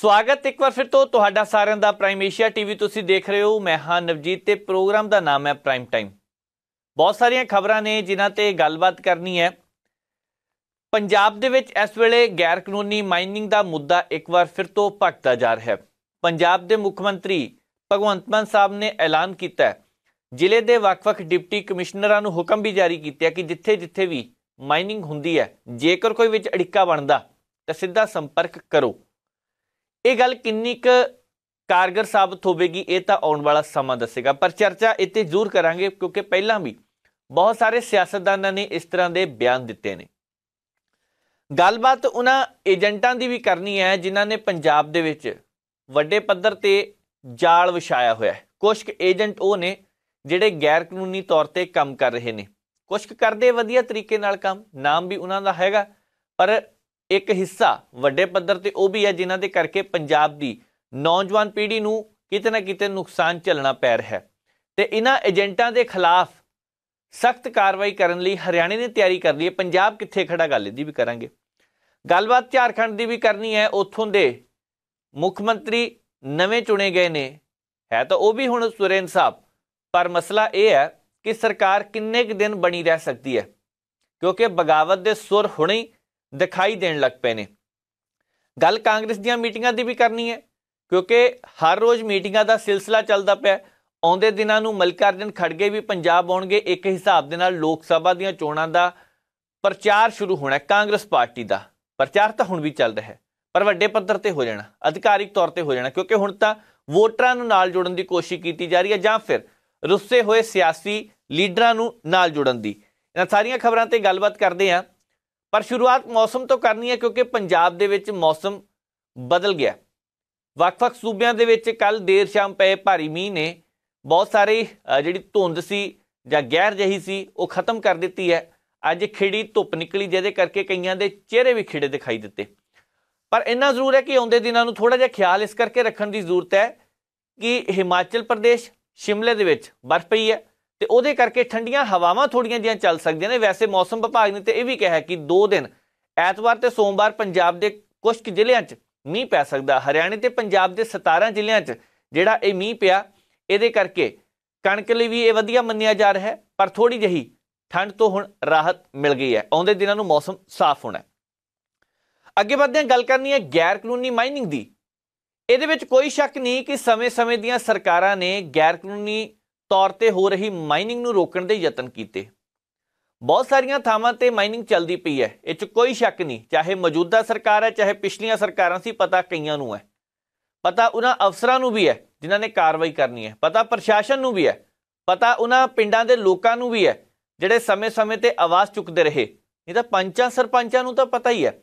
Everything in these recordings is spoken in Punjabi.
ਸਵਾਗਤ ਇੱਕ ਵਾਰ ਫਿਰ ਤੋਂ ਤੁਹਾਡਾ ਸਾਰਿਆਂ ਦਾ ਪ੍ਰਾਈਮ ਏਸ਼ੀਆ ਟੀਵੀ ਤੁਸੀਂ ਦੇਖ ਰਹੇ ਹੋ ਮੈਂ ਹਾਂ ਨਵਜੀਤ ਤੇ ਪ੍ਰੋਗਰਾਮ ਦਾ ਨਾਮ ਹੈ ਪ੍ਰਾਈਮ ਟਾਈਮ ਬਹੁਤ ਸਾਰੀਆਂ ਖਬਰਾਂ ਨੇ ਜਿਨ੍ਹਾਂ ਤੇ ਗੱਲਬਾਤ ਕਰਨੀ ਹੈ ਪੰਜਾਬ ਦੇ ਵਿੱਚ ਇਸ ਵੇਲੇ ਗੈਰ ਕਾਨੂੰਨੀ ਮਾਈਨਿੰਗ ਦਾ ਮੁੱਦਾ ਇੱਕ ਵਾਰ ਫਿਰ ਤੋਂ ਭਖਦਾ ਜਾ ਰਿਹਾ ਹੈ ਪੰਜਾਬ ਦੇ ਮੁੱਖ ਮੰਤਰੀ ਭਗਵੰਤ ਮਾਨ ਸਾਹਿਬ ਨੇ ਐਲਾਨ ਕੀਤਾ ਜ਼ਿਲ੍ਹੇ ਦੇ ਵੱਖ-ਵੱਖ ਡਿਪਟੀ ਕਮਿਸ਼ਨਰਾਂ ਨੂੰ ਹੁਕਮ ਵੀ ਜਾਰੀ ਕੀਤਾ ਕਿ ਜਿੱਥੇ-ਜਿੱਥੇ ਵੀ ਮਾਈਨਿੰਗ ਹੁੰਦੀ ਹੈ ਜੇਕਰ ਕੋਈ ਵਿੱਚ ਅੜਿੱਕਾ ਬਣਦਾ ਤਾਂ ਸਿੱਧਾ ਸੰਪਰਕ ਕਰੋ ਇਹ ਗੱਲ ਕਿੰਨੀ ਕੁ ਕਾਰਗਰ ਸਾਬਤ ਹੋਵੇਗੀ ਇਹ ਤਾਂ ਆਉਣ ਵਾਲਾ ਸਮਾਂ ਦੱਸੇਗਾ ਪਰ ਚਰਚਾ ਇੱਥੇ ਜ਼ਰੂਰ ਕਰਾਂਗੇ ਕਿਉਂਕਿ ਪਹਿਲਾਂ ਵੀ ਬਹੁਤ ਸਾਰੇ ਸਿਆਸਤਦਾਨਾਂ ਨੇ ਇਸ ਤਰ੍ਹਾਂ ਦੇ ਬਿਆਨ ਦਿੱਤੇ ਨੇ ਗੱਲਬਾਤ ਉਹਨਾਂ ਏਜੰਟਾਂ ਦੀ ਵੀ ਕਰਨੀ ਹੈ ਜਿਨ੍ਹਾਂ ਨੇ ਪੰਜਾਬ ਦੇ ਵਿੱਚ ਵੱਡੇ ਪੱਧਰ ਤੇ ਜਾਲ ਵਿਛਾਇਆ ਹੋਇਆ ਹੈ ਕੁਝ ਏਜੰਟ ਉਹ ਨੇ ਜਿਹੜੇ ਗੈਰ ਕਾਨੂੰਨੀ ਤੌਰ ਤੇ ਕੰਮ ਕਰ ਰਹੇ ਨੇ ਕੁਝ ਕਰਦੇ ਵਧੀਆ ਤਰੀਕੇ ਨਾਲ ਕੰਮ ਨਾਮ ਵੀ ਉਹਨਾਂ ਦਾ ਹੈਗਾ ਪਰ ਇੱਕ ਹਿੱਸਾ ਵੱਡੇ ਪੱਧਰ ਤੇ ਉਹ ਵੀ ਹੈ ਜਿਨ੍ਹਾਂ ਦੇ ਕਰਕੇ ਪੰਜਾਬ ਦੀ ਨੌਜਵਾਨ ਪੀੜ੍ਹੀ ਨੂੰ ਕਿਤੇ ਨਾ ਕਿਤੇ ਨੁਕਸਾਨ ਚੱਲਣਾ ਪੈ ਰਿਹਾ ਹੈ ਤੇ ਇਹਨਾਂ ਏਜੰਟਾਂ ਦੇ ਖਿਲਾਫ ਸਖਤ ਕਾਰਵਾਈ ਕਰਨ ਲਈ ਹਰਿਆਣੇ ਨੇ ਤਿਆਰੀ ਕਰ ਲਈ ਹੈ ਪੰਜਾਬ ਕਿੱਥੇ ਖੜਾ ਗੱਲ ਦੀ ਵੀ ਕਰਾਂਗੇ ਗੱਲਬਾਤ ਝਾਰਖੰਡ ਦੀ ਵੀ ਕਰਨੀ ਹੈ ਉੱਥੋਂ ਦੇ ਮੁੱਖ ਮੰਤਰੀ ਨਵੇਂ ਚੁਣੇ ਗਏ ਨੇ ਹੈ ਤਾਂ ਉਹ ਵੀ ਹੁਣ ਸੁਰੇਨ ਸਾਹਿਬ ਪਰ ਮਸਲਾ ਇਹ ਹੈ ਕਿ ਸਰਕਾਰ ਕਿੰਨੇ ਕੁ ਦਿਨ ਬਣੀ ਰਹਿ ਸਕਦੀ ਹੈ ਕਿਉਂਕਿ ਬਗਾਵਤ ਦੇ ਸੁਰ ਹੁਣੇ ਦਿਖਾਈ ਦੇਣ ਲੱਗ ਪਏ ਨੇ ਗੱਲ ਕਾਂਗਰਸ ਦੀਆਂ ਮੀਟਿੰਗਾਂ ਦੀ ਵੀ ਕਰਨੀ ਹੈ ਕਿਉਂਕਿ ਹਰ ਰੋਜ਼ ਮੀਟਿੰਗਾਂ ਦਾ ਸਿਲਸਿਲਾ ਚੱਲਦਾ ਪਿਆ ਆਉਂਦੇ ਦਿਨਾਂ ਨੂੰ ਮਲਕਾਰਜਨ ਖੜਗੇ ਵੀ ਪੰਜਾਬ ਆਉਣਗੇ ਇੱਕ ਹਿਸਾਬ ਦੇ ਨਾਲ ਲੋਕ ਸਭਾ ਦੀਆਂ ਚੋਣਾਂ ਦਾ ਪ੍ਰਚਾਰ ਸ਼ੁਰੂ ਹੋਣਾ ਹੈ ਕਾਂਗਰਸ ਪਾਰਟੀ ਦਾ ਪ੍ਰਚਾਰ ਤਾਂ ਹੁਣ ਵੀ ਚੱਲ ਰਿਹਾ ਹੈ ਪਰ ਵੱਡੇ ਪੱਧਰ ਤੇ ਹੋ ਜਾਣਾ ਅਧਿਕਾਰਿਕ ਤੌਰ ਤੇ ਹੋ ਜਾਣਾ ਕਿਉਂਕਿ ਹੁਣ ਤਾਂ ਵੋਟਰਾਂ ਨੂੰ ਨਾਲ ਜੋੜਨ ਦੀ ਕੋਸ਼ਿਸ਼ ਕੀਤੀ ਜਾ ਰਹੀ ਹੈ ਜਾਂ ਫਿਰ ਰੁੱਸੇ ਹੋਏ ਸਿਆਸੀ ਲੀਡਰਾਂ ਨੂੰ ਨਾਲ ਜੋੜਨ ਦੀ ਇਹਨਾਂ ਸਾਰੀਆਂ ਖਬਰਾਂ ਤੇ ਗੱਲਬਾਤ ਕਰਦੇ ਆਂ ਪਰ ਸ਼ੁਰੂਆਤ ਮੌਸਮ ਤੋਂ ਕਰਨੀ ਹੈ ਕਿਉਂਕਿ ਪੰਜਾਬ ਦੇ ਵਿੱਚ ਮੌਸਮ ਬਦਲ ਗਿਆ ਵੱਖ-ਵੱਖ ਸੂਬਿਆਂ ਦੇ ਵਿੱਚ ਕੱਲ ਦੇਰ ਸ਼ਾਮ ਪਏ ਭਾਰੀ ਮੀਂਹ ਨੇ ਬਹੁਤ ਸਾਰੇ ਜਿਹੜੀ ਧੁੰਦ ਸੀ ਜਾਂ ਗਹਿਰ ਜਹੀ ਸੀ ਉਹ ਖਤਮ ਕਰ ਦਿੱਤੀ ਹੈ ਅੱਜ ਖਿੜੀ ਧੁੱਪ ਨਿਕਲੀ ਜਿਹਦੇ ਕਰਕੇ ਕਈਆਂ ਦੇ ਚਿਹਰੇ ਵੀ ਖਿੜੇ ਦਿਖਾਈ ਦਿੱਤੇ ਪਰ ਇੰਨਾ ਜ਼ਰੂਰ ਹੈ ਕਿ ਆਉਂਦੇ ਦਿਨਾਂ ਨੂੰ ਥੋੜਾ ਜਿਹਾ ਖਿਆਲ ਇਸ ਕਰਕੇ ਰੱਖਣ ਦੀ ਜ਼ਰੂਰਤ ਹੈ ਕਿ ਹਿਮਾਚਲ ਪ੍ਰਦੇਸ਼ ਸ਼ਿਮਲੇ ਦੇ ਵਿੱਚ ਬਰਫ਼ ਪਈ ਹੈ ਤੇ ਉਹਦੇ ਕਰਕੇ ਠੰਡੀਆਂ ਹਵਾਵਾਂ ਥੋੜੀਆਂ ਜੀਆਂ ਚੱਲ ਸਕਦੀਆਂ ਨੇ ਵੈਸੇ ਮੌਸਮ ਵਿਭਾਗ ਨੇ ਤੇ ਇਹ ਵੀ ਕਿਹਾ ਕਿ 2 ਦਿਨ ਐਤਵਾਰ ਤੇ ਸੋਮਵਾਰ ਪੰਜਾਬ ਦੇ ਕੁਝ ਜ਼ਿਲ੍ਹਿਆਂ 'ਚ ਮੀਂਹ ਪੈ ਸਕਦਾ ਹਰਿਆਣੇ ਤੇ ਪੰਜਾਬ ਦੇ 17 ਜ਼ਿਲ੍ਹਿਆਂ 'ਚ ਜਿਹੜਾ ਇਹ ਮੀਂਹ ਪਿਆ ਇਹਦੇ ਕਰਕੇ ਕਣਕ ਲਈ ਵੀ ਇਹ ਵਧੀਆ ਮੰਨਿਆ ਜਾ ਰਿਹਾ ਹੈ ਪਰ ਥੋੜੀ ਜਹੀ ਠੰਡ ਤੋਂ ਹੁਣ ਰਾਹਤ ਮਿਲ ਗਈ ਹੈ ਆਉਂਦੇ ਦਿਨਾਂ ਨੂੰ ਮੌਸਮ ਸਾਫ਼ ਹੋਣਾ ਅੱਗੇ ਵੱਧਦੇ ਹਾਂ ਗੱਲ ਕਰਨੀ ਹੈ ਗੈਰ ਕਾਨੂੰਨੀ ਮਾਈਨਿੰਗ ਦੀ ਇਹਦੇ ਵਿੱਚ ਕੋਈ ਸ਼ੱਕ ਨਹੀਂ ਕਿ ਸਮੇਂ-ਸਮੇਂ ਦੀਆਂ ਸਰਕਾਰਾਂ ਨੇ ਗੈਰ ਕਾਨੂੰਨੀ ਤੌਰ ਤੇ ਹੋ ਰਹੀ ਮਾਈਨਿੰਗ ਨੂੰ ਰੋਕਣ ਦੇ ਯਤਨ ਕੀਤੇ ਬਹੁਤ ਸਾਰੀਆਂ ਥਾਵਾਂ ਤੇ ਮਾਈਨਿੰਗ ਚੱਲਦੀ ਪਈ ਹੈ ਇਹ 'ਚ ਕੋਈ ਸ਼ੱਕ ਨਹੀਂ ਚਾਹੇ ਮੌਜੂਦਾ ਸਰਕਾਰ ਹੈ ਚਾਹੇ ਪਿਛਲੀਆਂ ਸਰਕਾਰਾਂ ਸੀ ਪਤਾ ਕਈਆਂ ਨੂੰ ਹੈ ਪਤਾ ਉਹਨਾਂ ਅਫਸਰਾਂ ਨੂੰ ਵੀ ਹੈ ਜਿਨ੍ਹਾਂ ਨੇ ਕਾਰਵਾਈ ਕਰਨੀ ਹੈ ਪਤਾ ਪ੍ਰਸ਼ਾਸਨ ਨੂੰ ਵੀ ਹੈ ਪਤਾ ਉਹਨਾਂ ਪਿੰਡਾਂ ਦੇ ਲੋਕਾਂ ਨੂੰ ਵੀ ਹੈ ਜਿਹੜੇ ਸਮੇਂ-ਸਮੇਂ ਤੇ ਆਵਾਜ਼ ਚੁੱਕਦੇ ਰਹੇ ਨਹੀਂ ਤਾਂ ਪੰਚਾਂ ਸਰਪੰਚਾਂ ਨੂੰ ਤਾਂ ਪਤਾ ਹੀ ਹੈ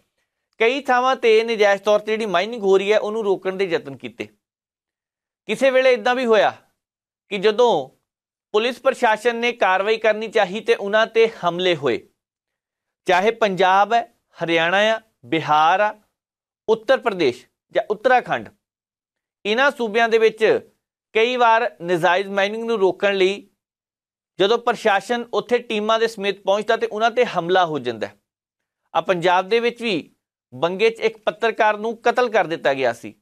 ਕਈ ਥਾਵਾਂ ਤੇ ਨਜਾਇਜ਼ ਤੌਰ ਤੇ ਜਿਹੜੀ ਮਾਈਨਿੰਗ ਹੋ ਰਹੀ ਹੈ ਉਹਨੂੰ ਰੋਕਣ ਦੇ ਯਤਨ ਕੀਤੇ ਕਿਸੇ ਵੇਲੇ ਇਦਾਂ ਵੀ ਹੋਇਆ ਕਿ ਜਦੋਂ ਪੁਲਿਸ ਪ੍ਰਸ਼ਾਸਨ ਨੇ ਕਾਰਵਾਈ ਕਰਨੀ ਚਾਹੀ ਤੇ ਉਹਨਾਂ ਤੇ ਹਮਲੇ ਹੋਏ ਚਾਹੇ ਪੰਜਾਬ ਹੈ ਹਰਿਆਣਾ ਆ ਬਿਹਾਰ ਆ ਉੱਤਰ ਪ੍ਰਦੇਸ਼ ਜਾਂ ਉੱਤਰਾਖੰਡ ਇਹਨਾਂ ਸੂਬਿਆਂ ਦੇ ਵਿੱਚ ਕਈ ਵਾਰ ਨਜਾਇਜ਼ ਮਾਈਨਿੰਗ ਨੂੰ ਰੋਕਣ ਲਈ ਜਦੋਂ ਪ੍ਰਸ਼ਾਸਨ ਉੱਥੇ ਟੀਮਾਂ ਦੇ ਸਮੇਤ ਪਹੁੰਚਦਾ ਤੇ ਉਹਨਾਂ ਤੇ ਹਮਲਾ ਹੋ ਜਾਂਦਾ ਆ ਪੰਜਾਬ ਦੇ ਵਿੱਚ ਵੀ ਬੰਗੇ 'ਚ ਇੱਕ ਪੱਤਰਕਾਰ ਨੂੰ ਕਤਲ ਕਰ ਦਿੱਤਾ ਗਿਆ ਸੀ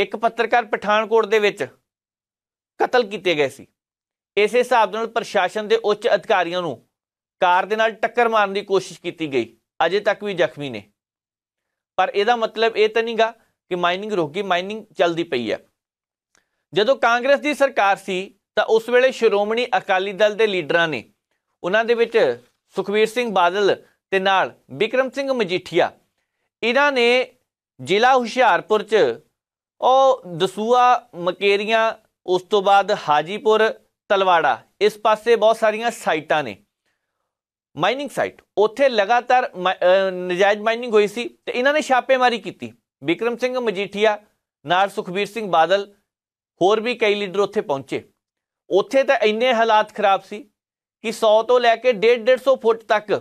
ਇੱਕ ਪੱਤਰਕਾਰ ਪਠਾਨਕੋਟ ਦੇ ਵਿੱਚ ਕਤਲ ਕੀਤੇ ਗਏ ਸੀ ਇਸੇ ਹਿਸਾਬ ਨਾਲ ਪ੍ਰਸ਼ਾਸਨ ਦੇ ਉੱਚ ਅਧਿਕਾਰੀਆਂ ਨੂੰ ਕਾਰ ਦੇ ਨਾਲ ਟੱਕਰ ਮਾਰਨ ਦੀ ਕੋਸ਼ਿਸ਼ ਕੀਤੀ ਗਈ ਅਜੇ ਤੱਕ ਵੀ ਜ਼ਖਮੀ ਨੇ ਪਰ ਇਹਦਾ ਮਤਲਬ ਇਹ ਤਾਂ ਨਹੀਂਗਾ ਕਿ ਮਾਈਨਿੰਗ ਰੁਕ ਗਈ ਮਾਈਨਿੰਗ ਚੱਲਦੀ ਪਈ ਹੈ ਜਦੋਂ ਕਾਂਗਰਸ ਦੀ ਸਰਕਾਰ ਸੀ ਤਾਂ ਉਸ ਵੇਲੇ ਸ਼੍ਰੋਮਣੀ ਅਕਾਲੀ ਦਲ ਦੇ ਲੀਡਰਾਂ ਨੇ ਉਹਨਾਂ ਦੇ ਵਿੱਚ ਸੁਖਵੀਰ ਸਿੰਘ ਬਾਦਲ ਤੇ ਨਾਲ ਵਿਕਰਮ ਸਿੰਘ ਮਜੀਠੀਆ ਇਹਨਾਂ ਨੇ ਜ਼ਿਲ੍ਹਾ ਹੁਸ਼ਿਆਰਪੁਰ 'ਚ ਉਹ ਦਸੂਆ ਮਕੇਰੀਆਂ ਉਸ ਤੋਂ ਬਾਅਦ ਹਾਜੀਪੁਰ ਤਲਵਾੜਾ ਇਸ ਪਾਸੇ ਬਹੁਤ ਸਾਰੀਆਂ ਸਾਈਟਾਂ ਨੇ ਮਾਈਨਿੰਗ ਸਾਈਟ ਉੱਥੇ ਲਗਾਤਾਰ ਨਜਾਇਜ਼ ਮਾਈਨਿੰਗ ਹੋਈ ਸੀ ਤੇ ਇਹਨਾਂ ਨੇ ਛਾਪੇਮਾਰੀ ਕੀਤੀ ਵਿਕਰਮ ਸਿੰਘ ਮਜੀਠੀਆ ਨਾਲ ਸੁਖਬੀਰ ਸਿੰਘ ਬਾਦਲ ਹੋਰ ਵੀ ਕਈ ਲੀਡਰ ਉੱਥੇ ਪਹੁੰਚੇ ਉੱਥੇ ਤਾਂ ਇੰਨੇ ਹਾਲਾਤ ਖਰਾਬ ਸੀ ਕਿ 100 ਤੋਂ ਲੈ ਕੇ 1.5 150 ਫੁੱਟ ਤੱਕ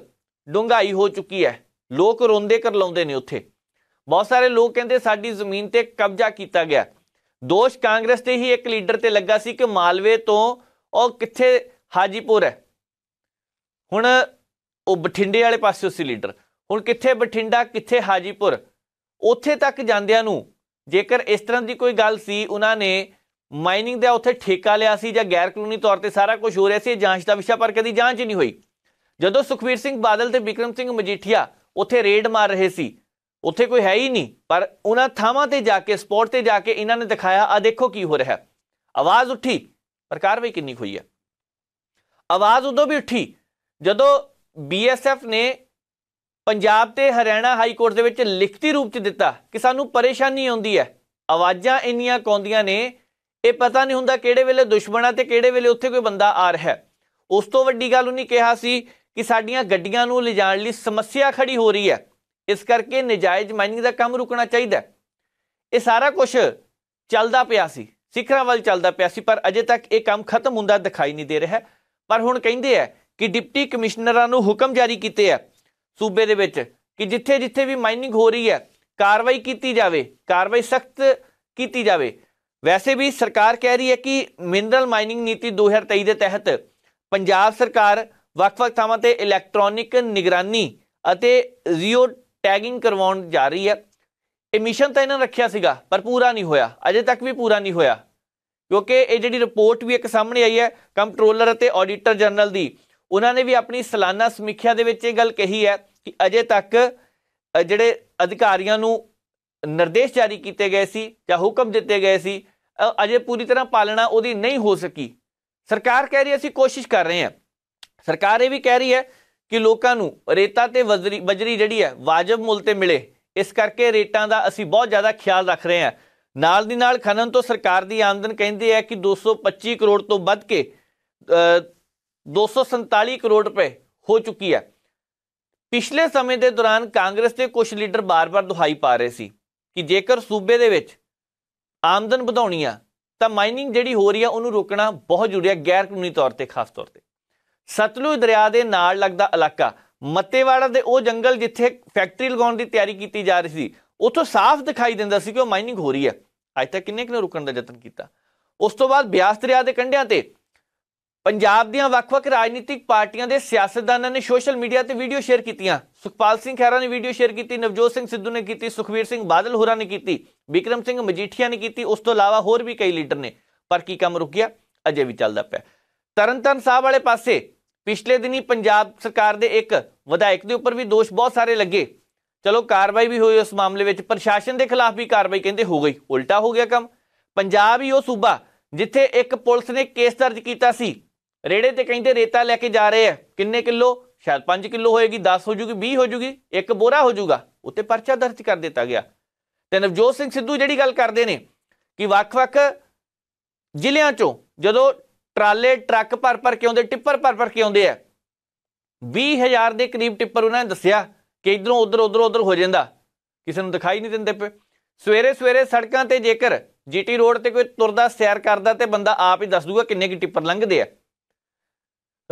ਡੁੰਗਾਈ ਹੋ ਚੁੱਕੀ ਹੈ ਲੋਕ ਰੋਂਦੇ ਕਰ ਲਾਉਂਦੇ ਨੇ ਉੱਥੇ ਬਹੁਤ ਸਾਰੇ ਲੋਕ ਕਹਿੰਦੇ ਸਾਡੀ ਜ਼ਮੀਨ ਤੇ ਕਬਜ਼ਾ ਕੀਤਾ ਗਿਆ ਦੋਸ਼ ਕਾਂਗਰਸ ਦੇ ਹੀ ਇੱਕ ਲੀਡਰ ਤੇ ਲੱਗਾ ਸੀ ਕਿ ਮਾਲਵੇ ਤੋਂ ਉਹ ਕਿੱਥੇ ਹਾਜੀਪੁਰ ਹੈ ਹੁਣ ਉਹ ਬਠਿੰਡੇ ਵਾਲੇ ਪਾਸੇ ਸੀ ਲੀਡਰ ਹੁਣ ਕਿੱਥੇ ਬਠਿੰਡਾ ਕਿੱਥੇ ਹਾਜੀਪੁਰ ਉੱਥੇ ਤੱਕ ਜਾਂਦਿਆਂ ਨੂੰ ਜੇਕਰ ਇਸ ਤਰ੍ਹਾਂ ਦੀ ਕੋਈ ਗੱਲ ਸੀ ਉਹਨਾਂ ਨੇ ਮਾਈਨਿੰਗ ਦਾ ਉੱਥੇ ਠੇਕਾ ਲਿਆ ਸੀ ਜਾਂ ਗੈਰ ਕਾਨੂੰਨੀ ਤੌਰ ਤੇ ਸਾਰਾ ਕੁਝ ਹੋ ਰਿਹਾ ਸੀ ਜਾਂਚ ਦਾ ਵਿਸ਼ਾ ਪਰ ਕਦੀ ਜਾਂਚ ਹੀ ਨਹੀਂ ਹੋਈ ਜਦੋਂ ਸੁਖਵੀਰ ਸਿੰਘ ਬਾਦਲ ਤੇ ਵਿਕਰਮ ਸਿੰਘ ਮਜੀਠੀਆ ਉੱਥੇ ਰੇਡ ਮਾਰ ਰਹੇ ਸੀ ਉੱਥੇ ਕੋਈ ਹੈ ਹੀ ਨਹੀਂ ਪਰ ਉਹਨਾਂ ਥਾਵਾਂ ਤੇ ਜਾ ਕੇ ਸਪੌਟ ਤੇ ਜਾ ਕੇ ਇਹਨਾਂ ਨੇ ਦਿਖਾਇਆ ਆ ਦੇਖੋ ਕੀ ਹੋ ਰਿਹਾ ਆਵਾਜ਼ ਉੱਠੀ ਪਰ ਕਾਰਵਾਈ ਕਿੰਨੀ ਹੋਈ ਹੈ ਆਵਾਜ਼ ਉਦੋਂ ਵੀ ਉੱਠੀ ਜਦੋਂ ਬੀਐਸਐਫ ਨੇ ਪੰਜਾਬ ਤੇ ਹਰਿਆਣਾ ਹਾਈ ਕੋਰਟ ਦੇ ਵਿੱਚ ਲਿਖਤੀ ਰੂਪ ਚ ਦਿੱਤਾ ਕਿ ਸਾਨੂੰ ਪਰੇਸ਼ਾਨੀ ਆਉਂਦੀ ਹੈ ਆਵਾਜ਼ਾਂ ਇੰਨੀਆਂ ਕੌਂਦੀਆਂ ਨੇ ਇਹ ਪਤਾ ਨਹੀਂ ਹੁੰਦਾ ਕਿਹੜੇ ਵੇਲੇ ਦੁਸ਼ਮਣਾ ਤੇ ਕਿਹੜੇ ਵੇਲੇ ਉੱਥੇ ਕੋਈ ਬੰਦਾ ਆ ਰਿਹਾ ਉਸ ਤੋਂ ਵੱਡੀ ਗੱਲ ਉਹਨੇ ਕਿਹਾ ਸੀ ਕਿ ਸਾਡੀਆਂ ਗੱਡੀਆਂ ਨੂੰ ਲਿਜਾਣ ਲਈ ਸਮੱਸਿਆ ਖੜੀ ਹੋ ਰਹੀ ਹੈ ਇਸ ਕਰਕੇ ਨਜਾਇਜ਼ ਮਾਈਨਿੰਗ ਦਾ ਕੰਮ ਰੁਕਣਾ ਚਾਹੀਦਾ ਇਹ ਸਾਰਾ ਕੁਝ ਚੱਲਦਾ ਪਿਆ ਸੀ ਸਿਖਰਾਂ ਵੱਲ ਚੱਲਦਾ ਪਿਆ ਸੀ ਪਰ ਅਜੇ ਤੱਕ ਇਹ ਕੰਮ ਖਤਮ ਹੁੰਦਾ ਦਿਖਾਈ ਨਹੀਂ ਦੇ ਰਿਹਾ ਪਰ ਹੁਣ ਕਹਿੰਦੇ ਆ ਕਿ ਡਿਪਟੀ ਕਮਿਸ਼ਨਰਾਂ ਨੂੰ ਹੁਕਮ ਜਾਰੀ ਕੀਤੇ ਆ ਸੂਬੇ ਦੇ ਵਿੱਚ ਕਿ ਜਿੱਥੇ ਜਿੱਥੇ ਵੀ ਮਾਈਨਿੰਗ ਹੋ ਰਹੀ ਹੈ ਕਾਰਵਾਈ ਕੀਤੀ ਜਾਵੇ ਕਾਰਵਾਈ ਸਖਤ ਕੀਤੀ ਜਾਵੇ ਵੈਸੇ ਵੀ ਸਰਕਾਰ ਕਹਿ ਰਹੀ ਹੈ ਕਿ ਮਿਨਰਲ ਮਾਈਨਿੰਗ ਨੀਤੀ 2023 ਦੇ ਤਹਿਤ ਪੰਜਾਬ ਸਰਕਾਰ ਵੱਖ-ਵੱਖ ਥਾਵਾਂ ਤੇ ਇਲੈਕਟ੍ਰੋਨਿਕ ਨਿਗਰਾਨੀ ਅਤੇ ਜ਼ੀਰੋ ਟੈਗਿੰਗ ਕਰਵਾਉਣ ਜਾ ਰਹੀ ਹੈ ਇਹ ਮਿਸ਼ਨ ਤਾਂ ਇਹਨਾਂ ਰੱਖਿਆ ਸੀਗਾ ਪਰ ਪੂਰਾ ਨਹੀਂ ਹੋਇਆ ਅਜੇ ਤੱਕ ਵੀ ਪੂਰਾ ਨਹੀਂ ਹੋਇਆ ਕਿਉਂਕਿ ਇਹ ਜਿਹੜੀ ਰਿਪੋਰਟ ਵੀ ਇੱਕ ਸਾਹਮਣੇ ਆਈ ਹੈ ਕੰਟਰੋਲਰ ਅਤੇ ਆਡੀਟਰ ਜਨਰਲ ਦੀ ਉਹਨਾਂ ਨੇ ਵੀ ਆਪਣੀ ਸਾਲਾਨਾ ਸਮੀਖਿਆ ਦੇ ਵਿੱਚ ਇਹ ਗੱਲ ਕਹੀ ਹੈ ਕਿ ਅਜੇ ਤੱਕ ਜਿਹੜੇ ਅਧਿਕਾਰੀਆਂ ਨੂੰ ਨਿਰਦੇਸ਼ ਜਾਰੀ ਕੀਤੇ ਗਏ ਸੀ ਜਾਂ ਹੁਕਮ ਦਿੱਤੇ ਗਏ ਸੀ ਅਜੇ ਪੂਰੀ ਤਰ੍ਹਾਂ ਪਾਲਣਾ ਉਹਦੀ ਨਹੀਂ ਹੋ ਸਕੀ ਸਰਕਾਰ ਕਹਿ ਰਹੀ ਅਸੀਂ ਕੋਸ਼ਿਸ਼ ਕਰ ਰਹੇ ਹਾਂ ਸਰਕਾਰ ਇਹ ਵੀ ਕਹਿ ਰਹੀ ਹੈ ਕਿ ਲੋਕਾਂ ਨੂੰ ਰੇਤਾ ਤੇ ਬਜਰੀ ਜਿਹੜੀ ਹੈ ਵਾਜਬ ਮੁੱਲ ਤੇ ਮਿਲੇ ਇਸ ਕਰਕੇ ਰੇਟਾਂ ਦਾ ਅਸੀਂ ਬਹੁਤ ਜ਼ਿਆਦਾ ਖਿਆਲ ਰੱਖ ਰਹੇ ਹਾਂ ਨਾਲ ਦੀ ਨਾਲ ਖਨਨ ਤੋਂ ਸਰਕਾਰ ਦੀ ਆਮਦਨ ਕਹਿੰਦੇ ਆ ਕਿ 225 ਕਰੋੜ ਤੋਂ ਵੱਧ ਕੇ 247 ਕਰੋੜ ਰੁਪਏ ਹੋ ਚੁੱਕੀ ਹੈ ਪਿਛਲੇ ਸਮੇਂ ਦੇ ਦੌਰਾਨ ਕਾਂਗਰਸ ਦੇ ਕੁਝ ਲੀਡਰ ਬਾਰ-ਬਾਰ ਦੁਹਾਈ ਪਾ ਰਹੇ ਸੀ ਕਿ ਜੇਕਰ ਸੂਬੇ ਦੇ ਵਿੱਚ ਆਮਦਨ ਵਧਾਉਣੀ ਆ ਤਾਂ ਮਾਈਨਿੰਗ ਜਿਹੜੀ ਹੋ ਰਹੀ ਆ ਉਹਨੂੰ ਰੋਕਣਾ ਬਹੁਤ ਜ਼ਰੂਰੀ ਹੈ ਗੈਰ ਕਾਨੂੰਨੀ ਤੌਰ ਤੇ ਖਾਸ ਤੌਰ ਤੇ ਸਤਲੁਜ ਦਰਿਆ ਦੇ ਨਾਲ ਲੱਗਦਾ ਇਲਾਕਾ ਮੱਤੇਵਾੜਾ ਦੇ ਉਹ ਜੰਗਲ ਜਿੱਥੇ ਫੈਕਟਰੀ ਲਗਾਉਣ ਦੀ ਤਿਆਰੀ ਕੀਤੀ ਜਾ ਰਹੀ ਸੀ ਉੱਥੋਂ ਸਾਫ਼ ਦਿਖਾਈ ਦਿੰਦਾ ਸੀ ਕਿ ਉਹ ਮਾਈਨਿੰਗ ਹੋ ਰਹੀ ਹੈ ਅੱਜ ਤੱਕ ਕਿੰਨੇ ਕਿਨੇ ਰੁਕਣ ਦਾ ਯਤਨ ਕੀਤਾ ਉਸ ਤੋਂ ਬਾਅਦ ਬਿਆਸ ਦਰਿਆ ਦੇ ਕੰਢਿਆਂ ਤੇ ਪੰਜਾਬ ਦੀਆਂ ਵੱਖ-ਵੱਖ ਰਾਜਨੀਤਿਕ ਪਾਰਟੀਆਂ ਦੇ ਸਿਆਸਤਦਾਨਾਂ ਨੇ ਸੋਸ਼ਲ ਮੀਡੀਆ ਤੇ ਵੀਡੀਓ ਸ਼ੇਅਰ ਕੀਤੀਆਂ ਸੁਖਪਾਲ ਸਿੰਘ ਖਹਿਰਾ ਨੇ ਵੀਡੀਓ ਸ਼ੇਅਰ ਕੀਤੀ ਨਵਜੋਤ ਸਿੰਘ ਸਿੱਧੂ ਨੇ ਕੀਤੀ ਸੁਖਵੀਰ ਸਿੰਘ ਬਾਦਲ ਹੋਰਾਂ ਨੇ ਕੀਤੀ ਵਿਕਰਮ ਸਿੰਘ ਮਜੀਠੀਆ ਨੇ ਕੀਤੀ ਉਸ ਤੋਂ ਇਲਾਵਾ ਹੋਰ ਵੀ ਕਈ ਲੀਡਰ ਨੇ ਪਰ ਕੀ ਕੰਮ ਰੁਕ ਗਿਆ ਅਜੇ ਵੀ ਚੱਲਦਾ ਪਿਆ ਤਰਨਤਨ ਸਾਹਿਬ ਵਾਲੇ ਪਾਸੇ ਪਿਛਲੇ ਦਿਨੀ ਪੰਜਾਬ ਸਰਕਾਰ ਦੇ ਇੱਕ ਵਿਧਾਇਕ ਦੇ ਉੱਪਰ ਵੀ ਦੋਸ਼ ਬਹੁਤ ਸਾਰੇ ਲੱਗੇ ਚਲੋ ਕਾਰਵਾਈ ਵੀ ਹੋਈ ਉਸ ਮਾਮਲੇ ਵਿੱਚ ਪ੍ਰਸ਼ਾਸਨ ਦੇ ਖਿਲਾਫ ਵੀ ਕਾਰਵਾਈ ਕਹਿੰਦੇ ਹੋ ਗਈ ਉਲਟਾ ਹੋ ਗਿਆ ਕੰਮ ਪੰਜਾਬ ਹੀ ਉਹ ਸੂਬਾ ਜਿੱਥੇ ਇੱਕ ਪੁਲਿਸ ਨੇ ਕੇਸ ਦਰਜ ਕੀਤਾ ਸੀ ਰੇੜੇ ਤੇ ਕਹਿੰਦੇ ਰੇਤਾ ਲੈ ਕੇ ਜਾ ਰਹੇ ਆ ਕਿੰਨੇ ਕਿਲੋ ਸ਼ਾਇਦ 5 ਕਿਲੋ ਹੋਏਗੀ 10 ਹੋ ਜੂਗੀ 20 ਹੋ ਜੂਗੀ ਇੱਕ ਬੋਰਾ ਹੋ ਜੂਗਾ ਉੱਤੇ ਪਰਚਾ ਦਰਜ ਕਰ ਦਿੱਤਾ ਗਿਆ ਤੇ ਨਵਜੋਤ ਸਿੰਘ ਸਿੱਧੂ ਜਿਹੜੀ ਗੱਲ ਕਰਦੇ ਨੇ ਕਿ ਵੱਖ-ਵੱਖ ਜ਼ਿਲ੍ਹਿਆਂ ਚੋਂ ਜਦੋਂ ਟਰਾਲੇ ਟਰੱਕ ਭਰ ਭਰ ਕੇ ਆਉਂਦੇ ਟਿੱਪਰ ਭਰ ਭਰ ਕੇ ਆਉਂਦੇ ਆ 20000 ਦੇ ਕਰੀਬ ਟਿੱਪਰ ਉਹਨਾਂ ਨੇ ਦੱਸਿਆ ਕਿ ਇਧਰੋਂ ਉਧਰ ਉਧਰ ਉਧਰ ਹੋ ਜਾਂਦਾ ਕਿਸੇ ਨੂੰ ਦਿਖਾਈ ਨਹੀਂ ਦਿੰਦੇ ਪਏ ਸਵੇਰੇ ਸਵੇਰੇ ਸੜਕਾਂ ਤੇ ਜੇਕਰ ਜੀਟੀ ਰੋਡ ਤੇ ਕੋਈ ਤੁਰਦਾ ਸੈਰ ਕਰਦਾ ਤੇ ਬੰਦਾ ਆਪ ਹੀ ਦੱਸ ਦੂਗਾ ਕਿੰਨੇ ਕੀ ਟਿੱਪਰ ਲੰਘਦੇ ਆ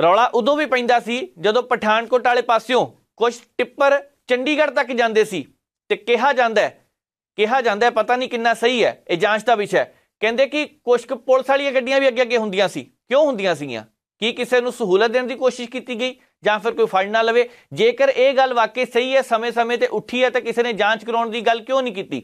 ਰੌਲਾ ਉਦੋਂ ਵੀ ਪੈਂਦਾ ਸੀ ਜਦੋਂ ਪਠਾਨਕੋਟ ਵਾਲੇ ਪਾਸਿਓਂ ਕੁਝ ਟਿੱਪਰ ਚੰਡੀਗੜ੍ਹ ਤੱਕ ਜਾਂਦੇ ਸੀ ਤੇ ਕਿਹਾ ਜਾਂਦਾ ਕਿਹਾ ਜਾਂਦਾ ਪਤਾ ਨਹੀਂ ਕਿੰਨਾ ਸਹੀ ਹੈ ਇਹ ਜਾਂਚ ਦਾ ਵਿਸ਼ਾ ਹੈ ਕਹਿੰਦੇ ਕਿ ਕੁਝ ਕੁ ਪੁਲਿਸ ਵਾਲੀਆਂ ਗੱਡੀਆਂ ਵੀ ਅੱਗੇ ਅੱਗੇ ਹੁੰਦੀਆਂ ਸੀ ਕਿਉਂ ਹੁੰਦੀਆਂ ਸੀਗੀਆਂ ਕੀ ਕਿਸੇ ਨੂੰ ਸਹੂਲਤ ਦੇਣ ਦੀ ਕੋਸ਼ਿਸ਼ ਕੀਤੀ ਗਈ ਜਾਂ ਫਿਰ ਕੋਈ ਫੜ ਨਾ ਲਵੇ ਜੇਕਰ ਇਹ ਗੱਲ ਵਾਕਈ ਸਹੀ ਹੈ ਸਮੇਂ-ਸਮੇਂ ਤੇ ਉੱਠੀ ਹੈ ਤਾਂ ਕਿਸੇ ਨੇ ਜਾਂਚ ਕਰਾਉਣ ਦੀ ਗੱਲ ਕਿਉਂ ਨਹੀਂ ਕੀਤੀ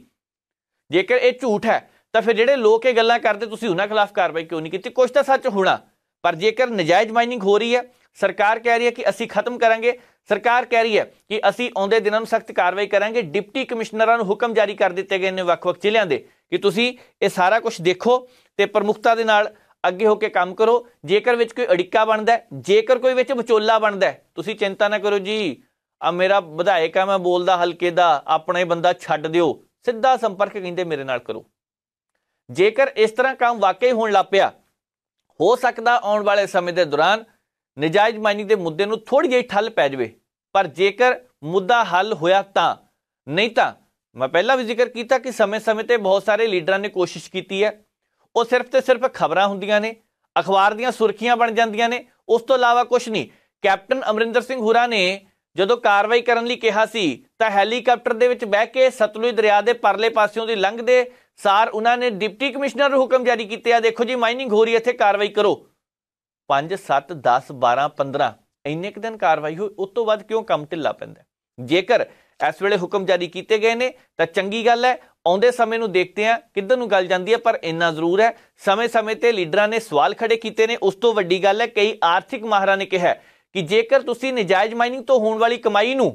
ਜੇਕਰ ਇਹ ਝੂਠ ਹੈ ਤਾਂ ਫਿਰ ਜਿਹੜੇ ਲੋਕ ਇਹ ਗੱਲਾਂ ਕਰਦੇ ਤੁਸੀਂ ਉਹਨਾਂ ਖਿਲਾਫ ਕਾਰਵਾਈ ਕਿਉਂ ਨਹੀਂ ਕੀਤੀ ਕੁਝ ਤਾਂ ਸੱਚ ਹੋਣਾ ਪਰ ਜੇਕਰ ਨਜਾਇਜ਼ ਮਾਈਨਿੰਗ ਹੋ ਰਹੀ ਹੈ ਸਰਕਾਰ ਕਹਿ ਰਹੀ ਹੈ ਕਿ ਅਸੀਂ ਖਤਮ ਕਰਾਂਗੇ ਸਰਕਾਰ ਕਹਿ ਰਹੀ ਹੈ ਕਿ ਅਸੀਂ ਆਉਂਦੇ ਦਿਨਾਂ ਨੂੰ ਸਖਤ ਕਾਰਵਾਈ ਕਰਾਂਗੇ ਡਿਪਟੀ ਕਮਿਸ਼ਨਰਾਂ ਨੂੰ ਹੁਕਮ ਜਾਰੀ ਕਰ ਦਿੱਤੇ ਗਏ ਨੇ ਵੱਖ-ਵੱਖ ਜ਼ਿਲ੍ਹਿਆਂ ਦੇ ਕਿ ਤੁਸੀਂ ਇਹ ਸਾਰਾ ਕੁਝ ਦੇਖੋ ਤੇ ਪ੍ਰਮੁਖਤਾ ਦੇ ਨਾਲ ਅੱਗੇ ਹੋ ਕੇ ਕੰਮ ਕਰੋ ਜੇਕਰ ਵਿੱਚ ਕੋਈ ਅੜਿੱਕਾ ਬਣਦਾ ਜੇਕਰ ਕੋਈ ਵਿੱਚ ਵਿਚੋਲਾ ਬਣਦਾ ਤੁਸੀਂ ਚਿੰਤਾ ਨਾ ਕਰੋ ਜੀ ਆ ਮੇਰਾ ਵਿਧਾਇਕ ਆ ਮੈਂ ਬੋਲਦਾ ਹਲਕੇ ਦਾ ਆਪਣੇ ਬੰਦਾ ਛੱਡ ਦਿਓ ਸਿੱਧਾ ਸੰਪਰਕ ਕਹਿੰਦੇ ਮੇਰੇ ਨਾਲ ਕਰੋ ਜੇਕਰ ਇਸ ਤਰ੍ਹਾਂ ਕੰਮ ਵਾਕਈ ਹੋਣ ਲੱਪਿਆ ਹੋ ਸਕਦਾ ਆਉਣ ਵਾਲੇ ਸਮੇਂ ਦੇ ਦੌਰਾਨ ਨਜਾਇਜ਼ ਮਾਈਨਿੰਗ ਦੇ ਮੁੱਦੇ ਨੂੰ ਥੋੜੀ ਜਿਹੀ ਠੱਲ ਪੈ ਜਵੇ ਪਰ ਜੇਕਰ ਮੁੱਦਾ ਹੱਲ ਹੋਇਆ ਤਾਂ ਨਹੀਂ ਤਾਂ ਮੈਂ ਪਹਿਲਾਂ ਵੀ ਜ਼ਿਕਰ ਕੀਤਾ ਕਿ ਸਮੇਂ-ਸਮੇਂ ਤੇ ਬਹੁਤ ਸਾਰੇ ਲੀਡਰਾਂ ਨੇ ਕੋਸ਼ਿਸ਼ ਕੀਤੀ ਹੈ ਉਹ ਸਿਰਫ ਤੇ ਸਿਰਫ ਖਬਰਾਂ ਹੁੰਦੀਆਂ ਨੇ ਅਖਬਾਰ ਦੀਆਂ ਸੁਰਖੀਆਂ ਬਣ ਜਾਂਦੀਆਂ ਨੇ ਉਸ ਤੋਂ ਇਲਾਵਾ ਕੁਝ ਨਹੀਂ ਕੈਪਟਨ ਅਮਰਿੰਦਰ ਸਿੰਘ ਹੁਰਾ ਨੇ ਜਦੋਂ ਕਾਰਵਾਈ ਕਰਨ ਲਈ ਕਿਹਾ ਸੀ ਤਾਂ ਹੈਲੀਕਾਪਟਰ ਦੇ ਵਿੱਚ ਬਹਿ ਕੇ ਸਤਲੁਜ ਦਰਿਆ ਦੇ ਪਰਲੇ ਪਾਸਿਓਂ ਦੀ ਲੰਘਦੇ ਸਾਰ ਉਹਨਾਂ ਨੇ ਡਿਪਟੀ ਕਮਿਸ਼ਨਰ ਨੂੰ ਹੁਕਮ ਜਾਰੀ ਕੀਤੇ ਆ ਦੇਖੋ ਜੀ ਮਾਈਨਿੰਗ ਹੋ ਰਹੀ ਇੱਥੇ ਕਾਰਵਾਈ ਕਰੋ 5 7 10 12 15 ਇੰਨੇ ਕਿ ਦਿਨ ਕਾਰਵਾਈ ਹੋਈ ਉਸ ਤੋਂ ਬਾਅਦ ਕਿਉਂ ਕੰਮ ਢਿੱਲਾ ਪੈਂਦਾ ਜੇਕਰ ਇਸ ਵੇਲੇ ਹੁਕਮ ਜਾਰੀ ਕੀਤੇ ਗਏ ਨੇ ਤਾਂ ਚੰਗੀ ਗੱਲ ਹੈ ਆਉਂਦੇ ਸਮੇਂ ਨੂੰ ਦੇਖਦੇ ਆ ਕਿੱਧਰ ਨੂੰ ਗੱਲ ਜਾਂਦੀ ਹੈ ਪਰ ਇੰਨਾ ਜ਼ਰੂਰ ਹੈ ਸਮੇਂ-ਸਮੇਂ ਤੇ ਲੀਡਰਾਂ ਨੇ ਸਵਾਲ ਖੜੇ ਕੀਤੇ ਨੇ ਉਸ ਤੋਂ ਵੱਡੀ ਗੱਲ ਹੈ ਕਈ ਆਰਥਿਕ ਮਾਹਰਾਂ ਨੇ ਕਿਹਾ ਕਿ ਜੇਕਰ ਤੁਸੀਂ ਨਜਾਇਜ਼ ਮਾਈਨਿੰਗ ਤੋਂ ਹੋਣ ਵਾਲੀ ਕਮਾਈ ਨੂੰ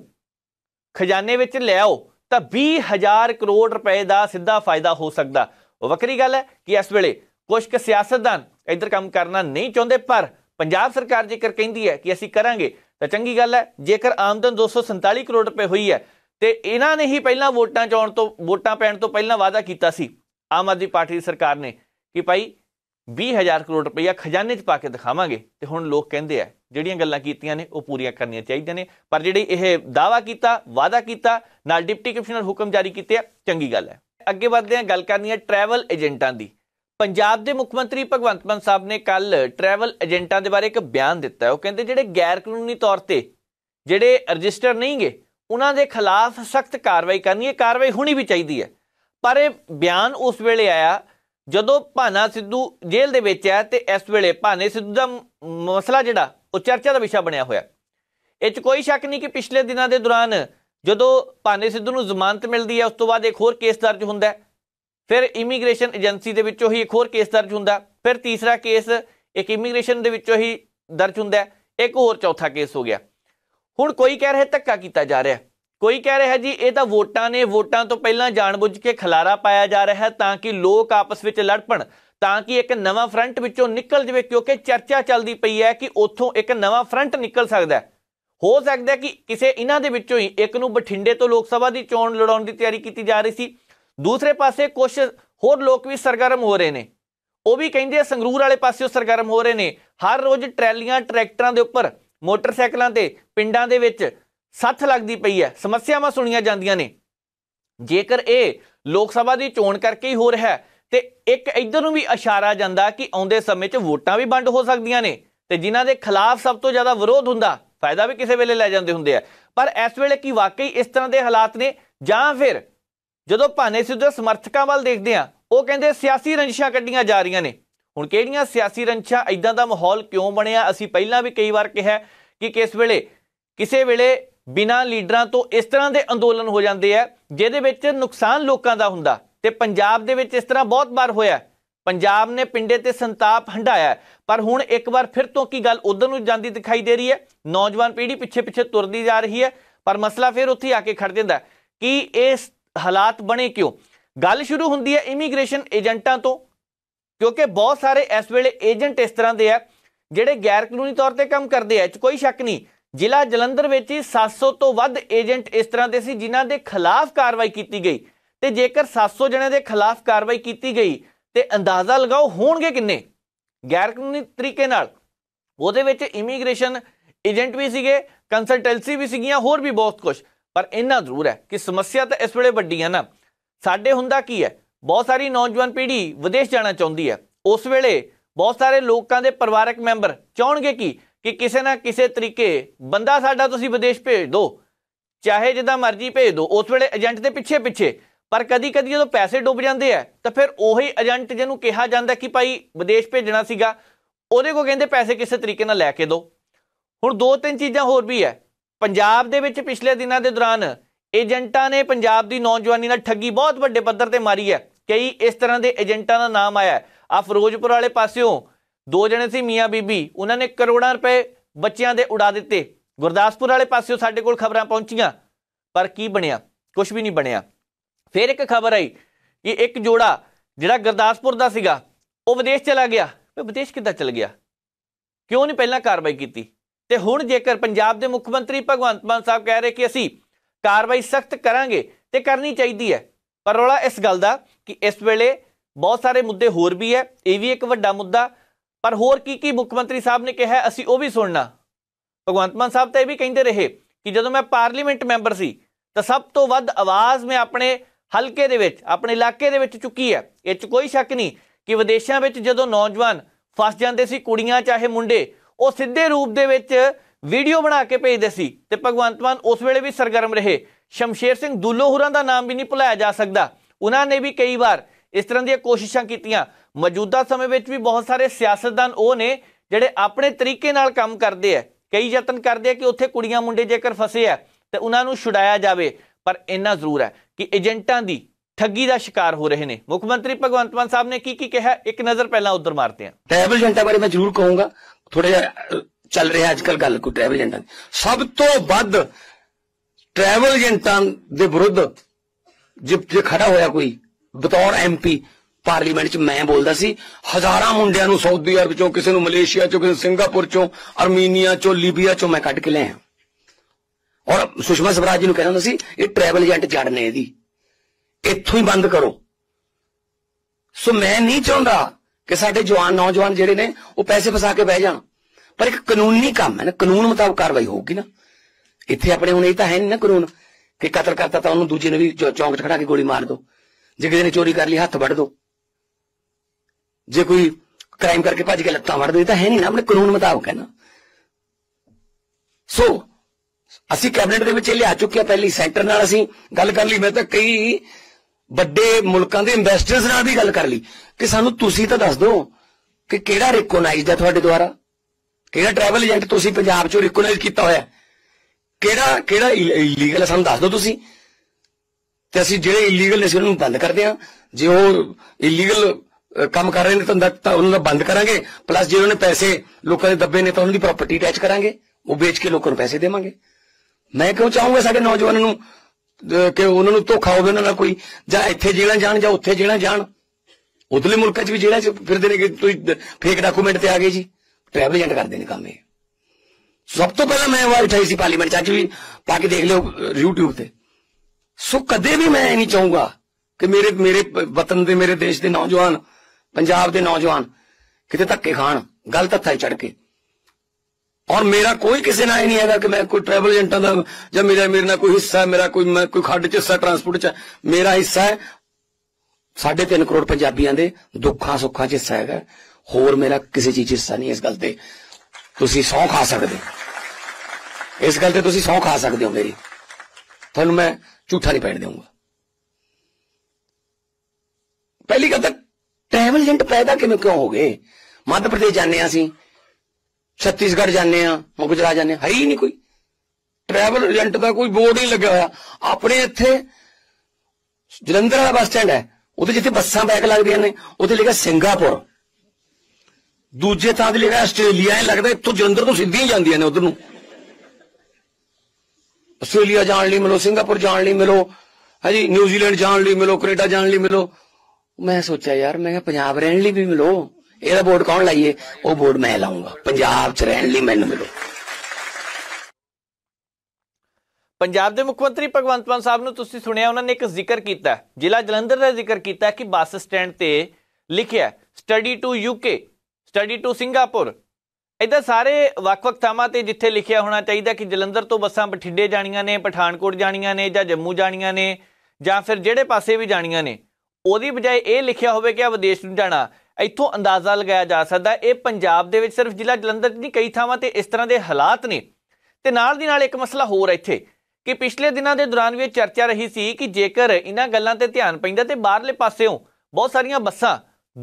ਖਜ਼ਾਨੇ ਵਿੱਚ ਲਿਆਓ ਤਾਂ 20000 ਕਰੋੜ ਰੁਪਏ ਦਾ ਸਿੱਧਾ ਫਾਇਦਾ ਹੋ ਸਕਦਾ ਵੱਖਰੀ ਗੱਲ ਹੈ ਕਿ ਇਸ ਵੇਲੇ ਕੁਝ ਕੁ ਸਿਆਸਤਦਾਨ ਇੱਧਰ ਕੰਮ ਕਰਨਾ ਨਹੀਂ ਚਾਹੁੰਦੇ ਪਰ ਪੰਜਾਬ ਸਰਕਾਰ ਜੇਕਰ ਕਹਿੰਦੀ ਹੈ ਕਿ ਅਸੀਂ ਕਰਾਂਗੇ ਤਾਂ ਚੰਗੀ ਗੱਲ ਹੈ ਜੇਕਰ ਆਮਦਨ 247 ਕਰੋੜ ਰੁਪਏ ਹੋਈ ਹੈ ਤੇ ਇਹਨਾਂ ਨੇ ਹੀ ਪਹਿਲਾਂ ਵੋਟਾਂ ਚਾਉਣ ਤੋਂ ਵੋਟਾਂ ਪੈਣ ਤੋਂ ਪਹਿਲਾਂ ਵਾਅਦਾ ਕੀਤਾ ਸੀ ਆਮ ਆਦਮੀ ਪਾਰਟੀ ਦੀ ਸਰਕਾਰ ਨੇ ਕਿ ਭਾਈ 20000 ਕਰੋੜ ਰੁਪਏ ਖਜ਼ਾਨੇ 'ਚ ਪਾ ਕੇ ਦਿਖਾਵਾਂਗੇ ਤੇ ਹੁਣ ਲੋਕ ਕਹਿੰਦੇ ਆ ਜਿਹੜੀਆਂ ਗੱਲਾਂ ਕੀਤੀਆਂ ਨੇ ਉਹ ਪੂਰੀਆਂ ਕਰਨੀਆਂ ਚਾਹੀਦੀਆਂ ਨੇ ਪਰ ਜਿਹੜੀ ਇਹ ਦਾਵਾ ਕੀਤਾ ਵਾਅਦਾ ਕੀਤਾ ਨਾਲ ਡਿਪਟੀ ਕਮਿਸ਼ਨਰ ਹੁਕਮ ਜਾਰੀ ਕੀਤੇ ਆ ਚੰਗੀ ਗੱਲ ਹੈ ਅੱਗੇ ਵੱਧਦੇ ਆ ਗੱਲ ਕਰਨੀ ਹੈ ਟਰੈਵਲ ਏਜੰਟਾਂ ਦੀ ਪੰਜਾਬ ਦੇ ਮੁੱਖ ਮੰਤਰੀ ਭਗਵੰਤ ਮਾਨ ਸਾਹਿਬ ਨੇ ਕੱਲ ਟਰੈਵਲ ਏਜੰਟਾਂ ਦੇ ਬਾਰੇ ਇੱਕ ਬਿਆਨ ਦਿੱਤਾ ਉਹ ਕਹਿੰਦੇ ਜਿਹੜੇ ਗੈਰ ਕਾਨੂੰਨੀ ਤੌਰ ਤੇ ਜਿਹੜੇ ਰਜਿਸਟਰ ਨਹੀਂਗੇ ਉਹਨਾਂ ਦੇ ਖਿਲਾਫ ਸਖਤ ਕਾਰਵਾਈ ਕਰਨੀ ਹੈ ਕਾਰਵਾਈ ਹੋਣੀ ਵੀ ਚਾਹੀਦੀ ਹੈ ਪਰ ਇਹ ਬਿਆਨ ਉਸ ਵੇਲੇ ਆਇਆ ਜਦੋਂ ਭਾਨਾ ਸਿੱਧੂ ਜੇਲ੍ਹ ਦੇ ਵਿੱਚ ਹੈ ਤੇ ਇਸ ਵੇਲੇ ਭਾਨੇ ਸਿੱਧੂ ਦਾ ਮਸਲਾ ਜਿਹੜਾ ਉਹ ਚਰਚਾ ਦਾ ਵਿਸ਼ਾ ਬਣਿਆ ਹੋਇਆ ਇਹ 'ਚ ਕੋਈ ਸ਼ੱਕ ਨਹੀਂ ਕਿ ਪਿਛਲੇ ਦਿਨਾਂ ਦੇ ਦੌਰਾਨ ਜਦੋਂ ਭਾਨੇ ਸਿੱਧੂ ਨੂੰ ਜ਼ਮਾਨਤ ਮਿਲਦੀ ਹੈ ਉਸ ਤੋਂ ਬਾਅਦ ਇੱਕ ਹੋਰ ਕੇਸ ਦਰਜ ਹੁੰਦਾ ਹੈ ਫਿਰ ਇਮੀਗ੍ਰੇਸ਼ਨ ਏਜੰਸੀ ਦੇ ਵਿੱਚੋਂ ਹੀ ਇੱਕ ਹੋਰ ਕੇਸ ਦਰਜ ਹੁੰਦਾ ਫਿਰ ਤੀਸਰਾ ਕੇਸ ਇੱਕ ਇਮੀਗ੍ਰੇਸ਼ਨ ਦੇ ਵਿੱਚੋਂ ਹੀ ਦਰਜ ਹੁੰਦਾ ਇੱਕ ਹੋਰ ਚੌਥਾ ਕੇਸ ਹੋ ਗਿਆ ਹੁਣ ਕੋਈ ਕਹਿ ਰਿਹਾ ਧੱਕਾ ਕੀਤਾ ਜਾ ਰਿਹਾ ਕੋਈ ਕਹਿ ਰਿਹਾ ਜੀ ਇਹ ਤਾਂ ਵੋਟਾਂ ਨੇ ਵੋਟਾਂ ਤੋਂ ਪਹਿਲਾਂ ਜਾਣਬੁੱਝ ਕੇ ਖਲਾਰਾ ਪਾਇਆ ਜਾ ਰਿਹਾ ਹੈ ਤਾਂ ਕਿ ਲੋਕ ਆਪਸ ਵਿੱਚ ਲੜਪਣ ਤਾਂ ਕਿ ਇੱਕ ਨਵਾਂ ਫਰੰਟ ਵਿੱਚੋਂ ਨਿਕਲ ਜਵੇ ਕਿਉਂਕਿ ਚਰਚਾ ਚੱਲਦੀ ਪਈ ਹੈ ਕਿ ਉੱਥੋਂ ਇੱਕ ਨਵਾਂ ਫਰੰਟ ਨਿਕਲ ਸਕਦਾ ਹੈ ਹੋ ਸਕਦਾ ਕਿ ਕਿਸੇ ਇਹਨਾਂ ਦੇ ਵਿੱਚੋਂ ਹੀ ਇੱਕ ਨੂੰ ਬਠਿੰਡੇ ਤੋਂ ਲੋਕ ਸਭਾ ਦੀ ਚੋਣ ਲੜਾਉਣ ਦੀ ਤਿਆਰੀ ਕੀਤੀ ਜਾ ਰਹੀ ਸੀ ਦੂਸਰੇ ਪਾਸੇ ਕੁਝ ਹੋਰ ਲੋਕ ਵੀ ਸਰਗਰਮ ਹੋ ਰਹੇ ਨੇ ਉਹ ਵੀ ਕਹਿੰਦੇ ਸੰਗਰੂਰ ਵਾਲੇ ਪਾਸੇ ਉਹ ਸਰਗਰਮ ਹੋ ਰਹੇ ਨੇ ਹਰ ਰੋਜ਼ ਟਰੈਲੀਆਂ ਟਰੈਕਟਰਾਂ ਦੇ ਉੱਪਰ ਮੋਟਰਸਾਈਕਲਾਂ ਤੇ ਪਿੰਡਾਂ ਦੇ ਵਿੱਚ ਸੱਥ ਲੱਗਦੀ ਪਈ ਹੈ ਸਮੱਸਿਆਵਾਂ ਸੁਣੀਆਂ ਜਾਂਦੀਆਂ ਨੇ ਜੇਕਰ ਇਹ ਲੋਕ ਸਭਾ ਦੀ ਚੋਣ ਕਰਕੇ ਹੀ ਹੋ ਰਿਹਾ ਤੇ ਇੱਕ ਇਧਰ ਨੂੰ ਵੀ ਇਸ਼ਾਰਾ ਜਾਂਦਾ ਕਿ ਆਉਂਦੇ ਸਮੇਂ 'ਚ ਵੋਟਾਂ ਵੀ ਵੰਡ ਹੋ ਸਕਦੀਆਂ ਨੇ ਤੇ ਜਿਨ੍ਹਾਂ ਦੇ ਖਿਲਾਫ ਸਭ ਤੋਂ ਜ਼ਿਆਦਾ ਵਿਰੋਧ ਹੁੰਦਾ ਫਾਇਦਾ ਵੀ ਕਿਸੇ ਵੇਲੇ ਲੈ ਜਾਂਦੇ ਹੁੰਦੇ ਆ ਪਰ ਇਸ ਵੇਲੇ ਕੀ ਵਾਕਈ ਇਸ ਤਰ੍ਹਾਂ ਦੇ ਹਾਲਾਤ ਨੇ ਜਾਂ ਫਿਰ ਜਦੋਂ ਭਾਨੇ ਸਿੱਧੂ ਦੇ ਸਮਰਥਕਾਂ ਵੱਲ ਦੇਖਦੇ ਆ ਉਹ ਕਹਿੰਦੇ ਸਿਆਸੀ ਰੰਜਿਸ਼ਾਂ ਕੱਢੀਆਂ ਜਾ ਰਹੀਆਂ ਨੇ ਹੁਣ ਕਿਹੜੀਆਂ ਸਿਆਸੀ ਰੰਜਿਸ਼ਾਂ ਐਦਾਂ ਦਾ ਮਾਹੌਲ ਕਿਉਂ ਬਣਿਆ ਅਸੀਂ ਪਹਿਲਾਂ ਵੀ ਕਈ ਵਾਰ ਕਿਹਾ ਕਿ ਕਿਸ ਵੇਲੇ ਕਿਸੇ ਵੇਲੇ ਬਿਨਾਂ ਲੀਡਰਾਂ ਤੋਂ ਇਸ ਤਰ੍ਹਾਂ ਦੇ ਅੰਦੋਲਨ ਹੋ ਜਾਂਦੇ ਆ ਜਿਹਦੇ ਵਿੱਚ ਨੁਕਸਾਨ ਲੋਕਾਂ ਦਾ ਹੁੰਦਾ ਤੇ ਪੰਜਾਬ ਦੇ ਵਿੱਚ ਇਸ ਤਰ੍ਹਾਂ ਬਹੁਤ ਵਾਰ ਹੋਇਆ ਪੰਜਾਬ ਨੇ ਪਿੰਡੇ ਤੇ ਸੰਤਾਪ ਹੰਡਾਇਆ ਪਰ ਹੁਣ ਇੱਕ ਵਾਰ ਫਿਰ ਤੋਂ ਕੀ ਗੱਲ ਉਧਰ ਨੂੰ ਜਾਂਦੀ ਦਿਖਾਈ ਦੇ ਰਹੀ ਹੈ ਨੌਜਵਾਨ ਪੀੜ੍ਹੀ ਪਿੱਛੇ ਪਿੱਛੇ ਤੁਰਦੀ ਜਾ ਰਹੀ ਹੈ ਪਰ ਮਸਲਾ ਫਿਰ ਉੱਥੇ ਆ ਕੇ ਖੜ ਜਾਂਦਾ ਕਿ ਇਸ ਹਾਲਾਤ ਬਣੇ ਕਿਉਂ ਗੱਲ ਸ਼ੁਰੂ ਹੁੰਦੀ ਹੈ ਇਮੀਗ੍ਰੇਸ਼ਨ ਏਜੰਟਾਂ ਤੋਂ ਕਿਉਂਕਿ ਬਹੁਤ ਸਾਰੇ ਇਸ ਵੇਲੇ ਏਜੰਟ ਇਸ ਤਰ੍ਹਾਂ ਦੇ ਆ ਜਿਹੜੇ ਗੈਰ ਕਾਨੂੰਨੀ ਤੌਰ ਤੇ ਕੰਮ ਕਰਦੇ ਆ ਕੋਈ ਸ਼ੱਕ ਨਹੀਂ ਜ਼ਿਲ੍ਹਾ ਜਲੰਧਰ ਵਿੱਚ ਹੀ 700 ਤੋਂ ਵੱਧ ਏਜੰਟ ਇਸ ਤਰ੍ਹਾਂ ਦੇ ਸੀ ਜਿਨ੍ਹਾਂ ਦੇ ਖਿਲਾਫ ਕਾਰਵਾਈ ਕੀਤੀ ਗਈ ਤੇ ਜੇਕਰ 700 ਜਣਿਆਂ ਦੇ ਖਿਲਾਫ ਕਾਰਵਾਈ ਕੀਤੀ ਗਈ ਤੇ ਅੰਦਾਜ਼ਾ ਲਗਾਓ ਹੋਣਗੇ ਕਿੰਨੇ ਗੈਰ ਕਾਨੂੰਨੀ ਤਰੀਕੇ ਨਾਲ ਉਹਦੇ ਵਿੱਚ ਇਮੀਗ੍ਰੇਸ਼ਨ ਏਜੰਟ ਵੀ ਸੀਗੇ ਕੰਸਲਟੈਂਸੀ ਵੀ ਸੀਗੀਆਂ ਹੋਰ ਵੀ ਬਹੁਤ ਕੁਝ ਪਰ ਇਹਨਾਂ ਜ਼ਰੂਰ ਹੈ ਕਿ ਸਮੱਸਿਆ ਤਾਂ ਇਸ ਵੇਲੇ ਵੱਡੀ ਹੈ ਨਾ ਸਾਡੇ ਹੁੰਦਾ ਕੀ ਹੈ ਬਹੁਤ ਸਾਰੀ ਨੌਜਵਾਨ ਪੀੜ੍ਹੀ ਵਿਦੇਸ਼ ਜਾਣਾ ਚਾਹੁੰਦੀ ਹੈ ਉਸ ਵੇਲੇ ਬਹੁਤ ਸਾਰੇ ਲੋਕਾਂ ਦੇ ਪਰਿਵਾਰਕ ਮੈਂਬਰ ਚਾਹਣਗੇ ਕੀ ਕਿ ਕਿਸੇ ਨਾ ਕਿਸੇ ਤਰੀਕੇ ਬੰਦਾ ਸਾਡਾ ਤੁਸੀਂ ਵਿਦੇਸ਼ ਭੇਜ ਦਿਓ ਚਾਹੇ ਜਿੱਦਾਂ ਮਰਜ਼ੀ ਭੇਜ ਦਿਓ ਉਸ ਵੇਲੇ ਏਜੰਟ ਦੇ ਪਿੱਛੇ ਪਿੱਛੇ ਪਰ ਕਦੀ ਕਦੀ ਜਦੋਂ ਪੈਸੇ ਡੁੱਬ ਜਾਂਦੇ ਆ ਤਾਂ ਫਿਰ ਉਹੀ ਏਜੰਟ ਜਿਹਨੂੰ ਕਿਹਾ ਜਾਂਦਾ ਕਿ ਭਾਈ ਵਿਦੇਸ਼ ਭੇਜਣਾ ਸੀਗਾ ਉਹਦੇ ਕੋ ਕਹਿੰਦੇ ਪੈਸੇ ਕਿਸੇ ਤਰੀਕੇ ਨਾਲ ਲੈ ਕੇ ਦਿਓ ਹੁਣ ਦੋ ਤਿੰਨ ਚੀਜ਼ਾਂ ਹੋਰ ਵੀ ਹੈ ਪੰਜਾਬ ਦੇ ਵਿੱਚ ਪਿਛਲੇ ਦਿਨਾਂ ਦੇ ਦੌਰਾਨ ਏਜੰਟਾਂ ਨੇ ਪੰਜਾਬ ਦੀ ਨੌਜਵਾਨੀ ਨਾਲ ਠੱਗੀ ਬਹੁਤ ਵੱਡੇ ਪੱਧਰ ਤੇ ਮਾਰੀ ਹੈ ਕਈ ਇਸ ਤਰ੍ਹਾਂ ਦੇ ਏਜੰਟਾਂ ਦਾ ਨਾਮ ਆਇਆ ਆ ਫਿਰੋਜ਼ਪੁਰ ਵਾਲੇ ਪਾਸਿਓਂ ਦੋ ਜਣੇ ਸੀ ਮੀਆਂ ਬੀਬੀ ਉਹਨਾਂ ਨੇ ਕਰੋੜਾਂ ਰੁਪਏ ਬੱਚਿਆਂ ਦੇ ਉਡਾ ਦਿੱਤੇ ਗੁਰਦਾਸਪੁਰ ਵਾਲੇ ਪਾਸਿਓਂ ਸਾਡੇ ਕੋਲ ਖਬਰਾਂ ਪਹੁੰਚੀਆਂ ਪਰ ਕੀ ਬਣਿਆ ਕੁਝ ਵੀ ਨਹੀਂ ਬਣਿਆ ਫਿਰ ਇੱਕ ਖਬਰ ਆਈ ਕਿ ਇੱਕ ਜੋੜਾ ਜਿਹੜਾ ਗੁਰਦਾਸਪੁਰ ਦਾ ਸੀਗਾ ਉਹ ਵਿਦੇਸ਼ ਚਲਾ ਗਿਆ ਵਿਦੇਸ਼ ਕਿੱਦਾਂ ਚਲ ਗਿਆ ਕਿਉਂ ਨਹੀਂ ਪਹਿਲਾਂ ਕਾਰਵਾਈ ਕੀਤੀ ਤੇ ਹੁਣ ਜੇਕਰ ਪੰਜਾਬ ਦੇ ਮੁੱਖ ਮੰਤਰੀ ਭਗਵੰਤ ਮਾਨ ਸਾਹਿਬ ਕਹਿ ਰਹੇ ਕਿ ਅਸੀਂ ਕਾਰਵਾਈ ਸਖਤ ਕਰਾਂਗੇ ਤੇ ਕਰਨੀ ਚਾਹੀਦੀ ਹੈ ਪਰ ਰੋਲਾ ਇਸ ਗੱਲ ਦਾ ਕਿ ਇਸ ਵੇਲੇ ਬਹੁਤ ਸਾਰੇ ਮੁੱਦੇ ਹੋਰ ਵੀ ਹੈ ਇਹ ਵੀ ਇੱਕ ਵੱਡਾ ਮੁੱਦਾ ਪਰ ਹੋਰ ਕੀ ਕੀ ਮੁੱਖ ਮੰਤਰੀ ਸਾਹਿਬ ਨੇ ਕਿਹਾ ਅਸੀਂ ਉਹ ਵੀ ਸੁਣਨਾ ਭਗਵੰਤ ਮਾਨ ਸਾਹਿਬ ਤਾਂ ਇਹ ਵੀ ਕਹਿੰਦੇ ਰਹੇ ਕਿ ਜਦੋਂ ਮੈਂ ਪਾਰਲੀਮੈਂਟ ਮੈਂਬਰ ਸੀ ਤਾਂ ਸਭ ਤੋਂ ਵੱਧ ਆਵਾਜ਼ ਮੈਂ ਆਪਣੇ ਹਲਕੇ ਦੇ ਵਿੱਚ ਆਪਣੇ ਇਲਾਕੇ ਦੇ ਵਿੱਚ ਚੁੱਕੀ ਹੈ ਇਹ 'ਚ ਕੋਈ ਸ਼ੱਕ ਨਹੀਂ ਕਿ ਵਿਦੇਸ਼ਾਂ ਵਿੱਚ ਜਦੋਂ ਨੌਜਵਾਨ ਫਸ ਜਾਂਦੇ ਸੀ ਕੁੜੀਆਂ ਚਾਹੇ ਮੁੰਡੇ ਉਹ ਸਿੱਧੇ ਰੂਪ ਦੇ ਵਿੱਚ ਵੀਡੀਓ ਬਣਾ ਕੇ ਭੇਜਦੇ ਸੀ ਤੇ ਭਗਵੰਤ ਮਾਨ ਉਸ ਵੇਲੇ ਵੀ ਸਰਗਰਮ ਰਹੇ ਸ਼ਮਸ਼ੇਰ ਸਿੰਘ ਦੁੱਲੋ ਹੁਰਾਂ ਦਾ ਨਾਮ ਵੀ ਨਹੀਂ ਭੁਲਾਇਆ ਜਾ ਸਕਦਾ ਉਹਨਾਂ ਨੇ ਵੀ ਕਈ ਵਾਰ ਇਸ ਤਰ੍ਹਾਂ ਦੀਆਂ ਕੋਸ਼ਿਸ਼ਾਂ ਕੀਤੀਆਂ ਮੌਜੂਦਾ ਸਮੇਂ ਵਿੱਚ ਵੀ ਬਹੁਤ ਸਾਰੇ ਸਿਆਸਤਦਾਨ ਉਹ ਨੇ ਜਿਹੜੇ ਆਪਣੇ ਤਰੀਕੇ ਨਾਲ ਕੰਮ ਕਰਦੇ ਆ ਕਈ ਯਤਨ ਕਰਦੇ ਆ ਕਿ ਉੱਥੇ ਕੁੜੀਆਂ ਮੁੰਡੇ ਜੇਕਰ ਫਸੇ ਆ ਤੇ ਉਹਨਾਂ ਨੂੰ ਛੁਡਾਇਆ ਜਾਵੇ ਪਰ ਇੰਨਾ ਜ਼ਰੂਰ ਹੈ ਕਿ ਏਜੰਟਾਂ ਦੀ ਠੱਗੀ ਦਾ ਸ਼ਿਕਾਰ ਹੋ ਰਹੇ ਨੇ ਮੁੱਖ ਮੰਤਰੀ ਭਗਵੰਤ ਮਾਨ ਸਾਹਿਬ ਨੇ ਕੀ ਕੀ ਕਿਹਾ ਇੱਕ ਨਜ਼ਰ ਪਹਿਲਾਂ ਉਧਰ ਮਾਰਦੇ ਆ ਟੈਬਲ ਏਜੰਟਾਂ ਬਾਰੇ ਮੈਂ ਜ਼ਰੂਰ ਕਹੂੰਗਾ ਥੋੜਾ ਜਿਹਾ ਚੱਲ ਰਿਹਾ ਅੱਜਕੱਲ ਗੱਲ ਕੋ ਟਰੈਵਲ ਏਜੰਟਾਂ ਦੀ ਸਭ ਤੋਂ ਵੱਧ ਟਰੈਵਲ ਏਜੰਟਾਂ ਦੇ ਵਿਰੁੱਧ ਜੇ ਖੜਾ ਹੋਇਆ ਕੋਈ ਬਤੌਰ ਐਮਪੀ ਪਾਰਲੀਮੈਂਟ 'ਚ ਮੈਂ ਬੋਲਦਾ ਸੀ ਹਜ਼ਾਰਾਂ ਮੁੰਡਿਆਂ ਨੂੰ ਸਾਊਦੀ ਅਰਬ 'ਚੋਂ ਕਿਸੇ ਨੂੰ ਮਲੇਸ਼ੀਆ 'ਚੋਂ ਕਿਸੇ ਸਿੰਗਾਪੁਰ 'ਚੋਂ ਅਰਮੀਨੀਆ 'ਚੋਂ ਲੀਬੀਆ 'ਚੋਂ ਮੈਂ ਕੱਢ ਕੇ ਲਿਆ ਔਰ ਸੁਸ਼ਮਾ ਸਵਰਾਜ ਜੀ ਨੂੰ ਕਹਿੰਦਾ ਹੁੰਦਾ ਸੀ ਇਹ ਟਰੈਵਲ ਏਜੰਟ ਜੜਨੇ ਦੀ ਇਹਦੀ ਇੱਥੋਂ ਹੀ ਬੰਦ ਕਰੋ ਸੋ ਮੈਂ ਨਹੀਂ ਚਾਹੁੰਦਾ ਕਿ ਸਾਡੇ ਜਵਾਨ ਨੌਜਵਾਨ ਜਿਹੜੇ ਨੇ ਉਹ ਪੈਸੇ ਫਸਾ ਕੇ ਬਹਿ ਜਾਣ ਪਰ ਇੱਕ ਕਾਨੂੰਨੀ ਕੰਮ ਹੈ ਨਾ ਕਾਨੂੰਨ ਮੁਤਾਬਕ ਕਾਰਵਾਈ ਹੋਊਗੀ ਨਾ ਇੱਥੇ ਆਪਣੇ ਹੁਣ ਇਹ ਤਾਂ ਹੈ ਨਹੀਂ ਨਾ ਕਾਨੂੰਨ ਕਿ ਕਤਲ ਕਰਤਾ ਤਾਂ ਉਹਨੂੰ ਦੂਜੇ ਨੇ ਵੀ ਚੌਂਕ 'ਚ ਖੜਾ ਕੇ ਗੋਲੀ ਮਾਰ ਦੋ ਜੇ ਕਿਸੇ ਨੇ ਚੋਰੀ ਕਰ ਲਈ ਹੱਥ ਵੱਢ ਦੋ ਜੇ ਕੋਈ ਕ੍ਰਾਈਮ ਕਰਕੇ ਭੱਜ ਕੇ ਲੱਤਾਂ ਵੱਢ ਦੋ ਇਹ ਤਾਂ ਹੈ ਨਹੀਂ ਨਾ ਆਪਣੇ ਕਾਨੂੰਨ ਮੁਤਾਬਕ ਹੈ ਨਾ ਸੋ ਅਸੀਂ ਕੈਬਨਿਟ ਦੇ ਵਿੱਚ ਇਹ ਲਿਆ ਚੁੱਕਿਆ ਪਹਿਲੀ ਸੈਂਟਰ ਨਾਲ ਅਸੀਂ ਗੱਲ ਕਰ ਲਈ ਮੈਂ ਤਾਂ ਕਈ ਵੱਡੇ ਮੁਲਕਾਂ ਦੇ ਇਨਵੈਸਟਰਸ ਨਾਲ ਵੀ ਗੱਲ ਕਰ ਲਈ ਕਿ ਸਾਨੂੰ ਤੁਸੀਂ ਤਾਂ ਦੱਸ ਦਿਓ ਕਿ ਕਿਹੜਾ ਰਿਕਗਨਾਈਜ਼ਡ ਹੈ ਤੁਹਾਡੇ ਦੁਆਰਾ ਕਿਹੜਾ ਟਰੈਵਲ ਏਜੰਟ ਤੁਸੀਂ ਪੰਜਾਬ ਚੋਂ ਰਿਕੋਗਨਾਈਜ਼ ਕੀਤਾ ਹੋਇਆ ਕਿਹੜਾ ਕਿਹੜਾ ਇਲੀਗਲ ਹੈ ਸਾਨੂੰ ਦੱਸ ਦਿਓ ਤੁਸੀਂ ਤੇ ਅਸੀਂ ਜਿਹੜੇ ਇਲੀਗਲ ਨੇ ਸੀ ਨੂੰ ਬੰਦ ਕਰਦੇ ਆ ਜੇ ਉਹ ਇਲੀਗਲ ਕੰਮ ਕਰ ਰਹੇ ਨੇ ਤਾਂ ਤਾਂ ਉਹਨਾਂ ਦਾ ਬੰਦ ਕਰਾਂਗੇ ਪਲੱਸ ਜੇ ਉਹਨੇ ਪੈਸੇ ਲੋਕਾਂ ਦੇ ਦੱਬੇ ਨੇ ਤਾਂ ਉਹਨਾਂ ਦੀ ਪ੍ਰਾਪਰਟੀ ਅਟੈਚ ਕਰਾਂਗੇ ਉਹ ਵੇਚ ਕੇ ਲੋਕਾਂ ਨੂੰ ਪੈਸੇ ਦੇਵਾਂਗੇ ਮੈਂ ਕਿਉਂ ਚਾਹੂੰਗਾ ਸਾਡੇ ਨੌਜਵਾਨਾਂ ਨੂੰ ਕਿ ਉਹਨਾਂ ਨੂੰ ਧੋਖਾ ਹੋਵੇ ਉਹਨਾਂ ਦਾ ਕੋਈ ਜਾਂ ਇੱਥੇ ਜੇਲ੍ਹਾਂ ਜਾਣ ਜਾਂ ਉੱਥੇ ਜੇਲ੍ਹਾਂ ਜਾਣ ਉਧਰਲੇ ਮੁਲਕਾਂ 'ਚ ਵੀ ਜਿਹੜਾ 'ਚ ਫਿਰਦੇ ਨੇ ਕਿ ਤੁਸੀਂ ਫੇਕ ਡਾਕੂਮੈਂਟ ਤੇ ਆ ਗਏ ਜੀ ਟਰੈਵਲ ਏਜੰਟ ਕਰਦੇ ਨੇ ਕੰਮ ਇਹ ਸਭ ਤੋਂ ਪਹਿਲਾਂ ਮੈਂ ਆਵਾਜ਼ ਉਠਾਈ ਸੀ ਪਾਰਲੀਮੈਂਟ 'ਚ ਵੀ ਪਾ ਕੇ ਦੇਖ ਲਿਓ YouTube ਤੇ ਸੋ ਕਦੇ ਵੀ ਮੈਂ ਇਹ ਨਹੀਂ ਚਾਹੂੰਗਾ ਕਿ ਮੇਰੇ ਮੇਰੇ ਵਤਨ ਦੇ ਮੇਰੇ ਦੇਸ਼ ਦੇ ਨੌਜਵਾਨ ਪੰਜਾਬ ਦੇ ਨੌਜਵਾਨ ਕਿਤੇ ਧੱਕੇ ਖਾਣ ਗਲਤ ਹੱਥਾਂ 'ਚ ਚੜ ਕੇ ਔਰ ਮੇਰਾ ਕੋਈ ਕਿਸੇ ਨਾਲ ਨਹੀਂ ਹੈਗਾ ਕਿ ਮੈਂ ਕੋਈ ਟ੍ਰੈਵਲ ਏਜੰਟਾਂ ਦਾ ਜਾਂ ਮੇਰਾ ਮੇਰੇ ਨਾਲ ਕੋਈ ਹਿੱਸਾ ਮੇਰਾ ਕੋਈ ਮੈਂ ਕੋਈ ਖੱਡ 'ਚ ਹਿੱਸਾ ਟਰਾਂਸਪੋਰਟ 'ਚ ਮੇਰਾ ਹਿੱਸਾ ਹੈ 3 ਕਰੋੜ ਪੰਜਾਬੀਆਂ ਦੇ ਦੁੱਖਾਂ ਸੁੱਖਾਂ 'ਚ ਹਿੱਸਾ ਹੈਗਾ ਹੋਰ ਮੇਰਾ ਕਿਸੇ ਚੀਜ਼ 'ਚ ਹਿੱਸਾ ਨਹੀਂ ਇਸ ਗੱਲ ਤੇ ਤੁਸੀਂ ਸੌ ਖਾ ਸਕਦੇ ਇਸ ਗੱਲ ਤੇ ਤੁਸੀਂ ਸੌ ਖਾ ਸਕਦੇ ਹੋ ਮੇਰੀ ਤੁਹਾਨੂੰ ਮੈਂ ਝੂਠਾ ਨਹੀਂ ਪੈਣ ਦੇਵਾਂਗਾ ਪਹਿਲੀ ਗੱਲ ਤਾਂ ਟ੍ਰੈਵਲ ਏਜੰਟ ਪੈਦਾ ਕਿਵੇਂ ਕਿਉਂ ਹੋ ਗਏ ਮੱਧ ਪ੍ਰਦੇਸ਼ ਜਾਂਦੇ ਆ ਅਸੀਂ ਛੱਤੀਸਗੜ੍ਹ ਜਾਂਦੇ ਆ ਗੁਜਰਾਤ ਜਾਂਦੇ ਹੈ ਹੀ ਨਹੀਂ ਕੋਈ ਟਰੈਵਲ ਏਜੰਟ ਦਾ ਕੋਈ ਬੋਰਡ ਨਹੀਂ ਲੱਗਿਆ ਹੋਇਆ ਆਪਣੇ ਇੱਥੇ ਜਲੰਧਰ ਵਾਲਾ ਬੱਸ ਸਟੈਂਡ ਹੈ ਉਹਦੇ ਜਿੱਥੇ ਬੱਸਾਂ ਬੈਕ ਲੱਗਦੀਆਂ ਨੇ ਉਹਦੇ ਲਿਖਿਆ ਸਿੰਗਾਪੁਰ ਦੂਜੇ ਥਾਂ ਤੇ ਲਿਖਿਆ ਆਸਟ੍ਰੇਲੀਆ ਐ ਲੱਗਦਾ ਇੱਥੋਂ ਜਲੰਧਰ ਤੋਂ ਸਿੱਧੀ ਜਾਂਦੀਆਂ ਨੇ ਉਧਰ ਨੂੰ ਆਸਟ੍ਰੇਲੀਆ ਜਾਣ ਲਈ ਮਿਲੋ ਸਿੰਗਾਪੁਰ ਜਾਣ ਲਈ ਮਿਲੋ ਹਾਂਜੀ ਨਿਊਜ਼ੀਲੈਂਡ ਜਾਣ ਲਈ ਮਿਲੋ ਕੈਨੇਡਾ ਜਾਣ ਲਈ ਮਿਲੋ ਮੈਂ ਸੋਚਿਆ ਯਾਰ ਮੈਂ ਕਿਹਾ ਪੰਜਾਬ ਰਹਿਣ ਲਈ ਵੀ ਮਿਲੋ ਇਹਦਾ ਵੋਟ ਕੌਣ ਲਾਈਏ ਉਹ ਵੋਟ ਮੈਂ ਲਾਉਂਗਾ ਪੰਜਾਬ 'ਚ ਰਹਿਣ ਲਈ ਮੈਨੂੰ ਮਿਲੋ ਪੰਜਾਬ ਦੇ ਮੁੱਖ ਮੰਤਰੀ ਭਗਵੰਤ ਮਾਨ ਸਾਹਿਬ ਨੂੰ ਤੁਸੀਂ ਸੁਣਿਆ ਉਹਨਾਂ ਨੇ ਇੱਕ ਜ਼ਿਕਰ ਕੀਤਾ ਜ਼ਿਲ੍ਹਾ ਜਲੰਧਰ ਦਾ ਜ਼ਿਕਰ ਕੀਤਾ ਕਿ ਬੱਸ ਸਟੈਂਡ ਤੇ ਲਿਖਿਆ study to UK study to Singapore ਇਦਾਂ ਸਾਰੇ ਵੱਖ-ਵੱਖ ਥਾਵਾਂ ਤੇ ਜਿੱਥੇ ਲਿਖਿਆ ਹੋਣਾ ਚਾਹੀਦਾ ਕਿ ਜਲੰਧਰ ਤੋਂ ਬੱਸਾਂ ਬਠਿੰਡੇ ਜਾਣੀਆਂ ਨੇ ਪਠਾਨਕੋਟ ਜਾਣੀਆਂ ਨੇ ਜਾਂ ਜੰਮੂ ਜਾਣੀਆਂ ਨੇ ਜਾਂ ਫਿਰ ਜਿਹੜੇ ਪਾਸੇ ਵੀ ਜਾਣੀਆਂ ਨੇ ਉਹਦੀ ਬਜਾਏ ਇਹ ਲਿਖਿਆ ਹੋਵੇ ਕਿ ਆ ਵਿਦੇਸ਼ ਨੂੰ ਜਾਣਾ ਇੱਥੋਂ ਅੰਦਾਜ਼ਾ ਲਗਾਇਆ ਜਾ ਸਕਦਾ ਇਹ ਪੰਜਾਬ ਦੇ ਵਿੱਚ ਸਿਰਫ ਜ਼ਿਲ੍ਹਾ ਜਲੰਧਰ ਨਹੀਂ ਕਈ ਥਾਵਾਂ ਤੇ ਇਸ ਤਰ੍ਹਾਂ ਦੇ ਹਾਲਾਤ ਨੇ ਤੇ ਨਾਲ ਦੀ ਨਾਲ ਇੱਕ ਮਸਲਾ ਹੋਰ ਇੱਥੇ ਕਿ ਪਿਛਲੇ ਦਿਨਾਂ ਦੇ ਦੌਰਾਨ ਵੀ ਇਹ ਚਰਚਾ ਰਹੀ ਸੀ ਕਿ ਜੇਕਰ ਇਹਨਾਂ ਗੱਲਾਂ ਤੇ ਧਿਆਨ ਪੈਂਦਾ ਤੇ ਬਾਹਰਲੇ ਪਾਸਿਓਂ ਬਹੁਤ ਸਾਰੀਆਂ ਬੱਸਾਂ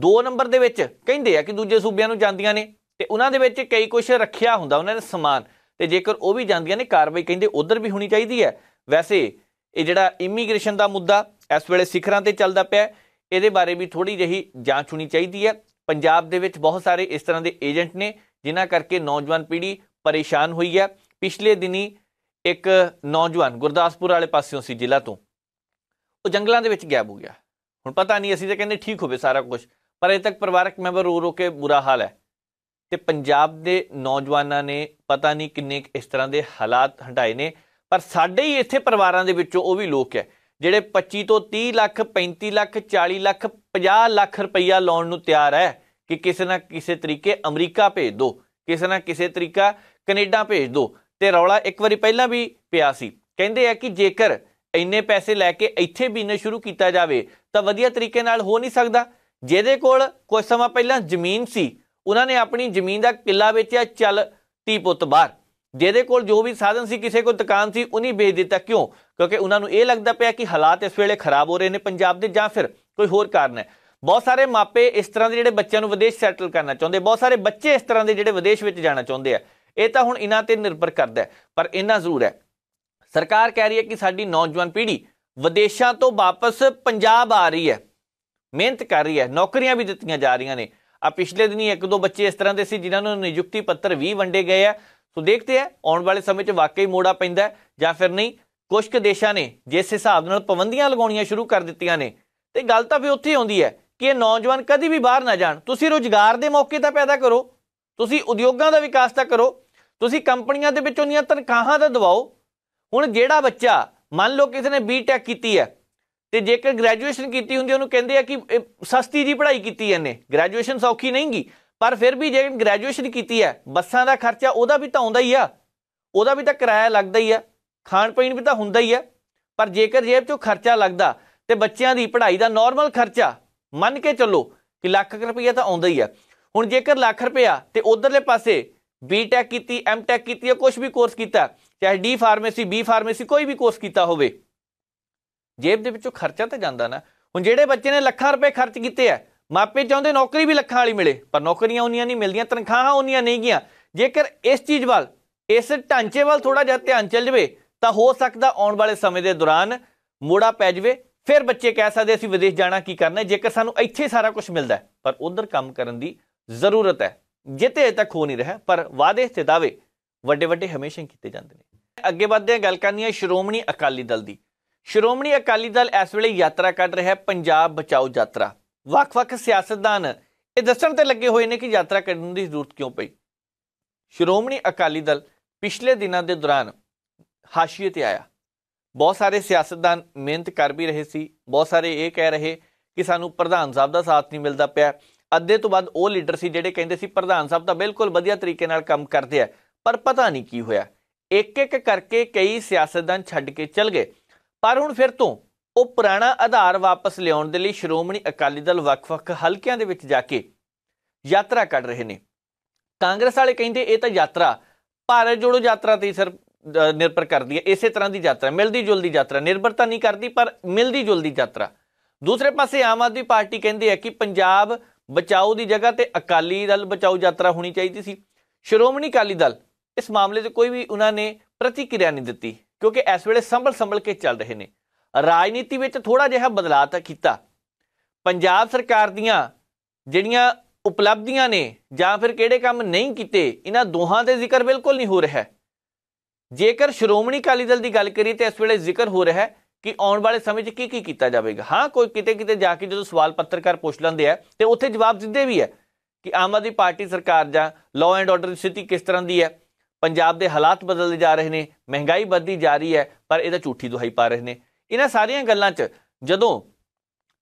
2 ਨੰਬਰ ਦੇ ਵਿੱਚ ਕਹਿੰਦੇ ਆ ਕਿ ਦੂਜੇ ਸੂਬਿਆਂ ਨੂੰ ਜਾਂਦੀਆਂ ਨੇ ਤੇ ਉਹਨਾਂ ਦੇ ਵਿੱਚ ਕਈ ਕੁਝ ਰੱਖਿਆ ਹੁੰਦਾ ਉਹਨਾਂ ਨੇ ਸਮਾਨ ਤੇ ਜੇਕਰ ਉਹ ਵੀ ਜਾਂਦੀਆਂ ਨੇ ਕਾਰਵਾਈ ਕਹਿੰਦੇ ਉਧਰ ਵੀ ਹੋਣੀ ਚਾਹੀਦੀ ਹੈ ਵੈਸੇ ਇਹ ਜਿਹੜਾ ਇਮੀਗ੍ਰੇਸ਼ਨ ਦਾ ਮੁੱਦਾ ਇਸ ਵੇਲੇ ਸਿਖਰਾਂ ਤੇ ਚੱਲਦਾ ਪਿਆ ਇਹਦੇ ਬਾਰੇ ਵੀ ਥੋੜੀ ਜਹੀ ਜਾਂਚ ਹੋਣੀ ਚਾਹੀਦੀ ਹੈ ਪੰਜਾਬ ਦੇ ਵਿੱਚ ਬਹੁਤ ਸਾਰੇ ਇਸ ਤਰ੍ਹਾਂ ਦੇ ਏਜੰਟ ਨੇ ਜਿਨ੍ਹਾਂ ਕਰਕੇ ਨੌਜਵਾਨ ਪੀੜ੍ਹੀ ਪਰੇਸ਼ਾਨ ਹੋਈ ਹੈ ਪਿਛਲੇ ਦਿਨੀ ਇੱਕ ਨੌਜਵਾਨ ਗੁਰਦਾਸਪੁਰ ਵਾਲੇ ਪਾਸਿਓਂ ਸੀ ਜ਼ਿਲ੍ਹਾ ਤੋਂ ਉਹ ਜੰਗਲਾਂ ਦੇ ਵਿੱਚ ਗਾਇਬ ਹੋ ਗਿਆ ਹੁਣ ਪਤਾ ਨਹੀਂ ਅਸੀਂ ਤਾਂ ਕਹਿੰਦੇ ਠੀਕ ਹੋਵੇ ਸਾਰਾ ਕੁਝ ਪਰ ਅਜੇ ਤੱਕ ਪਰਿਵਾਰਕ ਮੈਂਬਰ ਰੋ ਰੋ ਕੇ ਬੁਰਾ ਹਾਲ ਹੈ ਤੇ ਪੰਜਾਬ ਦੇ ਨੌਜਵਾਨਾਂ ਨੇ ਪਤਾ ਨਹੀਂ ਕਿੰਨੇ ਇਸ ਤਰ੍ਹਾਂ ਦੇ ਹਾਲਾਤ ਹਟਾਏ ਨੇ ਪਰ ਸਾਡੇ ਹੀ ਇੱਥੇ ਪਰਿਵਾਰਾਂ ਦੇ ਵਿੱਚੋਂ ਉਹ ਵੀ ਲੋਕ ਹੈ ਜਿਹੜੇ 25 ਤੋਂ 30 ਲੱਖ 35 ਲੱਖ 40 ਲੱਖ 50 ਲੱਖ ਰੁਪਈਆ ਲਾਉਣ ਨੂੰ ਤਿਆਰ ਹੈ ਕਿ ਕਿਸੇ ਨਾ ਕਿਸੇ ਤਰੀਕੇ ਅਮਰੀਕਾ ਭੇਜ ਦੋ ਕਿਸੇ ਨਾ ਕਿਸੇ ਤਰੀਕਾ ਕੈਨੇਡਾ ਭੇਜ ਦੋ ਤੇ ਰੌਲਾ ਇੱਕ ਵਾਰੀ ਪਹਿਲਾਂ ਵੀ ਪਿਆ ਸੀ ਕਹਿੰਦੇ ਆ ਕਿ ਜੇਕਰ ਇੰਨੇ ਪੈਸੇ ਲੈ ਕੇ ਇੱਥੇ ਬਿਜ਼ਨਸ ਸ਼ੁਰੂ ਕੀਤਾ ਜਾਵੇ ਤਾਂ ਵਧੀਆ ਤਰੀਕੇ ਨਾਲ ਹੋ ਨਹੀਂ ਸਕਦਾ ਜਿਹਦੇ ਕੋਲ ਕੁਝ ਸਮਾਂ ਪਹਿਲਾਂ ਜ਼ਮੀਨ ਸੀ ਉਹਨਾਂ ਨੇ ਆਪਣੀ ਜ਼ਮੀਨ ਦਾ ਕਿੱਲਾ ਵੇਚਿਆ ਚੱਲ ਤੀ ਪੁੱਤ ਬਾਹਰ ਜਿਹਦੇ ਕੋਲ ਜੋ ਵੀ ਸਾਧਨ ਸੀ ਕਿਸੇ ਕੋਲ ਦੁਕਾਨ ਸੀ ਉਹਨੇ ਵੇਚ ਦਿੱਤਾ ਕਿਉਂ ਕਿਉਂਕਿ ਉਹਨਾਂ ਨੂੰ ਇਹ ਲੱਗਦਾ ਪਿਆ ਕਿ ਹਾਲਾਤ ਇਸ ਵੇਲੇ ਖਰਾਬ ਹੋ ਰਹੇ ਨੇ ਪੰਜਾਬ ਦੇ ਜਾਂ ਫਿਰ ਕੋਈ ਹੋਰ ਕਾਰਨ ਹੈ ਬਹੁਤ ਸਾਰੇ ਮਾਪੇ ਇਸ ਤਰ੍ਹਾਂ ਦੇ ਜਿਹੜੇ ਬੱਚਿਆਂ ਨੂੰ ਵਿਦੇਸ਼ ਸੈਟਲ ਕਰਨਾ ਚਾਹੁੰਦੇ ਬਹੁਤ ਸਾਰੇ ਬੱਚੇ ਇਸ ਤਰ੍ਹਾਂ ਦੇ ਜਿਹੜੇ ਵਿਦੇਸ਼ ਵਿੱਚ ਜਾਣਾ ਚਾਹੁੰਦੇ ਆ ਇਹ ਤਾਂ ਹੁਣ ਇਹਨਾਂ ਤੇ ਨਿਰਭਰ ਕਰਦਾ ਹੈ ਪਰ ਇਹਨਾਂ ਜ਼ਰੂਰ ਹੈ ਸਰਕਾਰ ਕਹਿ ਰਹੀ ਹੈ ਕਿ ਸਾਡੀ ਨੌਜਵਾਨ ਪੀੜ੍ਹੀ ਵਿਦੇਸ਼ਾਂ ਤੋਂ ਵਾਪਸ ਪੰਜਾਬ ਆ ਰਹੀ ਹੈ ਮਿਹਨਤ ਕਰ ਰਹੀ ਹੈ ਨੌਕਰੀਆਂ ਵੀ ਦਿੱਤੀਆਂ ਜਾ ਰਹੀਆਂ ਨੇ ਆ ਪਿਛਲੇ ਦਿਨੀ ਇੱਕ ਦੋ ਬੱਚੇ ਇਸ ਤਰ੍ਹਾਂ ਦੇ ਸੀ ਜਿਨ੍ਹਾਂ ਨੂੰ ਨਿਯੁਕਤੀ ਪੱਤਰ ਵੀ ਵੰਡੇ ਗਏ ਆ ਸੋ ਦੇਖਦੇ ਆ ਆਉਣ ਵਾਲੇ ਸਮੇਂ 'ਚ ਵਾਕਈ ਮੋੜਾ ਪੈਂਦਾ ਜਾਂ ਫਿਰ ਨਹੀਂ ਕੁਝ ਕੁ ਦੇਸ਼ਾਂ ਨੇ ਜਿਸ ਹਿਸਾਬ ਨਾਲ ਪਾਬੰਦੀਆਂ ਲਗਾਉਣੀਆਂ ਸ਼ੁਰੂ ਕਰ ਦਿੱਤੀਆਂ ਨੇ ਤੇ ਗੱਲ ਤਾਂ ਵੀ ਉੱਥੇ ਆਉਂਦੀ ਹੈ ਕਿ ਇਹ ਨੌਜਵਾਨ ਕਦੀ ਵੀ ਬਾਹਰ ਨਾ ਜਾਣ ਤੁਸੀਂ ਰੋਜ਼ਗਾਰ ਦੇ ਮੌਕੇ ਤਾਂ ਪੈਦਾ ਕਰੋ ਤੁਸੀਂ ਉਦਯੋਗਾਂ ਦਾ ਵਿਕਾਸ ਤਾਂ ਕਰੋ ਤੁਸੀਂ ਕੰਪਨੀਆਂ ਦੇ ਵਿੱਚ ਉਹਨੀਆਂ ਤਨਖਾਹਾਂ ਦਾ ਦਿਵਾਓ ਹੁਣ ਜਿਹੜਾ ਬੱਚਾ ਮੰਨ ਲਓ ਕਿਸੇ ਨੇ ਬੀਟੈਕ ਕੀਤੀ ਹੈ ਤੇ ਜੇਕਰ ਗ੍ਰੈਜੂਏਸ਼ਨ ਕੀਤੀ ਹੁੰਦੀ ਉਹਨੂੰ ਕਹਿੰਦੇ ਆ ਕਿ ਸਸਤੀ ਜੀ ਪੜ੍ਹਾਈ ਕੀਤੀ ਨੇ ਗ੍ਰੈਜੂਏਸ਼ਨ ਸੌਖੀ ਨਹੀਂਗੀ ਪਰ ਫਿਰ ਵੀ ਜੇ ਗ੍ਰੈਜੂਏਸ਼ਨ ਕੀਤੀ ਹੈ ਬੱਸਾਂ ਦਾ ਖਰਚਾ ਉਹਦਾ ਵੀ ਤਾਂ ਆਉਂਦਾ ਹੀ ਆ ਉਹਦਾ ਵੀ ਤਾਂ ਕਿਰਾਇਆ ਲੱਗਦਾ ਹੀ ਆ ਖਾਣ ਪੀਣ ਵੀ ਤਾਂ ਹੁੰਦਾ ਹੀ ਆ ਪਰ ਜੇਕਰ ਜੇਬ ਚੋਂ ਖਰਚਾ ਲੱਗਦਾ ਤੇ ਬੱਚਿਆਂ ਦੀ ਪੜ੍ਹਾਈ ਦਾ ਨਾਰਮਲ ਖਰਚਾ ਮੰਨ ਕੇ ਚੱਲੋ ਕਿ ਲੱਖ ਰੁਪਈਆ ਤਾਂ ਆਉਂਦਾ ਹੀ ਆ ਹੁਣ ਜੇਕਰ ਲੱਖ ਰੁਪਇਆ ਤੇ ਉਧਰਲੇ ਪਾਸੇ ਬੀਟੈਕ ਕੀਤੀ ਐਮਟੈਕ ਕੀਤੀ ਜਾਂ ਕੁਝ ਵੀ ਕੋਰਸ ਕੀਤਾ ਚਾਹੇ ਡੀ ਫਾਰਮੇਸੀ ਬੀ ਫਾਰਮੇਸੀ ਕੋਈ ਵੀ ਕੋਰਸ ਕੀਤਾ ਹੋਵੇ ਜੇਬ ਦੇ ਵਿੱਚੋਂ ਖਰਚਾ ਤਾਂ ਜਾਂਦਾ ਨਾ ਹੁਣ ਜਿਹੜੇ ਬੱਚੇ ਨੇ ਲੱਖਾਂ ਰੁਪਏ ਖਰਚ ਕੀਤੇ ਆ ਮਾਪੇ ਚਾਹੁੰਦੇ ਨੌਕਰੀ ਵੀ ਲੱਖਾਂ ਵਾਲੀ ਮਿਲੇ ਪਰ ਨੌਕਰੀਆਂ ਉਹਨੀਆਂ ਨਹੀਂ ਮਿਲਦੀਆਂ ਤਨਖਾਹਾਂ ਉਹਨੀਆਂ ਨਹੀਂ ਗੀਆਂ ਜੇਕਰ ਇਸ ਚੀਜ਼ ਵੱਲ ਇਸ ਢਾਂਚੇ ਵੱਲ ਥੋੜਾ ਜਿਹਾ ਧਿਆਨ ਚੱਲ ਜਵੇ ਤਾਂ ਹੋ ਸਕਦਾ ਆਉਣ ਵਾਲੇ ਸਮੇਂ ਦੇ ਦੌਰਾਨ ਮੋੜਾ ਪੈ ਜਵੇ ਫਿਰ ਬੱਚੇ ਕਹਿ ਸਕਦੇ ਅਸੀਂ ਵਿਦੇਸ਼ ਜਾਣਾ ਕੀ ਕਰਨਾ ਜੇਕਰ ਸਾਨੂੰ ਇੱਥੇ ਸਾਰਾ ਕੁਝ ਮਿਲਦਾ ਪਰ ਉਧਰ ਕੰਮ ਕਰਨ ਦੀ ਜ਼ਰੂਰਤ ਹੈ ਜਿੱਤੇ ਤੱਕ ਹੋ ਨਹੀਂ ਰਿਹਾ ਪਰ ਵਾਅਦੇ ਤੇ ਦਾਅਵੇ ਵੱਡੇ ਵੱਡੇ ਹਮੇਸ਼ਾ ਕੀਤੇ ਜਾਂਦੇ ਨੇ ਅੱਗੇ ਵੱਧਦੇ ਹਾਂ ਗੱਲ ਕਰਨੀ ਹੈ ਸ਼੍ਰੋਮਣੀ ਅਕਾਲੀ ਦਲ ਦੀ ਸ਼੍ਰੋਮਣੀ ਅਕਾਲੀ ਦਲ ਇਸ ਵੇਲੇ ਯਾਤਰਾ ਕੱਢ ਰਿਹਾ ਹੈ ਪੰਜਾਬ ਬਚਾਓ ਯਾਤਰਾ ਵੱਖ-ਵੱਖ ਸਿਆਸਤਦਾਨ ਇਹ ਦੱਸਣ ਤੇ ਲੱਗੇ ਹੋਏ ਨੇ ਕਿ ਯਾਤਰਾ ਕਰਨ ਦੀ ਜ਼ਰੂਰਤ ਕਿਉਂ ਪਈ ਸ਼੍ਰੋਮਣੀ ਅਕਾਲੀ ਦਲ ਪਿਛਲੇ ਦਿਨਾਂ ਦੇ ਦੌਰਾਨ ਹਾਸ਼ੀਏ ਤੇ ਆਇਆ ਬਹੁਤ ਸਾਰੇ ਸਿਆਸਤਦਾਨ ਮਿਹਨਤ ਕਰ ਵੀ ਰਹੇ ਸੀ ਬਹੁਤ ਸਾਰੇ ਇਹ ਕਹਿ ਰਹੇ ਕਿ ਸਾਨੂੰ ਪ੍ਰਧਾਨ ਸਾਹਿਬ ਦਾ ਸਾਥ ਨਹੀਂ ਮਿਲਦਾ ਪਿਆ ਅੱਧੇ ਤੋਂ ਬਾਅਦ ਉਹ ਲੀਡਰ ਸੀ ਜਿਹੜੇ ਕਹਿੰਦੇ ਸੀ ਪ੍ਰਧਾਨ ਸਾਹਿਬ ਤਾਂ ਬਿਲਕੁਲ ਵਧੀਆ ਤਰੀਕੇ ਨਾਲ ਕੰਮ ਕਰਦੇ ਆ ਪਰ ਪਤਾ ਨਹੀਂ ਕੀ ਹੋਇਆ ਇੱਕ ਇੱਕ ਕਰਕੇ ਕਈ ਸਿਆਸਤਦਾਨ ਛੱਡ ਕੇ ਚਲ ਗਏ ਪਰ ਹੁਣ ਫਿਰ ਤੋਂ ਉਹ ਪੁਰਾਣਾ ਆਧਾਰ ਵਾਪਸ ਲਿਆਉਣ ਦੇ ਲਈ ਸ਼੍ਰੋਮਣੀ ਅਕਾਲੀ ਦਲ ਵੱਖ-ਵੱਖ ਹਲਕਿਆਂ ਦੇ ਵਿੱਚ ਜਾ ਕੇ ਯਾਤਰਾ ਕੱਢ ਰਹੇ ਨੇ ਕਾਂਗਰਸ ਵਾਲੇ ਕਹਿੰਦੇ ਇਹ ਤਾਂ ਯਾਤਰਾ ਭਾਰਤ ਜੋੜੋ ਯਾਤਰਾ ਤੇ ਸਿਰ ਨਿਰਭਰ ਕਰਦੀ ਹੈ ਇਸੇ ਤਰ੍ਹਾਂ ਦੀ ਯਾਤਰਾ ਮਿਲਦੀ ਜੁਲਦੀ ਯਾਤਰਾ ਨਿਰਭਰਤਾ ਨਹੀਂ ਕਰਦੀ ਪਰ ਮਿਲਦੀ ਜੁਲਦੀ ਯਾਤਰਾ ਦੂਸਰੇ ਪਾਸੇ ਆਮ ਆਦਮੀ ਪਾਰਟੀ ਕਹਿੰਦੀ ਹੈ ਕਿ ਪੰਜਾਬ ਬਚਾਓ ਦੀ ਜਗ੍ਹਾ ਤੇ ਅਕਾਲੀ ਦਲ ਬਚਾਓ ਯਾਤਰਾ ਹੋਣੀ ਚਾਹੀਦੀ ਸੀ ਸ਼੍ਰੋਮਣੀ ਅਕਾਲੀ ਦਲ ਇਸ ਮਾਮਲੇ 'ਚ ਕੋਈ ਵੀ ਉਹਨਾਂ ਨੇ ਪ੍ਰਤੀਕਿਰਿਆ ਨਹੀਂ ਦਿੱਤੀ ਕਿਉਂਕਿ ਇਸ ਵੇਲੇ ਸੰਭਲ ਸੰਭਲ ਕੇ ਚੱਲ ਰਹੇ ਨੇ ਰਾਜਨੀਤੀ ਵਿੱਚ ਥੋੜਾ ਜਿਹਾ ਬਦਲਾਅ ਤਾਂ ਕੀਤਾ ਪੰਜਾਬ ਸਰਕਾਰ ਦੀਆਂ ਜਿਹੜੀਆਂ ਉਪਲਬਧੀਆਂ ਨੇ ਜਾਂ ਫਿਰ ਕਿਹੜੇ ਕੰਮ ਨਹੀਂ ਕੀਤੇ ਇਹਨਾਂ ਦੋਹਾਂ ਦੇ ਜ਼ਿਕਰ ਬਿਲਕੁਲ ਨਹੀਂ ਹੋ ਰਿਹਾ ਜੇਕਰ ਸ਼੍ਰੋਮਣੀ ਅਕਾਲੀ ਦਲ ਦੀ ਗੱਲ ਕਰੀਏ ਤੇ ਇਸ ਵੇਲੇ ਜ਼ਿਕਰ ਹੋ ਰਿਹਾ ਹੈ ਕਿ ਆਉਣ ਵਾਲੇ ਸਮੇਂ 'ਚ ਕੀ ਕੀ ਕੀਤਾ ਜਾਵੇਗਾ ਹਾਂ ਕੋਈ ਕਿਤੇ ਕਿਤੇ ਜਾ ਕੇ ਜਦੋਂ ਸਵਾਲ ਪੱਤਰਕਾਰ ਪੁੱਛ ਲੈਂਦੇ ਆ ਤੇ ਉੱਥੇ ਜਵਾਬ ਦਿੰਦੇ ਵੀ ਹੈ ਕਿ ਆਮ ਆਦਮੀ ਪਾਰਟੀ ਸਰਕਾਰ ਜਾਂ ਲਾਅ ਐਂਡ ਆਰਡਰ ਦੀ ਸਥਿਤੀ ਕਿਸ ਤਰ੍ਹਾਂ ਦੀ ਹੈ ਪੰਜਾਬ ਦੇ ਹਾਲਾਤ ਬਦਲਦੇ ਜਾ ਰਹੇ ਨੇ ਮਹਿੰਗਾਈ ਵੱਧਦੀ ਜਾ ਰਹੀ ਹੈ ਪਰ ਇਹਦਾ ਝੂਠੀ ਦੁਹਾਈ ਪਾ ਰਹੇ ਨੇ ਇਹਨਾਂ ਸਾਰੀਆਂ ਗੱਲਾਂ 'ਚ ਜਦੋਂ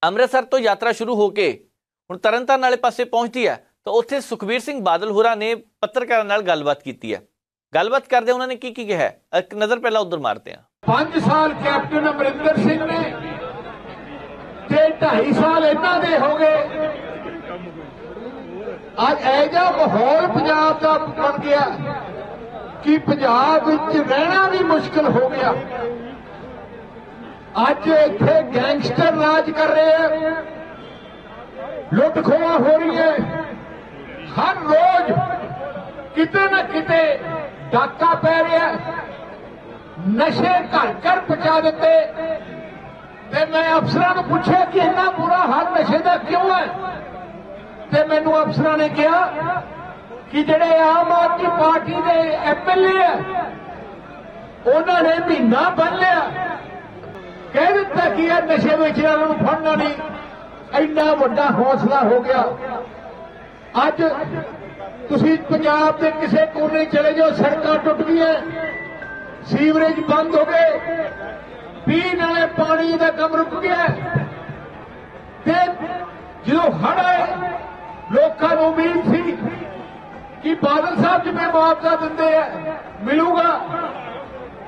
ਅੰਮ੍ਰਿਤਸਰ ਤੋਂ ਯਾਤਰਾ ਸ਼ੁਰੂ ਹੋ ਕੇ ਹੁਣ ਤਰਨਤਾਰਨ ਵਾਲੇ ਪਾਸੇ ਪਹੁੰਚਦੀ ਹੈ ਤਾਂ ਉੱਥੇ ਸੁਖਬੀਰ ਸਿੰਘ ਬਾਦਲ ਹੋਰਾਂ ਨੇ ਪੱਤਰਕਾਰਾਂ ਨਾਲ ਗੱਲਬਾਤ ਕੀਤੀ ਹੈ ਗੱਲਬਾਤ ਕਰਦੇ ਉਹਨਾਂ ਨੇ ਕੀ ਕੀ ਕਿਹਾ ਇੱਕ ਨਜ਼ਰ ਪਹਿਲਾਂ ਉਧਰ ਮਾਰਦੇ ਆ 5 ਸਾਲ ਕੈਪਟਨ ਅਮਰਿੰਦਰ ਸਿੰਘ ਨੇ ਤੇ 2.5 ਸਾਲ ਇਹਨਾਂ ਦੇ ਹੋ ਗਏ ਅੱਜ ਇਹ ਜਿਹਾ ਮਾਹੌਲ ਪੰਜਾਬ ਦਾ ਬਣ ਗਿਆ ਕਿ ਪੰਜਾਬ ਵਿੱਚ ਰਹਿਣਾ ਵੀ ਮੁਸ਼ਕਲ ਹੋ ਗਿਆ ਅੱਜ ਇੱਥੇ ਗੈਂਗਸਟਰ ਰਾਜ ਕਰ ਰਹੇ ਹੈ ਲੁੱਟ ਖੋਆ ਹੋ ਰਹੀ ਹੈ ਹਰ ਰੋਜ਼ ਕਿਤੇ ਨਾ ਕਿਤੇ ਡਾਕਾ ਪੈ ਰਿਹਾ ਨਸ਼ੇ ਘਰ ਘਰ ਪਹੁੰਚਾ ਦਿੱਤੇ ਤੇ ਮੈਂ ਅਫਸਰਾਂ ਨੂੰ ਪੁੱਛਿਆ ਕਿ ਇੰਨਾ ਬੁਰਾ ਹਾਲ ਨਸ਼ੇ ਦਾ ਕਿਉਂ ਹੈ ਤੇ ਮੈਨੂੰ ਅਫਸਰਾਂ ਨੇ ਕਿਹਾ ਕਿ ਜਿਹੜੇ ਆਮ ਆਦਮੀ ਪਾਰਟੀ ਦੇ ਐਮਐਲਏ ਉਹਨਾਂ ਨੇ ਮਹੀਨਾ ਬੰਨ ਲਿਆ ਕਹਿ ਦਿੱਤਾ ਕਿ ਇਹ ਨਸ਼ੇ ਵਿੱਚ ਇਹਨਾਂ ਨੂੰ ਫੜਨਾ ਨਹੀਂ ਐਨਾ ਵੱਡਾ ਹੌਸਲਾ ਹੋ ਗਿਆ ਅੱਜ ਤੁਸੀਂ ਪੰਜਾਬ ਦੇ ਕਿਸੇ ਕੋਨੇ ਚਲੇ ਜਾਓ ਸੜਕਾਂ ਟੁੱਟ ਗਈਆਂ ਸੀਵਰੇਜ ਬੰਦ ਹੋ ਗਏ ਪੀਣ ਵਾਲੇ ਪਾਣੀ ਦਾ ਕੰਮ ਰੁਕ ਗਿਆ ਤੇ ਜਦੋਂ ਹੜ ਲੋਕਾਂ ਨੂੰ ਉਮੀਦ ਸੀ ਕਿ ਬਾਦਲ ਸਾਹਿਬ ਜਿਵੇਂ ਮੁਆਵਜ਼ਾ ਦਿੰਦੇ ਆ ਮਿਲੂਗਾ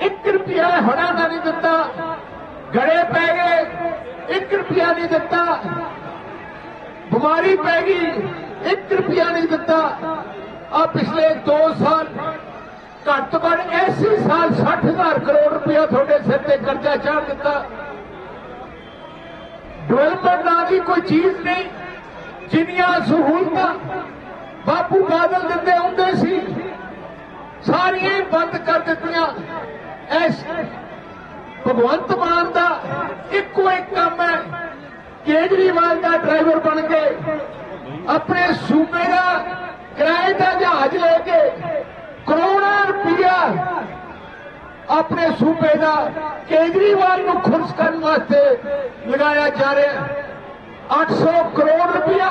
1 ਰੁਪਿਆ ਹੜਾ ਦਾ ਨਹੀਂ ਦਿੱਤਾ ਗੜੇ ਪੈ ਗਏ 1 ਰੁਪਿਆ ਨਹੀਂ ਦਿੱਤਾ ਬਿਮਾਰੀ ਪੈ ਗਈ 1 ਰੁਪਿਆ ਨਹੀਂ ਦਿੱਤਾ ਆ ਪਿਛਲੇ 2 ਸਾਲ ਘੱਟ ਤੋਂ ਘੱਟ ਐਸੀ ਸਾਲ 60000 ਕਰੋੜ ਰੁਪਿਆ ਤੁਹਾਡੇ ਸਿਰ ਤੇ ਕਰਜ਼ਾ ਚੜ ਦਿੱਤਾ ਡਵੈਲਪਰ ਨਾਂ ਦੀ ਕੋਈ ਚੀਜ਼ ਨਹੀਂ ਜਿੰਨੀਆਂ ਸਹੂਲਤਾਂ ਬਾਪੂ ਬਾਦਲ ਦਿੰਦੇ ਹੁੰਦੇ ਸੀ ਸਾਰੀਆਂ ਬੰਦ ਕਰ ਦਿੱਤੀਆਂ ਐਸ ਭਗਵੰਤ ਮਾਨ ਦਾ ਇੱਕੋ ਇੱਕ ਕੰਮ ਹੈ ਕੇਜਰੀਵਾਲ ਦਾ ਡਰਾਈਵਰ ਬਣ ਕੇ ਆਪਣੇ ਸੂਬੇ ਦਾ ਕਿਰਾਏ ਦਾ ਜਹਾਜ਼ ਲੈ ਕੇ ਕਰੋੜਾਂ ਰੁਪਇਆ ਆਪਣੇ ਸੂਬੇ ਦਾ ਕੇਜਰੀਵਾਲ ਨੂੰ ਖੁਸ਼ ਕਰਨ ਵਾਸਤੇ ਲਗਾਇਆ ਜਾ ਰਿਹਾ 800 ਕਰੋੜ ਰੁਪਇਆ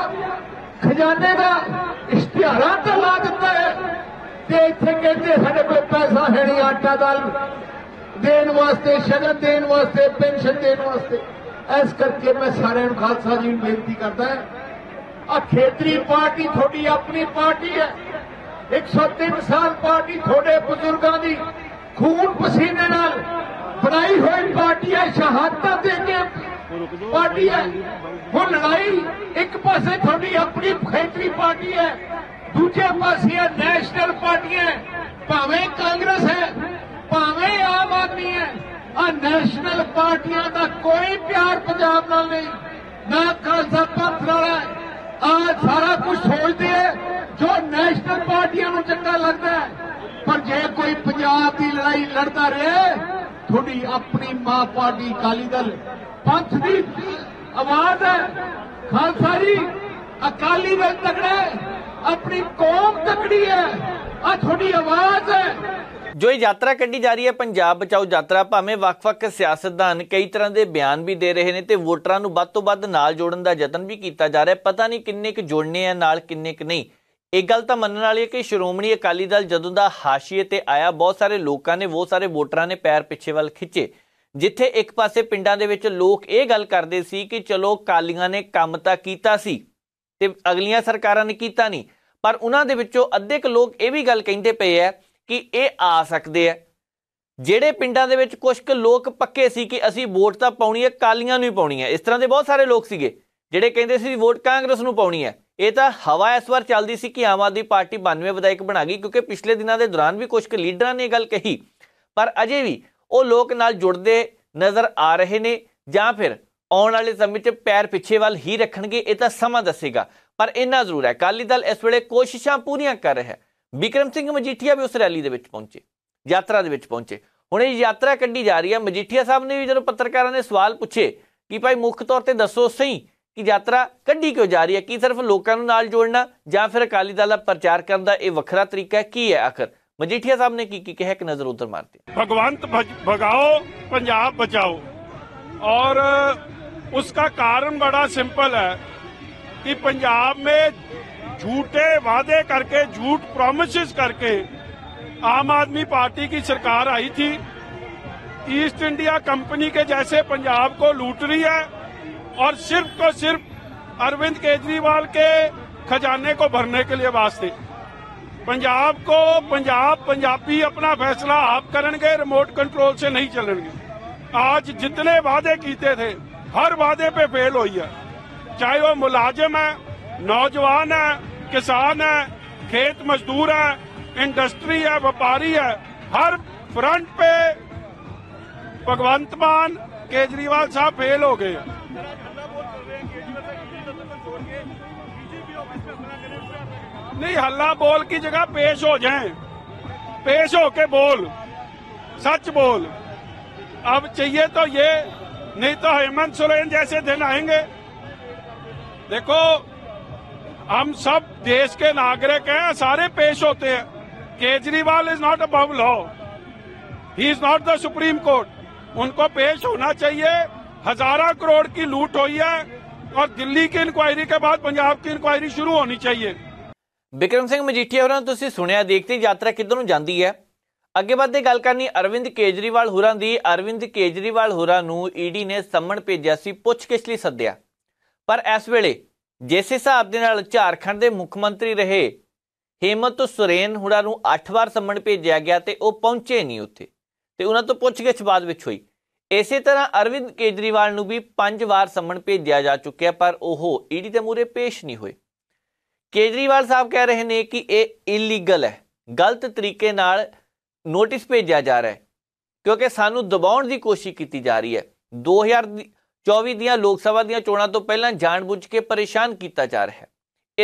ਖਜ਼ਾਨੇ ਦਾ ਇਸ਼ਤਿਹਾਰਾਂ ਤੇ ਲਾ ਦਿੱਤਾ ਹੈ ਤੇ ਇੱਥੇ ਕਹਿੰਦੇ ਸਾਡੇ ਕੋਲ ਪੈਸਾ ਹੈ ਨਹੀਂ ਆਟਾ ਦਾਲ देन वास्ते शगन देन वास्ते पेंशन देन वास्ते इस करके मैं सारे खालसा जी बेनती करता है आ खेतरी पार्टी थोड़ी अपनी पार्टी है एक सौ तीन साल पार्टी थोड़े बुजुर्गों की खून पसीने बनाई हुई पार्टी है शहादत देंगे पार्टी है वो लड़ाई एक पास थोड़ी अपनी खेतरी पार्टी है दूजे पास नेशनल पार्टी है भावे कांग्रेस है ਭਾਵੇਂ ਆਮ ਆਦਮੀ ਹੈ ਆ ਨੈਸ਼ਨਲ ਪਾਰਟੀਆਂ ਦਾ ਕੋਈ ਪਿਆਰ ਪੰਜਾਬ ਨਾਲ ਨਹੀਂ ਨਾ ਖਾਲਸਾ ਪੰਥ ਨਾਲ ਹੈ ਆ ਸਾਰਾ ਕੁਝ ਸੋਚਦੇ ਐ ਜੋ ਨੈਸ਼ਨਲ ਪਾਰਟੀਆਂ ਨੂੰ ਚੰਗਾ ਲੱਗਦਾ ਹੈ ਪਰ ਜੇ ਕੋਈ ਪੰਜਾਬ ਦੀ ਲੜਾਈ ਲੜਦਾ ਰਹੇ ਤੁਹਾਡੀ ਆਪਣੀ ਮਾਂ ਪਾਰਟੀ ਅਕਾਲੀ ਦਲ ਪੰਥ ਦੀ ਆਵਾਜ਼ ਹੈ ਖਾਲਸਾ ਜੀ ਅਕਾਲੀ ਦਲ ਤਕੜਾ ਆਪਣੀ ਕੌਮ ਤਕੜੀ ਹੈ ਆ ਤੁਹਾਡੀ ਆਵਾਜ਼ ਹੈ ਜੋ ਇਹ ਯਾਤਰਾ ਕੱਢੀ ਜਾ ਰਹੀ ਹੈ ਪੰਜਾਬ ਬਚਾਓ ਯਾਤਰਾ ਭਾਵੇਂ ਵੱਖ-ਵੱਖ ਸਿਆਸਤਦਾਨ ਕਈ ਤਰ੍ਹਾਂ ਦੇ ਬਿਆਨ ਵੀ ਦੇ ਰਹੇ ਨੇ ਤੇ ਵੋਟਰਾਂ ਨੂੰ ਵੱਧ ਤੋਂ ਵੱਧ ਨਾਲ ਜੋੜਨ ਦਾ ਯਤਨ ਵੀ ਕੀਤਾ ਜਾ ਰਿਹਾ ਪਤਾ ਨਹੀਂ ਕਿੰਨੇ ਕੁ ਜੋੜਨੇ ਆ ਨਾਲ ਕਿੰਨੇ ਕੁ ਨਹੀਂ ਇਹ ਗੱਲ ਤਾਂ ਮੰਨਣ ਵਾਲੀ ਹੈ ਕਿ ਸ਼੍ਰੋਮਣੀ ਅਕਾਲੀ ਦਲ ਜਦੋਂ ਦਾ ਹਾਸ਼ੀਏ ਤੇ ਆਇਆ ਬਹੁਤ ਸਾਰੇ ਲੋਕਾਂ ਨੇ ਬਹੁਤ ਸਾਰੇ ਵੋਟਰਾਂ ਨੇ ਪੈਰ ਪਿੱਛੇ ਵੱਲ ਖਿੱਚੇ ਜਿੱਥੇ ਇੱਕ ਪਾਸੇ ਪਿੰਡਾਂ ਦੇ ਵਿੱਚ ਲੋਕ ਇਹ ਗੱਲ ਕਰਦੇ ਸੀ ਕਿ ਚਲੋ ਕਾਲੀਆਂ ਨੇ ਕੰਮ ਤਾਂ ਕੀਤਾ ਸੀ ਤੇ ਅਗਲੀਆਂ ਸਰਕਾਰਾਂ ਨੇ ਕੀਤਾ ਨਹੀਂ ਪਰ ਉਹਨਾਂ ਦੇ ਵਿੱਚੋਂ ਅੱਧੇ ਕੁ ਲੋਕ ਇਹ ਵੀ ਗੱਲ ਕਹਿੰਦੇ ਪਏ ਆ ਕਿ ਇਹ ਆ ਸਕਦੇ ਆ ਜਿਹੜੇ ਪਿੰਡਾਂ ਦੇ ਵਿੱਚ ਕੁਝ ਕੁ ਲੋਕ ਪੱਕੇ ਸੀ ਕਿ ਅਸੀਂ ਵੋਟ ਤਾਂ ਪਾਉਣੀ ਹੈ ਕਾਲੀਆਂ ਨੂੰ ਹੀ ਪਾਉਣੀ ਹੈ ਇਸ ਤਰ੍ਹਾਂ ਦੇ ਬਹੁਤ ਸਾਰੇ ਲੋਕ ਸੀਗੇ ਜਿਹੜੇ ਕਹਿੰਦੇ ਸੀ ਵੋਟ ਕਾਂਗਰਸ ਨੂੰ ਪਾਉਣੀ ਹੈ ਇਹ ਤਾਂ ਹਵਾ ਇਸ ਵਾਰ ਚੱਲਦੀ ਸੀ ਕਿ ਆਮ ਆਦਮੀ ਪਾਰਟੀ 92 ਵਿਧਾਇਕ ਬਣਾ ਗਈ ਕਿਉਂਕਿ ਪਿਛਲੇ ਦਿਨਾਂ ਦੇ ਦੌਰਾਨ ਵੀ ਕੁਝ ਕੁ ਲੀਡਰਾਂ ਨੇ ਇਹ ਗੱਲ ਕਹੀ ਪਰ ਅਜੇ ਵੀ ਉਹ ਲੋਕ ਨਾਲ ਜੁੜਦੇ ਨਜ਼ਰ ਆ ਰਹੇ ਨੇ ਜਾਂ ਫਿਰ ਆਉਣ ਵਾਲੇ ਸਮੇਂ 'ਚ ਪੈਰ ਪਿੱਛੇ ਵੱਲ ਹੀ ਰੱਖਣਗੇ ਇਹ ਤਾਂ ਸਮਾਂ ਦੱਸੇਗਾ ਪਰ ਇਹਨਾਂ ਜ਼ਰੂਰ ਹੈ ਕਾਲੀ ਦਲ ਇਸ ਵੇਲੇ ਕੋਸ਼ਿਸ਼ਾਂ ਪੂਰੀਆਂ ਕਰ ਰਿਹਾ ਹੈ ਵਿਕਰਮ ਸਿੰਘ ਮਜੀਠੀਆ ਵੀ ਉਸ ਰੈਲੀ ਦੇ ਵਿੱਚ ਪਹੁੰਚੇ ਯਾਤਰਾ ਦੇ ਵਿੱਚ ਪਹੁੰਚੇ ਹੁਣ ਇਹ ਯਾਤਰਾ ਕੱਢੀ ਜਾ ਰਹੀ ਹੈ ਮਜੀਠੀਆ ਸਾਹਿਬ ਨੇ ਵੀ ਜਦੋਂ ਪੱਤਰਕਾਰਾਂ ਨੇ ਸਵਾਲ ਪੁੱਛੇ ਕਿ ਭਾਈ ਮੁੱਖ ਤੌਰ ਤੇ ਦੱਸੋ ਸਹੀ ਕਿ ਯਾਤਰਾ ਕੱਢੀ ਕਿਉਂ ਜਾ ਰਹੀ ਹੈ ਕੀ ਸਿਰਫ ਲੋਕਾਂ ਨੂੰ ਨਾਲ ਜੋੜਨਾ ਜਾਂ ਫਿਰ ਅਕਾਲੀ ਦਲ ਦਾ ਪ੍ਰਚਾਰ ਕਰਨ ਦਾ ਇਹ ਵੱਖਰਾ ਤਰੀਕਾ ਕੀ ਹੈ ਆਖਰ ਮਜੀਠੀਆ ਸਾਹਿਬ ਨੇ ਕੀ ਕੀ ਕਿਹਾ ਇੱਕ ਨਜ਼ਰ ਉਧਰ ਮਾਰਦੇ ਭਗਵੰਤ ਭਗਾਓ ਪੰਜਾਬ ਬਚਾਓ ਉਸ उसका ਕਾਰਨ ਬੜਾ ਸਿੰਪਲ ਹੈ ਕਿ ਪੰਜਾਬ ਮੇ झूठे वादे करके झूठ प्रोमिस करके आम आदमी पार्टी की सरकार आई थी ईस्ट इंडिया कंपनी के जैसे पंजाब को लूट रही है और सिर्फ को सिर्फ अरविंद केजरीवाल के खजाने को भरने के लिए वास्ते पंजाब को पंजाब पंजाबी अपना फैसला आप करेंगे रिमोट कंट्रोल से नहीं चलेंगे आज जितने वादे किए थे हर वादे पे फेल हुई है चाहे वो मुलाजिम है ਨੌਜਵਾਨ ਹੈ ਕਿਸਾਨ ਹੈ ਖੇਤ ਮਜ਼ਦੂਰ ਹੈ ਇੰਡਸਟਰੀ ਹੈ ਵਪਾਰੀ ਹੈ ਹਰ फ्रंट पे भगवंत मान केजरीवाल साहब फेल हो गए नहीं हल्ला बोल की जगह पेश हो जाए पेश होके बोल सच बोल अब चाहिए तो ये नहीं तो हेमंत सोरेन जैसे दिन आएंगे देखो हम सब देश के नागरिक हैं सारे पेश होते हैं Kejriwal is not above law he is not the supreme court उनको पेश होना चाहिए हजारा करोड़ की लूट हुई है और दिल्ली की इंक्वायरी के बाद पंजाब की इंक्वायरी शुरू होनी चाहिए ਬਿਕਰਮ ਸਿੰਘ ਮਜੀਠੀਆ ਹੋਰਾਂ ਤੁਸੀਂ ਸੁਣਿਆ ਦੇਖਦੇ ਯਾਤਰਾ ਕਿੱਧਰ ਨੂੰ ਜਾਂਦੀ ਹੈ ਅੱਗੇ ਵੱਧਦੇ ਗੱਲ ਕਰਨੀ ਅਰਵਿੰਦ ਕੇਜਰੀਵਾਲ ਹੋਰਾਂ ਦੀ ਅਰਵਿੰਦ ਕੇਜਰੀਵਾਲ ਹੋਰਾਂ ਨੂੰ ਈਡੀ ਨੇ ਸੰਮਣ ਭੇਜਿਆ ਸੀ ਪੁੱਛਗਿੱਛ ਲਈ ਸੱਦਿਆ ਪਰ ਇਸ ਵੇਲੇ ਜਿਸ ਹਿਸਾਬ ਦੇ ਨਾਲ ਝਾਰਖੰਡ ਦੇ ਮੁੱਖ ਮੰਤਰੀ ਰਹੇ ਹੇਮੰਤ ਸੁਰੇਨ ਹੁੜਾ ਨੂੰ 8 ਵਾਰ ਸੰਮਣ ਭੇਜਿਆ ਗਿਆ ਤੇ ਉਹ ਪਹੁੰਚੇ ਨਹੀਂ ਉੱਥੇ ਤੇ ਉਹਨਾਂ ਤੋਂ ਪੁੱਛਗਿੱਛ ਬਾਅਦ ਵਿੱਚ ਹੋਈ ਇਸੇ ਤਰ੍ਹਾਂ ਅਰਵਿੰਦ ਕੇਜਰੀਵਾਲ ਨੂੰ ਵੀ 5 ਵਾਰ ਸੰਮਣ ਭੇਜਿਆ ਜਾ ਚੁੱਕਿਆ ਪਰ ਉਹ ਈਡੀ ਦੇ ਮੂਰੇ ਪੇਸ਼ ਨਹੀਂ ਹੋਏ ਕੇਜਰੀਵਾਲ ਸਾਹਿਬ ਕਹਿ ਰਹੇ ਨੇ ਕਿ ਇਹ ਇਲੀਗਲ ਹੈ ਗਲਤ ਤਰੀਕੇ ਨਾਲ ਨੋਟਿਸ ਭੇਜਿਆ ਜਾ ਰਿਹਾ ਹੈ ਕਿਉਂਕਿ ਸਾਨੂੰ ਦਬਾਉਣ ਦੀ ਕੋਸ਼ਿਸ਼ ਕੀਤੀ ਜਾ ਰਹੀ ਹੈ 2000 24 ਦੀਆਂ ਲੋਕ ਸਭਾ ਦੀਆਂ ਚੋਣਾਂ ਤੋਂ ਪਹਿਲਾਂ ਜਾਣਬੁੱਝ ਕੇ ਪਰੇਸ਼ਾਨ ਕੀਤਾ ਜਾ ਰਿਹਾ ਹੈ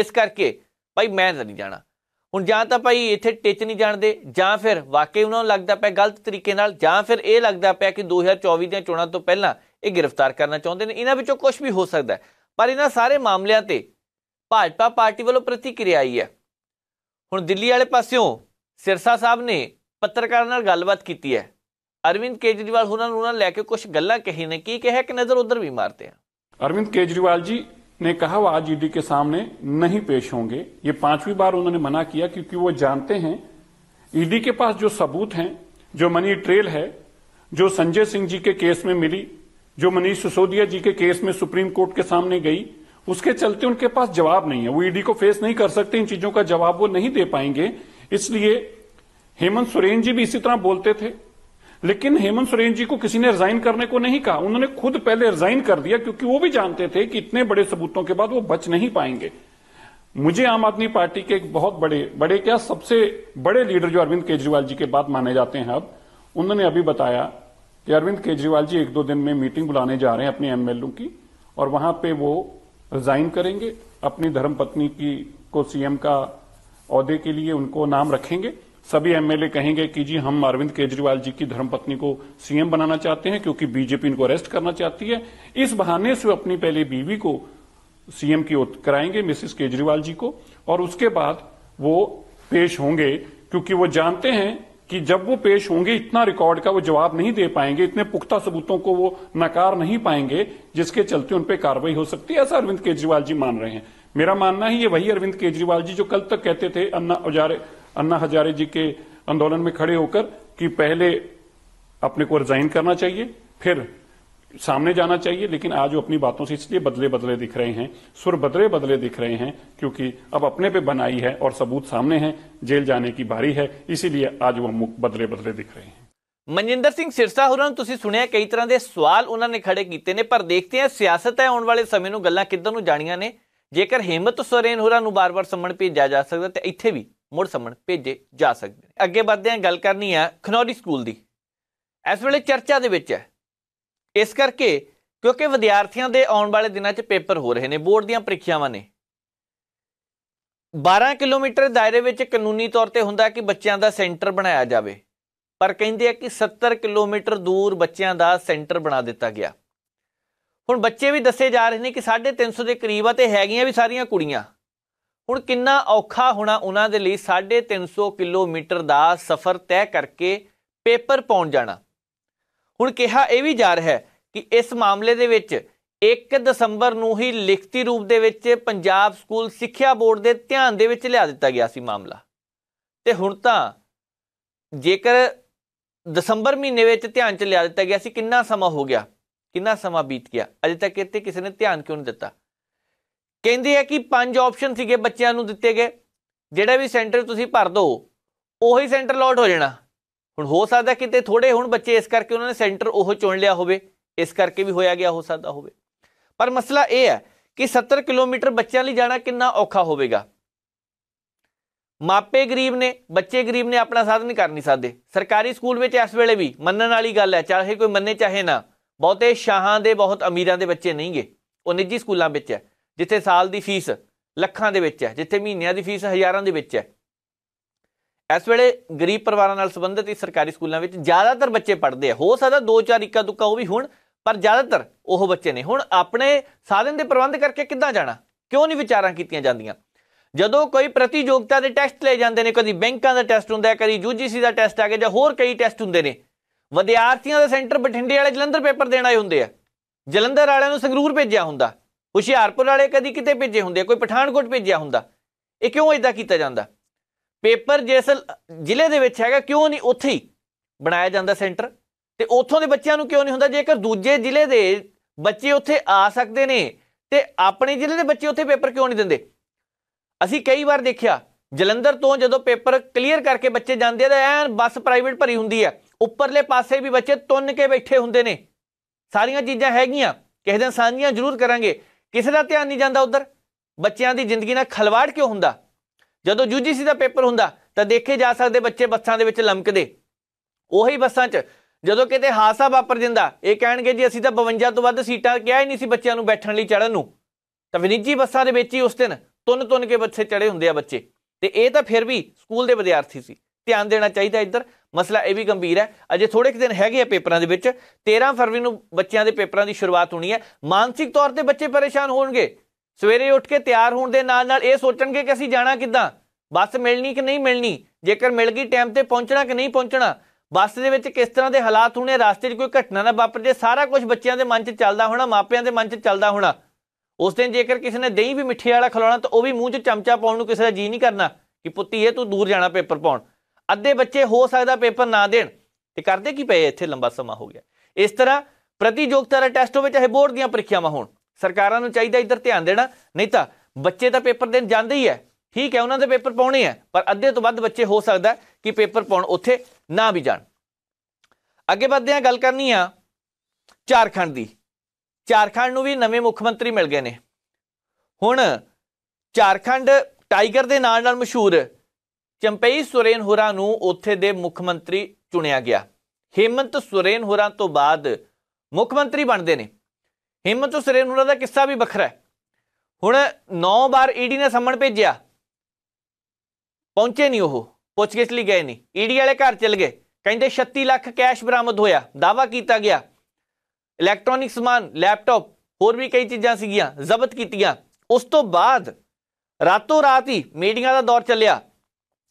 ਇਸ ਕਰਕੇ ਭਾਈ ਮੈਂ ਨਹੀਂ ਜਾਣਾ ਹੁਣ ਜਾਂ ਤਾਂ ਭਾਈ ਇੱਥੇ ਟਿਚ ਨਹੀਂ ਜਾਣਦੇ ਜਾਂ ਫਿਰ ਵਾਕਈ ਉਹਨਾਂ ਨੂੰ ਲੱਗਦਾ ਪਿਆ ਗਲਤ ਤਰੀਕੇ ਨਾਲ ਜਾਂ ਫਿਰ ਇਹ ਲੱਗਦਾ ਪਿਆ ਕਿ 2024 ਦੀਆਂ ਚੋਣਾਂ ਤੋਂ ਪਹਿਲਾਂ ਇਹ ਗ੍ਰਿਫਤਾਰ ਕਰਨਾ ਚਾਹੁੰਦੇ ਨੇ ਇਹਨਾਂ ਵਿੱਚੋਂ ਕੁਝ ਵੀ ਹੋ ਸਕਦਾ ਹੈ ਪਰ ਇਹਨਾਂ ਸਾਰੇ ਮਾਮਲਿਆਂ ਤੇ ਭਾਜਪਾ ਪਾਰਟੀ ਵੱਲੋਂ ਪ੍ਰਤੀਕਿਰਿਆ ਆਈ ਹੈ ਹੁਣ ਦਿੱਲੀ ਵਾਲੇ ਪਾਸਿਓਂ ਸਿਰਸਾ ਸਾਹਿਬ ਨੇ ਪੱਤਰਕਾਰਾਂ ਨਾਲ ਗੱਲਬਾਤ ਕੀਤੀ ਹੈ अरविंद केजरीवाल ਉਹਨਾਂ ਨੂੰ कुछ ਲੈ ने की ਗੱਲਾਂ ਕਹੀ ਨੇ ਕੀ ਕਿਹਾ ਕਿ ਨਜ਼ਰ अरविंद केजरीवाल जी ने कहा वो आज ईडी के सामने नहीं पेश होंगे ये पांचवी बार उन्होंने मना किया क्योंकि वो जानते हैं ईडी के पास जो सबूत हैं जो मनी ट्रेल है जो संजय सिंह जी के केस में मिली जो मनीष सिसोदिया जी के केस में सुप्रीम कोर्ट के सामने गई उसके चलते उनके पास जवाब नहीं है वो ईडी को फेस नहीं कर सकते इन चीजों का जवाब वो नहीं दे पाएंगे इसलिए हेमंत सोरेन जी भी इसी तरह बोलते थे लेकिन हेमंत सोरेन जी को किसी ने रिजाइन करने को नहीं कहा उन्होंने खुद पहले रिजाइन कर दिया क्योंकि वो भी जानते थे कि इतने बड़े सबूतों के बाद वो बच नहीं पाएंगे मुझे आम आदमी पार्टी के एक बहुत बड़े बड़े क्या सबसे बड़े लीडर जो अरविंद केजरीवाल जी के बाद माने जाते हैं अब उन्होंने अभी बताया कि अरविंद केजरीवाल जी एक दो दिन में मीटिंग बुलाने जा रहे हैं अपने एमएलओ की और वहां पे वो रिजाइन करेंगे अपनी धर्मपत्नी की को सीएम का औहदे के लिए उनको नाम रखेंगे सभी एमएलए कहेंगे कि जी हम अरविंद केजरीवाल जी की धर्मपत्नी को सीएम बनाना चाहते हैं क्योंकि बीजेपी इनको अरेस्ट करना चाहती है इस बहाने से अपनी पहले बीवी को सीएम की ओर कराएंगे मिसिस केजरीवाल जी को और उसके बाद वो पेश होंगे क्योंकि वो जानते हैं कि जब वो पेश होंगे इतना रिकॉर्ड का वो जवाब नहीं दे पाएंगे इतने पुख्ता सबूतों को वो नकार नहीं पाएंगे जिसके चलते उन पर कार्रवाई हो सकती है ऐसा अरविंद केजरीवाल जी मान रहे हैं मेरा मानना है ये वही अरविंद केजरीवाल जी जो कल तक कहते थे अन्ना औजारे अन्ना हजारे जी के आंदोलन में खड़े होकर कि पहले अपने को रिजाइन करना चाहिए फिर सामने जाना चाहिए लेकिन आज वो अपनी बातों से इसलिए बदले बदले दिख रहे हैं सुर बदले बदले दिख रहे हैं क्योंकि अब अपने पे बनाई है और सबूत सामने हैं जेल जाने की बारी है इसीलिए आज वो मुख बदले बदले दिख रहे हैं मनजिंदर सिंह सिरसा ਹੋਰਾਂ ਨੂੰ ਤੁਸੀਂ ਸੁਣਿਆ ਕਈ ਤਰ੍ਹਾਂ ਦੇ ਸਵਾਲ ਉਹਨਾਂ ਨੇ हैं ਕੀਤੇ ਨੇ ਪਰ ਦੇਖਦੇ ਆ ਸਿਆਸਤ ਹੈ ਆਉਣ ਵਾਲੇ ਸਮੇਂ ਨੂੰ ਗੱਲਾਂ जेकर हेमंत सोरेन होर बार बार ਸੋਰੇਨ भेजा जा सकता ਬਾਰ इतने भी ਮੁੜ ਸਮਣ ਭੇਜੇ ਜਾ ਸਕਦੇ ਨੇ ਅੱਗੇ ਵਧਦੇ ਹਾਂ ਗੱਲ ਕਰਨੀ ਆ ਖਨੌਰੀ ਸਕੂਲ ਦੀ ਇਸ ਵੇਲੇ ਚਰਚਾ ਦੇ ਵਿੱਚ ਹੈ ਇਸ ਕਰਕੇ ਕਿਉਂਕਿ ਵਿਦਿਆਰਥੀਆਂ ਦੇ ਆਉਣ ਵਾਲੇ ਦਿਨਾਂ 'ਚ ਪੇਪਰ ਹੋ ਰਹੇ ਨੇ ਬੋਰਡ ਦੀਆਂ ਪ੍ਰੀਖਿਆਵਾਂ ਨੇ 12 ਕਿਲੋਮੀਟਰ ਦਾਇਰੇ ਵਿੱਚ ਕਾਨੂੰਨੀ ਤੌਰ ਤੇ ਹੁੰਦਾ ਕਿ ਬੱਚਿਆਂ ਦਾ ਸੈਂਟਰ ਬਣਾਇਆ ਜਾਵੇ ਪਰ ਕਹਿੰਦੇ ਆ ਕਿ 70 ਕਿਲੋਮੀਟਰ ਦੂਰ ਬੱਚਿਆਂ ਦਾ ਸੈਂਟਰ ਬਣਾ ਦਿੱਤਾ ਗਿਆ ਹੁਣ ਬੱਚੇ ਵੀ ਦੱਸੇ ਜਾ ਰਹੇ ਨੇ ਕਿ 350 ਦੇ ਕਰੀਬ ਆ ਤੇ ਹੈਗੀਆਂ ਵੀ ਸਾਰੀਆਂ ਕੁੜੀਆਂ ਹੁਣ ਕਿੰਨਾ ਔਖਾ ਹੋਣਾ ਉਹਨਾਂ ਦੇ ਲਈ 350 ਕਿਲੋਮੀਟਰ ਦਾ ਸਫ਼ਰ ਤੈਅ ਕਰਕੇ ਪੇਪਰ ਪਾਉਣ ਜਾਣਾ ਹੁਣ ਕਿਹਾ ਇਹ ਵੀ ਜਾ ਰਿਹਾ ਹੈ ਕਿ ਇਸ ਮਾਮਲੇ ਦੇ ਵਿੱਚ 1 ਦਸੰਬਰ ਨੂੰ ਹੀ ਲਿਖਤੀ ਰੂਪ ਦੇ ਵਿੱਚ ਪੰਜਾਬ ਸਕੂਲ ਸਿੱਖਿਆ ਬੋਰਡ ਦੇ ਧਿਆਨ ਦੇ ਵਿੱਚ ਲਿਆ ਦਿੱਤਾ ਗਿਆ ਸੀ ਮਾਮਲਾ ਤੇ ਹੁਣ ਤਾਂ ਜੇਕਰ ਦਸੰਬਰ ਮਹੀਨੇ ਵਿੱਚ ਧਿਆਨ ਚ ਲਿਆ ਦਿੱਤਾ ਗਿਆ ਸੀ ਕਿੰਨਾ ਸਮਾਂ ਹੋ ਗਿਆ ਕਿੰਨਾ ਸਮਾਂ ਬੀਤ ਗਿਆ ਅਜੇ ਤੱਕ ਇੱਥੇ ਕਿਸੇ ਨੇ ਧਿਆਨ ਕਿਉਂ ਨਹੀਂ ਦਿੱਤਾ ਕਹਿੰਦੇ ਆ ਕਿ ਪੰਜ ਆਪਸ਼ਨ ਸੀਗੇ ਬੱਚਿਆਂ ਨੂੰ ਦਿੱਤੇ ਗਏ ਜਿਹੜਾ ਵੀ ਸੈਂਟਰ ਤੁਸੀਂ ਭਰ ਦੋ ਉਹੀ ਸੈਂਟਰ ਲੋਟ ਹੋ ਜਾਣਾ ਹੁਣ ਹੋ ਸਕਦਾ ਕਿਤੇ ਥੋੜੇ ਹੁਣ ਬੱਚੇ ਇਸ ਕਰਕੇ ਉਹਨਾਂ ਨੇ ਸੈਂਟਰ ਉਹ ਚੁਣ ਲਿਆ ਹੋਵੇ ਇਸ ਕਰਕੇ ਵੀ ਹੋਇਆ ਗਿਆ ਹੋ ਸਕਦਾ ਹੋਵੇ ਪਰ ਮਸਲਾ ਇਹ ਹੈ ਕਿ 70 ਕਿਲੋਮੀਟਰ ਬੱਚਿਆਂ ਲਈ ਜਾਣਾ ਕਿੰਨਾ ਔਖਾ ਹੋਵੇਗਾ ਮਾਪੇ ਗਰੀਬ ਨੇ ਬੱਚੇ ਗਰੀਬ ਨੇ ਆਪਣਾ ਸਾਧਨ ਨਹੀਂ ਕਰ ਨਹੀਂ ਸਕਦੇ ਸਰਕਾਰੀ ਸਕੂਲ ਵਿੱਚ ਇਸ ਵੇਲੇ ਵੀ ਮੰਨਣ ਵਾਲੀ ਗੱਲ ਹੈ ਚਾਹੇ ਕੋਈ ਮੰਨੇ ਚਾਹੇ ਨਾ ਬਹੁਤੇ ਸ਼ਾਹਾਂ ਦੇ ਬਹੁਤ ਅਮੀਰਾਂ ਦੇ ਬੱਚੇ ਨਹੀਂਗੇ ਉਹ ਨਿੱਜੀ ਸਕੂਲਾਂ ਵਿੱਚ ਹੈ ਜਿੱਥੇ ਸਾਲ ਦੀ ਫੀਸ ਲੱਖਾਂ ਦੇ ਵਿੱਚ ਹੈ ਜਿੱਥੇ ਮਹੀਨਿਆਂ ਦੀ ਫੀਸ ਹਜ਼ਾਰਾਂ ਦੇ ਵਿੱਚ ਹੈ ਇਸ ਵੇਲੇ ਗਰੀਬ ਪਰਿਵਾਰਾਂ ਨਾਲ ਸੰਬੰਧਿਤ ਇਸ ਸਰਕਾਰੀ ਸਕੂਲਾਂ ਵਿੱਚ ਜ਼ਿਆਦਾਤਰ ਬੱਚੇ ਪੜ੍ਹਦੇ ਆ ਹੋ ਸਕਦਾ ਦੋ ਚਾਰ ਇੱਕਾ ਦੁੱਕਾ ਉਹ ਵੀ ਹੋਣ ਪਰ ਜ਼ਿਆਦਾਤਰ ਉਹ ਬੱਚੇ ਨੇ ਹੁਣ ਆਪਣੇ ਸਾਧਨ ਦੇ ਪ੍ਰਬੰਧ ਕਰਕੇ ਕਿੱਦਾਂ ਜਾਣਾ ਕਿਉਂ ਨਹੀਂ ਵਿਚਾਰਾਂ ਕੀਤੀਆਂ ਜਾਂਦੀਆਂ ਜਦੋਂ ਕੋਈ ਪ੍ਰਤੀਯੋਗਤਾ ਦੇ ਟੈਸਟ ਲੈ ਜਾਂਦੇ ਨੇ ਕਦੀ ਬੈਂਕਾਂ ਦਾ ਟੈਸਟ ਹੁੰਦਾ ਹੈ ਕਦੀ ਯੂਜੀਸੀ ਦਾ ਟੈਸਟ ਆ ਗਿਆ ਜਾਂ ਹੋਰ ਕਈ ਟੈਸਟ ਹੁੰਦੇ ਨੇ ਵਿਦਿਆਰਥੀਆਂ ਦਾ ਸੈਂਟਰ ਬਠਿੰਡੇ ਵਾਲੇ ਜਲੰਧਰ ਪੇਪਰ ਦੇਣ ਆਏ ਹੁੰਦੇ ਆ ਜਲੰਧਰ ਵਾਲਿਆਂ ਨੂੰ ਸੰਗਰੂਰ ਭੇਜਿਆ ਹੁੰਦਾ ਹੁਸ਼ਿਆਰਪੁਰ ਵਾਲੇ ਕਦੀ ਕਿਤੇ ਭੇਜੇ ਹੁੰਦੇ ਕੋਈ ਪਠਾਨਕੋਟ ਭੇਜਿਆ ਹੁੰਦਾ ਇਹ ਕਿਉਂ ਇਦਾਂ ਕੀਤਾ ਜਾਂਦਾ ਪੇਪਰ ਜਿਸ ਜ਼ਿਲ੍ਹੇ ਦੇ ਵਿੱਚ ਹੈਗਾ ਕਿਉਂ ਨਹੀਂ ਉੱਥੇ ਹੀ ਬਣਾਇਆ ਜਾਂਦਾ ਸੈਂਟਰ ਤੇ ਉੱਥੋਂ ਦੇ ਬੱਚਿਆਂ ਨੂੰ ਕਿਉਂ ਨਹੀਂ ਹੁੰਦਾ ਜੇਕਰ ਦੂਜੇ ਜ਼ਿਲ੍ਹੇ ਦੇ ਬੱਚੇ ਉੱਥੇ ਆ ਸਕਦੇ ਨੇ ਤੇ ਆਪਣੇ ਜ਼ਿਲ੍ਹੇ ਦੇ ਬੱਚੇ ਉੱਥੇ ਪੇਪਰ ਕਿਉਂ ਨਹੀਂ ਦਿੰਦੇ ਅਸੀਂ ਕਈ ਵਾਰ ਦੇਖਿਆ ਜਲੰਧਰ ਤੋਂ ਜਦੋਂ ਪੇਪਰ ਕਲੀਅਰ ਕਰਕੇ ਬੱਚੇ ਜਾਂਦੇ ਆ ਤਾਂ ਐਨ ਬੱਸ ਪ੍ਰਾਈਵੇਟ ਭਰੀ ਹੁੰਦੀ ਆ ਉੱਪਰਲੇ ਪਾਸੇ ਵੀ ਬੱਚੇ ਤੁੰਨ ਕੇ ਬੈਠੇ ਹੁੰਦੇ ਨੇ ਸਾਰੀਆਂ ਚੀਜ਼ਾਂ ਹੈਗੀਆਂ ਕਿਸੇ ਦਿਨ ਸਾਂਝੀਆਂ ਜ਼ਰੂਰ ਕਰਾਂਗੇ ਕਿਸੇ ਦਾ ਧਿਆਨ ਨਹੀਂ ਜਾਂਦਾ ਉਧਰ ਬੱਚਿਆਂ ਦੀ ਜ਼ਿੰਦਗੀ ਨਾਲ ਖਲਵਾੜ ਕਿਉਂ ਹੁੰਦਾ ਜਦੋਂ ਯੂਜੀਸੀ ਦਾ ਪੇਪਰ ਹੁੰਦਾ ਤਾਂ ਦੇਖੇ ਜਾ ਸਕਦੇ ਬੱਚੇ ਬੱਸਾਂ ਦੇ ਵਿੱਚ ਲਮਕਦੇ ਉਹੀ ਬੱਸਾਂ 'ਚ ਜਦੋਂ ਕਿਤੇ ਹਾਸਾ ਵਾਪਰ ਜਾਂਦਾ ਇਹ ਕਹਿਣਗੇ ਜੀ ਅਸੀਂ ਤਾਂ 52 ਤੋਂ ਵੱਧ ਸੀਟਾਂ ਕਿਹਾ ਹੀ ਨਹੀਂ ਸੀ ਬੱਚਿਆਂ ਨੂੰ ਬੈਠਣ ਲਈ ਚੜਨ ਨੂੰ ਤਾਂ ਨਿੱਜੀ ਬੱਸਾਂ ਦੇ ਵਿੱਚ ਹੀ ਉਸ ਦਿਨ ਤੁੰਨ ਤੁੰਨ ਕੇ ਬੱਚੇ ਚੜੇ ਹੁੰਦੇ ਆ ਬੱਚੇ ਤੇ ਇਹ ਤਾਂ ਫਿਰ ਵੀ ਸਕੂਲ ਦੇ ਵਿਦਿਆਰਥੀ ਸੀ ਧਿਆਨ ਦੇਣਾ ਚਾਹੀਦਾ ਇੱਧਰ ਮਸਲਾ ਇਹ ਵੀ ਗੰਭੀਰ ਹੈ ਅਜੇ ਥੋੜੇ ਕਿ ਦਿਨ ਹੈਗੇ ਆ ਪੇਪਰਾਂ ਦੇ ਵਿੱਚ 13 ਫਰਵਰੀ ਨੂੰ ਬੱਚਿਆਂ ਦੇ ਪੇਪਰਾਂ ਦੀ ਸ਼ੁਰੂਆਤ ਹੋਣੀ ਹੈ ਮਾਨਸਿਕ ਤੌਰ ਤੇ ਬੱਚੇ ਪਰੇਸ਼ਾਨ ਹੋਣਗੇ ਸਵੇਰੇ ਉੱਠ ਕੇ ਤਿਆਰ ਹੋਣ ਦੇ ਨਾਲ ਨਾਲ ਇਹ ਸੋਚਣਗੇ ਕਿ ਅਸੀਂ ਜਾਣਾ ਕਿੱਦਾਂ ਬੱਸ ਮਿਲਣੀ ਕਿ ਨਹੀਂ ਮਿਲਣੀ ਜੇਕਰ ਮਿਲ ਗਈ ਟਾਈਮ ਤੇ ਪਹੁੰਚਣਾ ਕਿ ਨਹੀਂ ਪਹੁੰਚਣਾ ਬੱਸ ਦੇ ਵਿੱਚ ਕਿਸ ਤਰ੍ਹਾਂ ਦੇ ਹਾਲਾਤ ਹੋਣੇ ਰਸਤੇ 'ਚ ਕੋਈ ਘਟਨਾ ਨਾ ਵਾਪਰ ਜੇ ਸਾਰਾ ਕੁਝ ਬੱਚਿਆਂ ਦੇ ਮਨ 'ਚ ਚੱਲਦਾ ਹੋਣਾ ਮਾਪਿਆਂ ਦੇ ਮਨ 'ਚ ਚੱਲਦਾ ਹੋਣਾ ਉਸ ਦਿਨ ਜੇਕਰ ਕਿਸੇ ਨੇ ਦਹੀਂ ਵੀ ਮਿੱਠੇ ਵਾਲਾ ਖਿਲਾਉਣਾ ਤਾਂ ਉਹ ਵੀ ਮੂੰਹ 'ਚ ਚਮਚਾ ਪਾਉਣ ਨੂੰ ਕਿਸੇ ਦਾ ਜੀ ਨਹੀਂ ਕਰਨਾ ਕਿ ਪੁੱਤੀ ਇਹ ਤੂੰ ਦੂਰ ਜਾਣਾ ਪੇਪਰ ਪਾਉਣ ਅੱਧੇ ਬੱਚੇ ਹੋ ਸਕਦਾ ਪੇਪਰ ਨਾ ਦੇਣ ਤੇ ਕਰਦੇ ਕੀ ਪਏ ਇੱਥੇ ਲੰਬਾ ਸਮਾਂ ਹੋ ਗਿਆ ਇਸ ਤਰ੍ਹਾਂ ਪ੍ਰਤੀਯੋਗਤਾ ਦੇ ਟੈਸਟ ਹੋਵੇ ਚਾਹੇ ਬੋਰਡ ਦੀਆਂ ਪ੍ਰੀਖਿਆਵਾਂ ਹੋਣ ਸਰਕਾਰਾਂ ਨੂੰ ਚਾਹੀਦਾ ਇੱਧਰ ਧਿਆਨ ਦੇਣਾ ਨਹੀਂ ਤਾਂ ਬੱਚੇ ਤਾਂ ਪੇਪਰ ਦੇਣ ਜਾਂਦੇ ਹੀ ਹੈ ਠੀਕ ਹੈ ਉਹਨਾਂ ਦੇ ਪੇਪਰ ਪਾਉਣੇ ਐ ਪਰ ਅੱਧੇ ਤੋਂ ਵੱਧ ਬੱਚੇ ਹੋ ਸਕਦਾ ਕਿ ਪੇਪਰ ਪਾਉਣ ਉੱਥੇ ਨਾ ਵੀ ਜਾਣ ਅੱਗੇ ਵੱਧਦੇ ਆ ਗੱਲ ਕਰਨੀ ਆ ਝਾਰਖੰਡ ਦੀ ਝਾਰਖੰਡ ਨੂੰ ਵੀ ਨਵੇਂ ਮੁੱਖ ਮੰਤਰੀ ਮਿਲ ਗਏ ਨੇ ਹੁਣ ਝਾਰਖੰਡ ਟਾਈਗਰ ਦੇ ਨਾਲ ਨਾਲ ਮਸ਼ਹੂਰ ਚੰਪਈ ਸੁਰੇਨ ਹੁਰਾ ਨੂੰ ਉੱਥੇ ਦੇ ਮੁੱਖ ਮੰਤਰੀ ਚੁਣਿਆ ਗਿਆ ਹਿੰਮਤ ਸੁਰੇਨ ਹੁਰਾ ਤੋਂ ਬਾਅਦ ਮੁੱਖ ਮੰਤਰੀ ਬਣਦੇ ਨੇ ਹਿੰਮਤ ਸੁਰੇਨ ਹੁਰਾ ਦਾ ਕਿੱਸਾ ਵੀ ਵੱਖਰਾ ਹੈ ਹੁਣ 9 ਵਾਰ ਈਡੀ ਨੇ ਸੰਮਣ ਭੇਜਿਆ ਪਹੁੰਚੇ ਨਹੀਂ ਉਹ ਪੁੱਛਗਿੱਛ ਲਈ ਗਏ ਨਹੀਂ ਈਡੀ ਵਾਲੇ ਘਰ ਚਲ ਗਏ ਕਹਿੰਦੇ 36 ਲੱਖ ਕੈਸ਼ ਬਰਾਮਦ ਹੋਇਆ ਦਾਵਾ ਕੀਤਾ ਗਿਆ ਇਲੈਕਟ੍ਰੋਨਿਕ ਸਮਾਨ ਲੈਪਟਾਪ ਹੋਰ ਵੀ ਕਈ ਚੀਜ਼ਾਂ ਸੀਗੀਆਂ ਜ਼ਬਤ ਕੀਤੀਆਂ ਉਸ ਤੋਂ ਬਾਅਦ ਰਾਤੋਂ ਰਾਤ ਹੀ ਮੀਡੀਆ ਦਾ ਦੌਰ ਚੱਲਿਆ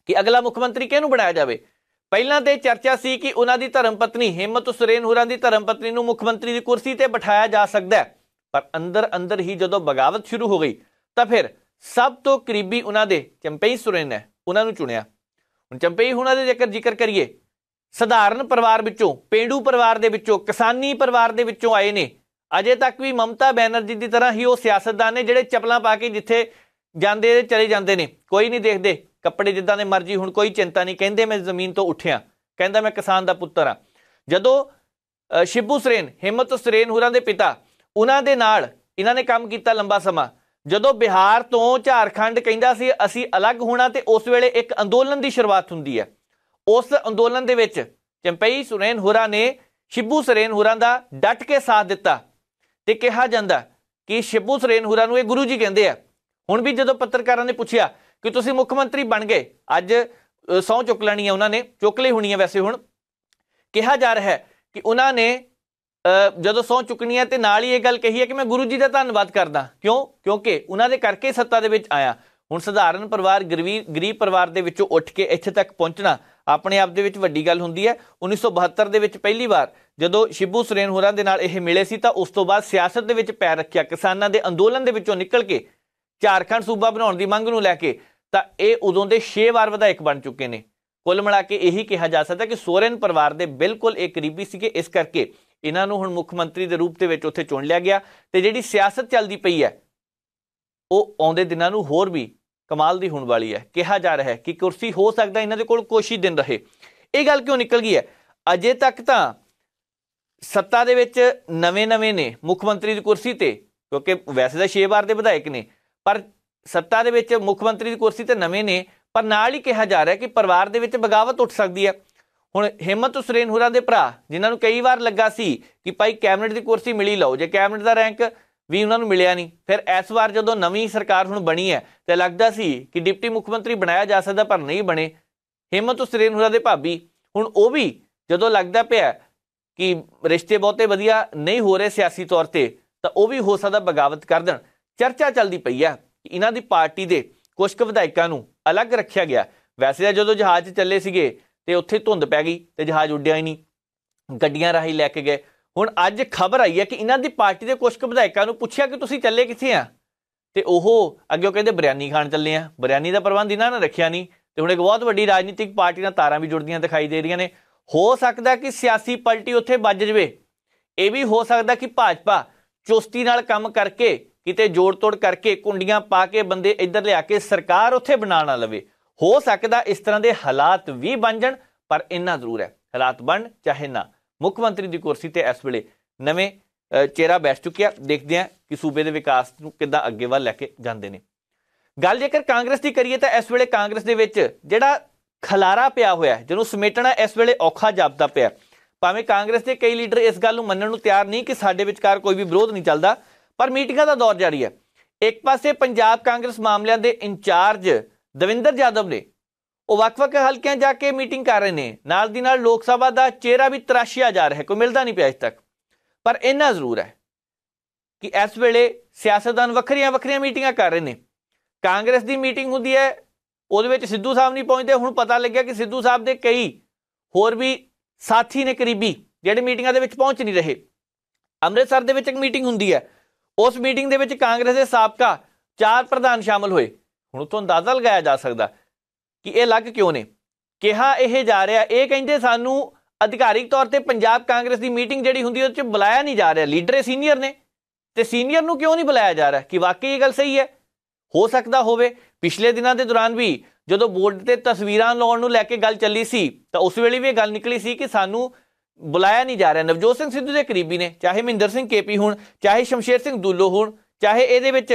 ਕਿ ਅਗਲਾ ਮੁੱਖ ਮੰਤਰੀ ਕਿਹਨੂੰ ਬਣਾਇਆ ਜਾਵੇ ਪਹਿਲਾਂ ਤੇ ਚਰਚਾ ਸੀ ਕਿ ਉਹਨਾਂ ਦੀ ਧਰਮ ਪਤਨੀ ਹਿੰਮਤ ਸੁਰੇਨ ਹੁਰਾਂ ਦੀ ਧਰਮ ਪਤਨੀ ਨੂੰ ਮੁੱਖ ਮੰਤਰੀ ਦੀ ਕੁਰਸੀ ਤੇ ਬਿਠਾਇਆ ਜਾ ਸਕਦਾ ਹੈ ਪਰ ਅੰਦਰ ਅੰਦਰ ਹੀ ਜਦੋਂ ਬਗਾਵਤ ਸ਼ੁਰੂ ਹੋ ਗਈ ਤਾਂ ਫਿਰ ਸਭ ਤੋਂ ਕਰੀਬੀ ਉਹਨਾਂ ਦੇ ਚੰਪਈ ਸੁਰੇਨ ਨੇ ਉਹਨਾਂ ਨੂੰ ਚੁਣਿਆ ਹੁਣ ਚੰਪਈ ਹੁਣਾਂ ਦੇ ਜੇਕਰ ਜ਼ਿਕਰ ਕਰੀਏ ਸਧਾਰਨ ਪਰਿਵਾਰ ਵਿੱਚੋਂ ਪੇਂਡੂ ਪਰਿਵਾਰ ਦੇ ਵਿੱਚੋਂ ਕਿਸਾਨੀ ਪਰਿਵਾਰ ਦੇ ਵਿੱਚੋਂ ਆਏ ਨੇ ਅਜੇ ਤੱਕ ਵੀ ਮਮਤਾ ਬੈਨਰਜੀ ਦੀ ਤਰ੍ਹਾਂ ਹੀ ਉਹ ਸਿਆਸਤਦਾਨ ਨੇ ਜਿਹੜੇ ਚਪਲਾਂ ਪਾ ਕੇ ਜਿੱਥੇ ਜਾਂਦੇ ਚਲੇ ਜਾਂਦੇ ਨੇ ਕੋਈ ਨਹੀਂ ਦੇਖਦੇ ਕੱਪੜੇ ਜਿੱਦਾਂ ਦੇ ਮਰਜ਼ੀ ਹੁਣ ਕੋਈ ਚਿੰਤਾ ਨਹੀਂ ਕਹਿੰਦੇ ਮੈਂ ਜ਼ਮੀਨ ਤੋਂ ਉੱਠਿਆ ਕਹਿੰਦਾ ਮੈਂ ਕਿਸਾਨ ਦਾ ਪੁੱਤਰ ਆ ਜਦੋਂ ਸ਼ਿਬੂ ਸਰੇਨ ਹਿੰਮਤ ਸਰੇਨ ਹੁਰਾਂ ਦੇ ਪਿਤਾ ਉਹਨਾਂ ਦੇ ਨਾਲ ਇਹਨਾਂ ਨੇ ਕੰਮ ਕੀਤਾ ਲੰਬਾ ਸਮਾਂ ਜਦੋਂ ਬਿਹਾਰ ਤੋਂ ਝਾਰਖੰਡ ਕਹਿੰਦਾ ਸੀ ਅਸੀਂ ਅਲੱਗ ਹੋਣਾ ਤੇ ਉਸ ਵੇਲੇ ਇੱਕ ਅੰਦੋਲਨ ਦੀ ਸ਼ੁਰੂਆਤ ਹੁੰਦੀ ਹੈ ਉਸ ਅੰਦੋਲਨ ਦੇ ਵਿੱਚ ਚੰਪਈ ਸੁਰੇਨ ਹੋਰਾ ਨੇ ਸ਼ਿਬੂ ਸਰੇਨ ਹੋਰਾਂ ਦਾ ਡਟ ਕੇ ਸਾਥ ਦਿੱਤਾ ਤੇ ਕਿਹਾ ਜਾਂਦਾ ਕਿ ਸ਼ਿਬੂ ਸਰੇਨ ਹੁਰਾਂ ਨੂੰ ਇਹ ਗੁਰੂ ਜੀ ਕਹਿੰਦੇ ਆ ਹੁਣ ਵੀ ਜਦੋਂ ਪੱਤਰਕਾਰਾਂ ਨੇ ਪੁੱਛਿਆ ਕਿ ਤੁਸੀਂ ਮੁੱਖ ਮੰਤਰੀ ਬਣ ਗਏ ਅੱਜ ਸੌ ਚੁੱਕ ਲੈਣੀ ਹੈ ਉਹਨਾਂ ਨੇ ਚੁੱਕ ਲਈ ਹੋਣੀ ਹੈ ਵੈਸੇ ਹੁਣ ਕਿਹਾ ਜਾ ਰਿਹਾ ਹੈ ਕਿ ਉਹਨਾਂ ਨੇ ਜਦੋਂ ਸੌ ਚੁੱਕਣੀ ਹੈ ਤੇ ਨਾਲ ਹੀ ਇਹ ਗੱਲ ਕਹੀ ਹੈ ਕਿ ਮੈਂ ਗੁਰੂ ਜੀ ਦਾ ਧੰਨਵਾਦ ਕਰਦਾ ਕਿਉਂ ਕਿਉਂਕਿ ਉਹਨਾਂ ਦੇ ਕਰਕੇ ਸੱਤਾ ਦੇ ਵਿੱਚ ਆਇਆ ਹੁਣ ਸਧਾਰਨ ਪਰਿਵਾਰ ਗਰੀਬ ਪਰਿਵਾਰ ਦੇ ਵਿੱਚੋਂ ਉੱਠ ਕੇ ਇੱਥੇ ਤੱਕ ਪਹੁੰਚਣਾ ਆਪਣੇ ਆਪ ਦੇ ਵਿੱਚ ਵੱਡੀ ਗੱਲ ਹੁੰਦੀ ਹੈ 1972 ਦੇ ਵਿੱਚ ਪਹਿਲੀ ਵਾਰ ਜਦੋਂ ਸ਼ਿਬੂ ਸਰੇਨ ਹੋਰਾਂ ਦੇ ਨਾਲ ਇਹ ਮਿਲੇ ਸੀ ਤਾਂ ਉਸ ਤੋਂ ਬਾਅਦ ਸਿਆਸਤ ਦੇ ਵਿੱਚ ਪੈਰ ਰੱਖਿਆ ਕਿਸਾਨਾਂ ਦੇ ਅੰਦੋਲਨ ਦੇ ਵਿੱਚੋਂ ਨਿਕਲ ਕੇ ਝਾਰਖੰਡ ਸੂਬਾ ਬਣਾਉਣ ਦੀ ਮੰਗ ਨੂੰ ਲੈ ਕੇ ਤਾਂ ਇਹ ਉਦੋਂ ਦੇ 6 ਵਾਰ ਵਿਧਾਇਕ ਬਣ ਚੁੱਕੇ ਨੇ ਕੁੱਲ ਮਿਲਾ ਕੇ ਇਹੀ ਕਿਹਾ ਜਾ ਸਕਦਾ ਕਿ ਸੋਰਨ ਪਰਿਵਾਰ ਦੇ ਬਿਲਕੁਲ ਇੱਕ ਕਰੀਬੀ ਸੀਗੇ ਇਸ ਕਰਕੇ ਇਹਨਾਂ ਨੂੰ ਹੁਣ ਮੁੱਖ ਮੰਤਰੀ ਦੇ ਰੂਪ ਦੇ ਵਿੱਚ ਉੱਥੇ ਚੁਣ ਲਿਆ ਗਿਆ ਤੇ ਜਿਹੜੀ ਸਿਆਸਤ ਚੱਲਦੀ ਪਈ ਹੈ ਉਹ ਆਉਂਦੇ ਦਿਨਾਂ ਨੂੰ ਹੋਰ ਵੀ ਕਮਾਲ ਦੀ ਹੋਣ ਵਾਲੀ ਹੈ ਕਿਹਾ ਜਾ ਰਿਹਾ ਹੈ ਕਿ ਕੁਰਸੀ ਹੋ ਸਕਦਾ ਇਹਨਾਂ ਦੇ ਕੋਲ ਕੋਸ਼ਿਸ਼ ਦਿਨ ਰਹੇ ਇਹ ਗੱਲ ਕਿਉਂ ਨਿਕਲ ਗਈ ਹੈ ਅਜੇ ਤੱਕ ਤਾਂ ਸੱਤਾ ਦੇ ਵਿੱਚ ਨਵੇਂ-ਨਵੇਂ ਨੇ ਮੁੱਖ ਮੰਤਰੀ ਦੀ ਕੁਰਸੀ ਤੇ ਕਿਉਂਕਿ ਵੈਸੇ ਤਾਂ 6 ਵਾਰ ਦੇ ਵਿਧਾਇਕ ਨੇ ਪਰ ਸੱਤਾ ਦੇ ਵਿੱਚ ਮੁੱਖ ਮੰਤਰੀ ਦੀ ਕੁਰਸੀ ਤੇ ਨਵੇਂ ਨੇ ਪਰ ਨਾਲ ਹੀ ਕਿਹਾ ਜਾ ਰਿਹਾ ਕਿ ਪਰਿਵਾਰ ਦੇ ਵਿੱਚ ਬਗਾਵਤ ਉੱਠ ਸਕਦੀ ਹੈ ਹੁਣ ਹਿੰਮਤ ਸੁਰੇਨ ਹੁਰਾਂ ਦੇ ਭਰਾ ਜਿਨ੍ਹਾਂ ਨੂੰ ਕਈ ਵਾਰ ਲੱਗਾ ਸੀ ਕਿ ਭਾਈ ਕੈਬਨਿਟ ਦੀ ਕੁਰਸੀ ਮਿਲੀ ਲਓ ਜੇ ਕੈਬਨਿਟ ਦਾ ਰੈਂਕ ਵੀ ਉਹਨਾਂ ਨੂੰ ਮਿਲਿਆ ਨਹੀਂ ਫਿਰ ਇਸ ਵਾਰ ਜਦੋਂ ਨਵੀਂ ਸਰਕਾਰ ਹੁਣ ਬਣੀ ਹੈ ਤੇ ਲੱਗਦਾ ਸੀ ਕਿ ਡਿਪਟੀ ਮੁੱਖ ਮੰਤਰੀ ਬਣਾਇਆ ਜਾ ਸਕਦਾ ਪਰ ਨਹੀਂ ਬਣੇ ਹਿੰਮਤ ਸੁਰੇਨ ਹੁਰਾਂ ਦੇ ਭਾਬੀ ਹੁਣ ਉਹ ਵੀ ਜਦੋਂ ਲੱਗਦਾ ਪਿਆ ਕਿ ਰਿਸ਼ਤੇ ਬਹੁਤੇ ਵਧੀਆ ਨਹੀਂ ਹੋ ਰਹੇ ਸਿਆਸੀ ਤੌਰ ਤੇ ਤਾਂ ਉਹ ਵੀ ਹੋ ਸਕਦਾ ਬਗਾਵਤ ਕਰ ਦੇਣ ਚਰਚਾ ਚੱਲਦੀ ਪਈ ਆ ਇਹਨਾਂ ਦੀ ਪਾਰਟੀ ਦੇ ਕੁਝ ਕੁ ਵਿਧਾਇਕਾਂ ਨੂੰ ਅਲੱਗ ਰੱਖਿਆ ਗਿਆ ਵੈਸੇ ਜਦੋਂ ਜਹਾਜ਼ ਚੱਲੇ ਸੀਗੇ ਤੇ ਉੱਥੇ ਧੁੰਦ ਪੈ ਗਈ ਤੇ ਜਹਾਜ਼ ਉੱਡਿਆ ਹੀ ਨਹੀਂ ਗੱਡੀਆਂ ਰਾਹੀਂ ਲੈ ਕੇ ਗਏ ਹੁਣ ਅੱਜ ਖਬਰ ਆਈ ਹੈ ਕਿ ਇਹਨਾਂ ਦੀ ਪਾਰਟੀ ਦੇ ਕੁਝ ਕੁ ਵਿਧਾਇਕਾਂ ਨੂੰ ਪੁੱਛਿਆ ਕਿ ਤੁਸੀਂ ਚੱਲੇ ਕਿੱਥੇ ਆ ਤੇ ਉਹ ਅੱਗੇ ਕਹਿੰਦੇ ਬਰਿਆਨੀ ਖਾਣ ਚੱਲੇ ਆ ਬਰਿਆਨੀ ਦਾ ਪ੍ਰਬੰਧ ਇਹਨਾਂ ਨੇ ਰੱਖਿਆ ਨਹੀਂ ਤੇ ਹੁਣ ਇੱਕ ਬਹੁਤ ਵੱਡੀ ਰਾਜਨੀਤਿਕ ਪਾਰਟੀ ਨਾਲ ਤਾਰਾਂ ਵੀ ਜੁੜਦੀਆਂ ਦਿਖਾਈ ਦੇ ਰਹੀਆਂ ਨੇ ਹੋ ਸਕਦਾ ਕਿ ਸਿਆਸੀ ਪਲਟੀ ਉੱਥੇ ਵੱਜ ਜਵੇ ਇਹ ਵੀ ਹੋ ਸਕਦਾ ਕਿ ਭਾਜਪਾ ਚੁਸਤੀ ਨਾਲ ਕੰਮ ਕਰਕੇ ਕਿਤੇ ਜੋੜ ਤੋੜ ਕਰਕੇ ਕੁੰਡੀਆਂ ਪਾ ਕੇ ਬੰਦੇ ਇੱਧਰ ਲਿਆ ਕੇ ਸਰਕਾਰ ਉੱਥੇ ਬਣਾ ਨਾ ਲਵੇ ਹੋ ਸਕਦਾ ਇਸ ਤਰ੍ਹਾਂ ਦੇ ਹਾਲਾਤ ਵੀ ਬਣ ਜਾਣ ਪਰ ਇੰਨਾ ਜ਼ਰੂਰ ਹੈ ਹਾਲਾਤ ਬਣ ਚਾਹੇ ਨਾ ਮੁੱਖ ਮੰਤਰੀ ਦੀ ਕੁਰਸੀ ਤੇ ਇਸ ਵੇਲੇ ਨਵੇਂ ਚਿਹਰਾ ਬੈਠ ਚੁੱਕਿਆ ਦੇਖਦੇ ਆ ਕਿ ਸੂਬੇ ਦੇ ਵਿਕਾਸ ਨੂੰ ਕਿੱਦਾਂ ਅੱਗੇ ਵੱਲ ਲੈ ਕੇ ਜਾਂਦੇ ਨੇ ਗੱਲ ਜੇਕਰ ਕਾਂਗਰਸ ਦੀ ਕਰੀਏ ਤਾਂ ਇਸ ਵੇਲੇ ਕਾਂਗਰਸ ਦੇ ਵਿੱਚ ਜਿਹੜਾ ਖਲਾਰਾ ਪਿਆ ਹੋਇਆ ਜਿਹਨੂੰ ਸਮੇਟਣਾ ਇਸ ਵੇਲੇ ਔਖਾ ਜਾਪਦਾ ਪਿਆ ਭਾਵੇਂ ਕਾਂਗਰਸ ਦੇ ਕਈ ਲੀਡਰ ਇਸ ਗੱਲ ਨੂੰ ਮੰਨਣ ਨੂੰ ਤਿਆਰ ਨਹੀਂ ਕਿ ਸਾਡੇ ਵਿਚਕਾਰ ਕੋਈ ਵੀ ਵਿਰੋਧ ਨਹੀਂ ਚੱਲਦਾ ਪਰ ਮੀਟਿੰਗਾਂ ਦਾ ਦੌਰ ਜਾਰੀ ਹੈ ਇੱਕ ਪਾਸੇ ਪੰਜਾਬ ਕਾਂਗਰਸ ਮਾਮਲਿਆਂ ਦੇ ਇੰਚਾਰਜ ਦਵਿੰਦਰ ਜਾਦਵ ਨੇ ਉਹ ਵੱਖ ਹਲਕਿਆਂ ਜਾ ਕੇ ਮੀਟਿੰਗ ਕਰ ਰਹੇ ਨੇ ਨਾਲ ਦੀ ਨਾਲ ਲੋਕ ਸਭਾ ਦਾ ਚਿਹਰਾ ਵੀ ਤਰਾਸ਼ਿਆ ਜਾ ਰਿਹਾ ਕੋਈ ਮਿਲਦਾ ਨਹੀਂ ਪਿਆ ਅਜ ਤੱਕ ਪਰ ਇਹਨਾਂ ਜ਼ਰੂਰ ਹੈ ਕਿ ਇਸ ਵੇਲੇ ਸਿਆਸਤਦਾਨ ਵੱਖਰੀਆਂ-ਵੱਖਰੀਆਂ ਮੀਟਿੰਗਾਂ ਕਰ ਰਹੇ ਨੇ ਕਾਂਗਰਸ ਦੀ ਮੀਟਿੰਗ ਹੁੰਦੀ ਹੈ ਉਹਦੇ ਵਿੱਚ ਸਿੱਧੂ ਸਾਹਿਬ ਨਹੀਂ ਪਹੁੰਚਦੇ ਹੁਣ ਪਤਾ ਲੱਗਿਆ ਕਿ ਸਿੱਧੂ ਸਾਹਿਬ ਦੇ ਕਈ ਹੋਰ ਵੀ ਸਾਥੀ ਨੇ ਕਰੀਬੀ ਜਿਹੜੇ ਮੀਟਿੰਗਾਂ ਦੇ ਵਿੱਚ ਪਹੁੰਚ ਨਹੀਂ ਰਹੇ ਅੰਮ੍ਰਿਤਸਰ ਦੇ ਵਿੱਚ ਇੱਕ ਮੀਟਿੰਗ ਹੁੰਦੀ ਹੈ ਉਸ ਮੀਟਿੰਗ ਦੇ ਵਿੱਚ ਕਾਂਗਰਸ ਦੇ ਸਾਬਕਾ ਚਾਰ ਪ੍ਰਧਾਨ ਸ਼ਾਮਲ ਹੋਏ ਹੁਣ ਉਤੋਂ ਅੰਦਾਜ਼ਾ ਲਗਾਇਆ ਜਾ ਸਕਦਾ ਕਿ ਇਹ ਲੱਗ ਕਿਉਂ ਨੇ ਕਿਹਾ ਇਹ ਜਾ ਰਿਹਾ ਇਹ ਕਹਿੰਦੇ ਸਾਨੂੰ ਅਧਿਕਾਰਿਕ ਤੌਰ ਤੇ ਪੰਜਾਬ ਕਾਂਗਰਸ ਦੀ ਮੀਟਿੰਗ ਜਿਹੜੀ ਹੁੰਦੀ ਉਹਦੇ ਚ ਬੁਲਾਇਆ ਨਹੀਂ ਜਾ ਰਿਹਾ ਲੀਡਰ ਸੀਨੀਅਰ ਨੇ ਤੇ ਸੀਨੀਅਰ ਨੂੰ ਕਿਉਂ ਨਹੀਂ ਬੁਲਾਇਆ ਜਾ ਰਿਹਾ ਕਿ ਵਾਕਈ ਇਹ ਗੱਲ ਸਹੀ ਹੈ ਹੋ ਸਕਦਾ ਹੋਵੇ ਪਿਛਲੇ ਦਿਨਾਂ ਦੇ ਦੌਰਾਨ ਵੀ ਜਦੋਂ ਬੋਰਡ ਤੇ ਤਸਵੀਰਾਂ ਲਾਉਣ ਨੂੰ ਲੈ ਕੇ ਗੱਲ ਚੱਲੀ ਸੀ ਤਾਂ ਉਸ ਵੇਲੇ ਵੀ ਇਹ ਗੱਲ ਨਿਕਲੀ ਸੀ ਕਿ ਸਾਨੂੰ ਬੁਲਾਇਆ ਨਹੀਂ ਜਾ ਰਿਹਾ ਨਵਜੋਤ ਸਿੰਘ ਸਿੱਧੂ ਦੇ ਕਰੀਬੀ ਨੇ ਚਾਹੇ ਮਹਿੰਦਰ ਸਿੰਘ ਕੇਪੀ ਹੋਣ ਚਾਹੇ ਸ਼ਮਸ਼ੇਰ ਸਿੰਘ ਦੂਲੋ ਹੋਣ ਚਾਹੇ ਇਹਦੇ ਵਿੱਚ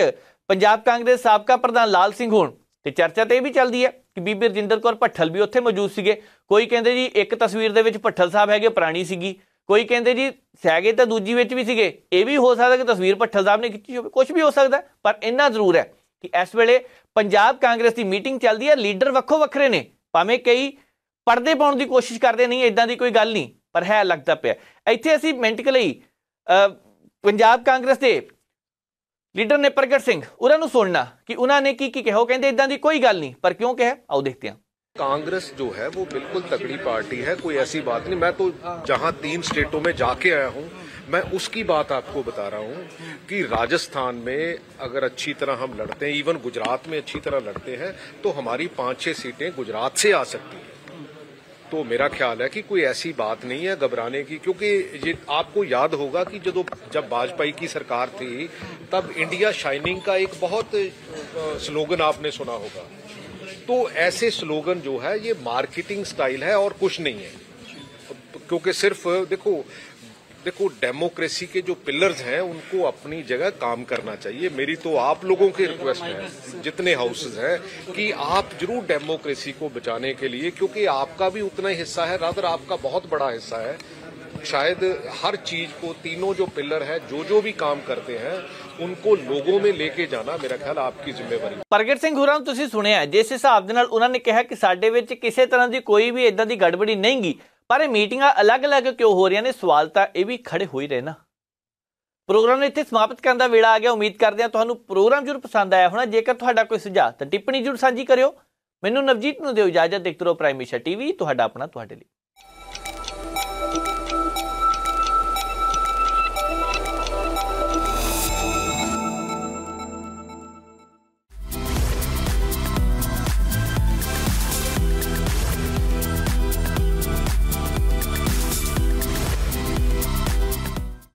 ਪੰਜਾਬ ਕਾਂਗਰਸ ਸਾਬਕਾ ਪ੍ਰਧਾਨ ਲਾਲ ਸਿੰਘ ਹੋਣ ਤੇ ਚਰਚਾ ਤੇ ਇਹ ਵੀ ਚੱਲਦੀ ਹੈ ਕਿ ਬੀਬੀ ਰਜਿੰਦਰ ਕੌਰ ਭੱਠਲ ਵੀ ਉੱਥੇ ਮੌਜੂਦ ਸੀਗੇ ਕੋਈ ਕਹਿੰਦੇ ਜੀ ਇੱਕ ਤਸਵੀਰ ਦੇ ਵਿੱਚ ਭੱਠਲ ਸਾਹਿਬ ਹੈਗੇ ਪੁਰਾਣੀ ਸੀਗੀ ਕੋਈ ਕਹਿੰਦੇ ਜੀ ਸਹਿਗੇ ਤਾਂ ਦੂਜੀ ਵਿੱਚ ਵੀ ਸੀਗੇ ਇਹ ਵੀ ਹੋ ਸਕਦਾ ਕਿ ਤਸਵੀਰ ਭੱਠਲ ਸਾਹਿਬ ਨੇ ਖਿੱਚੀ ਹੋਵੇ ਕੁਝ ਵੀ ਹੋ ਸਕਦਾ ਪਰ ਇੰਨਾ ਜ਼ਰੂਰ ਹੈ ਕਿ ਇਸ ਵੇਲੇ ਪੰਜਾਬ ਕਾਂਗਰਸ ਦੀ ਮੀਟਿੰਗ ਚੱਲਦੀ ਹੈ ਲੀਡਰ ਵੱਖੋ ਵੱਖਰੇ ਨੇ ਭਾਵੇਂ ਕਈ ਪਰਦੇ ਪਾਉਣ ਦੀ ਕੋਸ਼ਿਸ਼ ਕਰਦੇ ਨਹੀਂ ਇਦਾਂ ਦੀ ਕੋਈ ਗੱਲ ਨਹੀਂ ਪਰ ਹੈ ਲੱਗਦਾ ਪਿਆ ਇੱਥੇ ਅਸੀਂ ਮਿੰਟ ਲਈ ਪੰਜਾਬ ਕਾਂਗਰਸ ਦੇ ਲੀਡਰ ਨੇ ਪ੍ਰਗਟ ਸਿੰਘ ਉਹਨਾਂ ਨੂੰ ਸੁਣਨਾ ਕਿ ਉਹਨਾਂ ਨੇ ਕੀ ਕੀ ਕਿਹਾ ਉਹ ਕਹਿੰਦੇ ਇਦਾਂ ਦੀ ਕੋਈ ਗੱਲ ਨਹੀਂ ਪਰ ਕਿਉਂ कांग्रेस जो है वो बिल्कुल तगड़ी पार्टी है कोई ऐसी बात नहीं मैं तो जहां तीन स्टेटों में जाके आया हूं मैं उसकी बात आपको बता रहा हूं कि राजस्थान में अगर अच्छी तरह हम लड़ते हैं इवन गुजरात में अच्छी तरह लड़ते हैं तो हमारी पांच छह सीटें गुजरात से आ सकती है तो मेरा ख्याल है कि कोई ऐसी बात नहीं है घबराने की क्योंकि ये आपको याद होगा कि जब जब वाजपेयी की सरकार थी तब इंडिया शाइनिंग का एक बहुत स्लोगन आपने सुना होगा तो ऐसे स्लोगन जो है ये मार्केटिंग स्टाइल है और कुछ नहीं है क्योंकि सिर्फ देखो देखो डेमोक्रेसी के जो पिलर्स हैं उनको अपनी जगह काम करना चाहिए मेरी तो आप लोगों की रिक्वेस्ट है जितने हाउसेज हैं कि आप जरूर डेमोक्रेसी को बचाने के लिए क्योंकि आपका भी उतना ही हिस्सा है रादर आपका बहुत बड़ा हिस्सा है शायद हर चीज को तीनों जो पिलर है जो जो भी काम करते हैं उनको लोगों में लेके जाना मेरा ख्याल आपकी जिम्मेवारी प्रगट सिंह ਸਿੰਘ ਹੋਰਾਂ ਨੂੰ ਤੁਸੀਂ ਸੁਣਿਆ ਜਿਸ ਹਿਸਾਬ ਦੇ ਨਾਲ ਉਹਨਾਂ ਨੇ ਕਿਹਾ ਕਿ ਸਾਡੇ ਵਿੱਚ ਕਿਸੇ ਤਰ੍ਹਾਂ ਦੀ ਪਰ ਇਹ ਮੀਟਿੰਗਾਂ ਅਲੱਗ-ਅਲੱਗ ਕਿਉਂ ਹੋ ਰਹੀਆਂ ਨੇ ਸਵਾਲ ਤਾਂ ਇਹ ਵੀ ਖੜੇ ਹੋਈ ਰਹੇ ਨਾ ਪ੍ਰੋਗਰਾਮ ਨੂੰ ਇੱਥੇ ਸਮਾਪਤ ਕਰਨ ਦਾ ਵੇਲਾ ਆ ਗਿਆ ਉਮੀਦ ਕਰਦੇ ਹਾਂ ਤੁਹਾਨੂੰ ਪ੍ਰੋਗਰਾਮ ਜਰੂਰ ਪਸੰਦ ਆਇਆ ਹੋਣਾ ਜੇਕਰ ਤੁਹਾਡਾ ਕੋਈ ਸੁਝਾਅ ਤਾਂ ਟਿੱਪਣੀ ਜਰੂਰ ਸਾਂਝੀ ਕਰਿਓ ਮੈਨੂੰ ਨਵਜੀਤ ਨੂੰ ਦਿਓ ਇਜਾਜ਼ਤ ਦੇਖਦੇ ਰਹੋ ਪ੍ਰਾਈਮ ਟੀਵੀ ਤੁਹਾਡਾ ਆਪਣਾ ਤੁਹਾਡੇ ਲਈ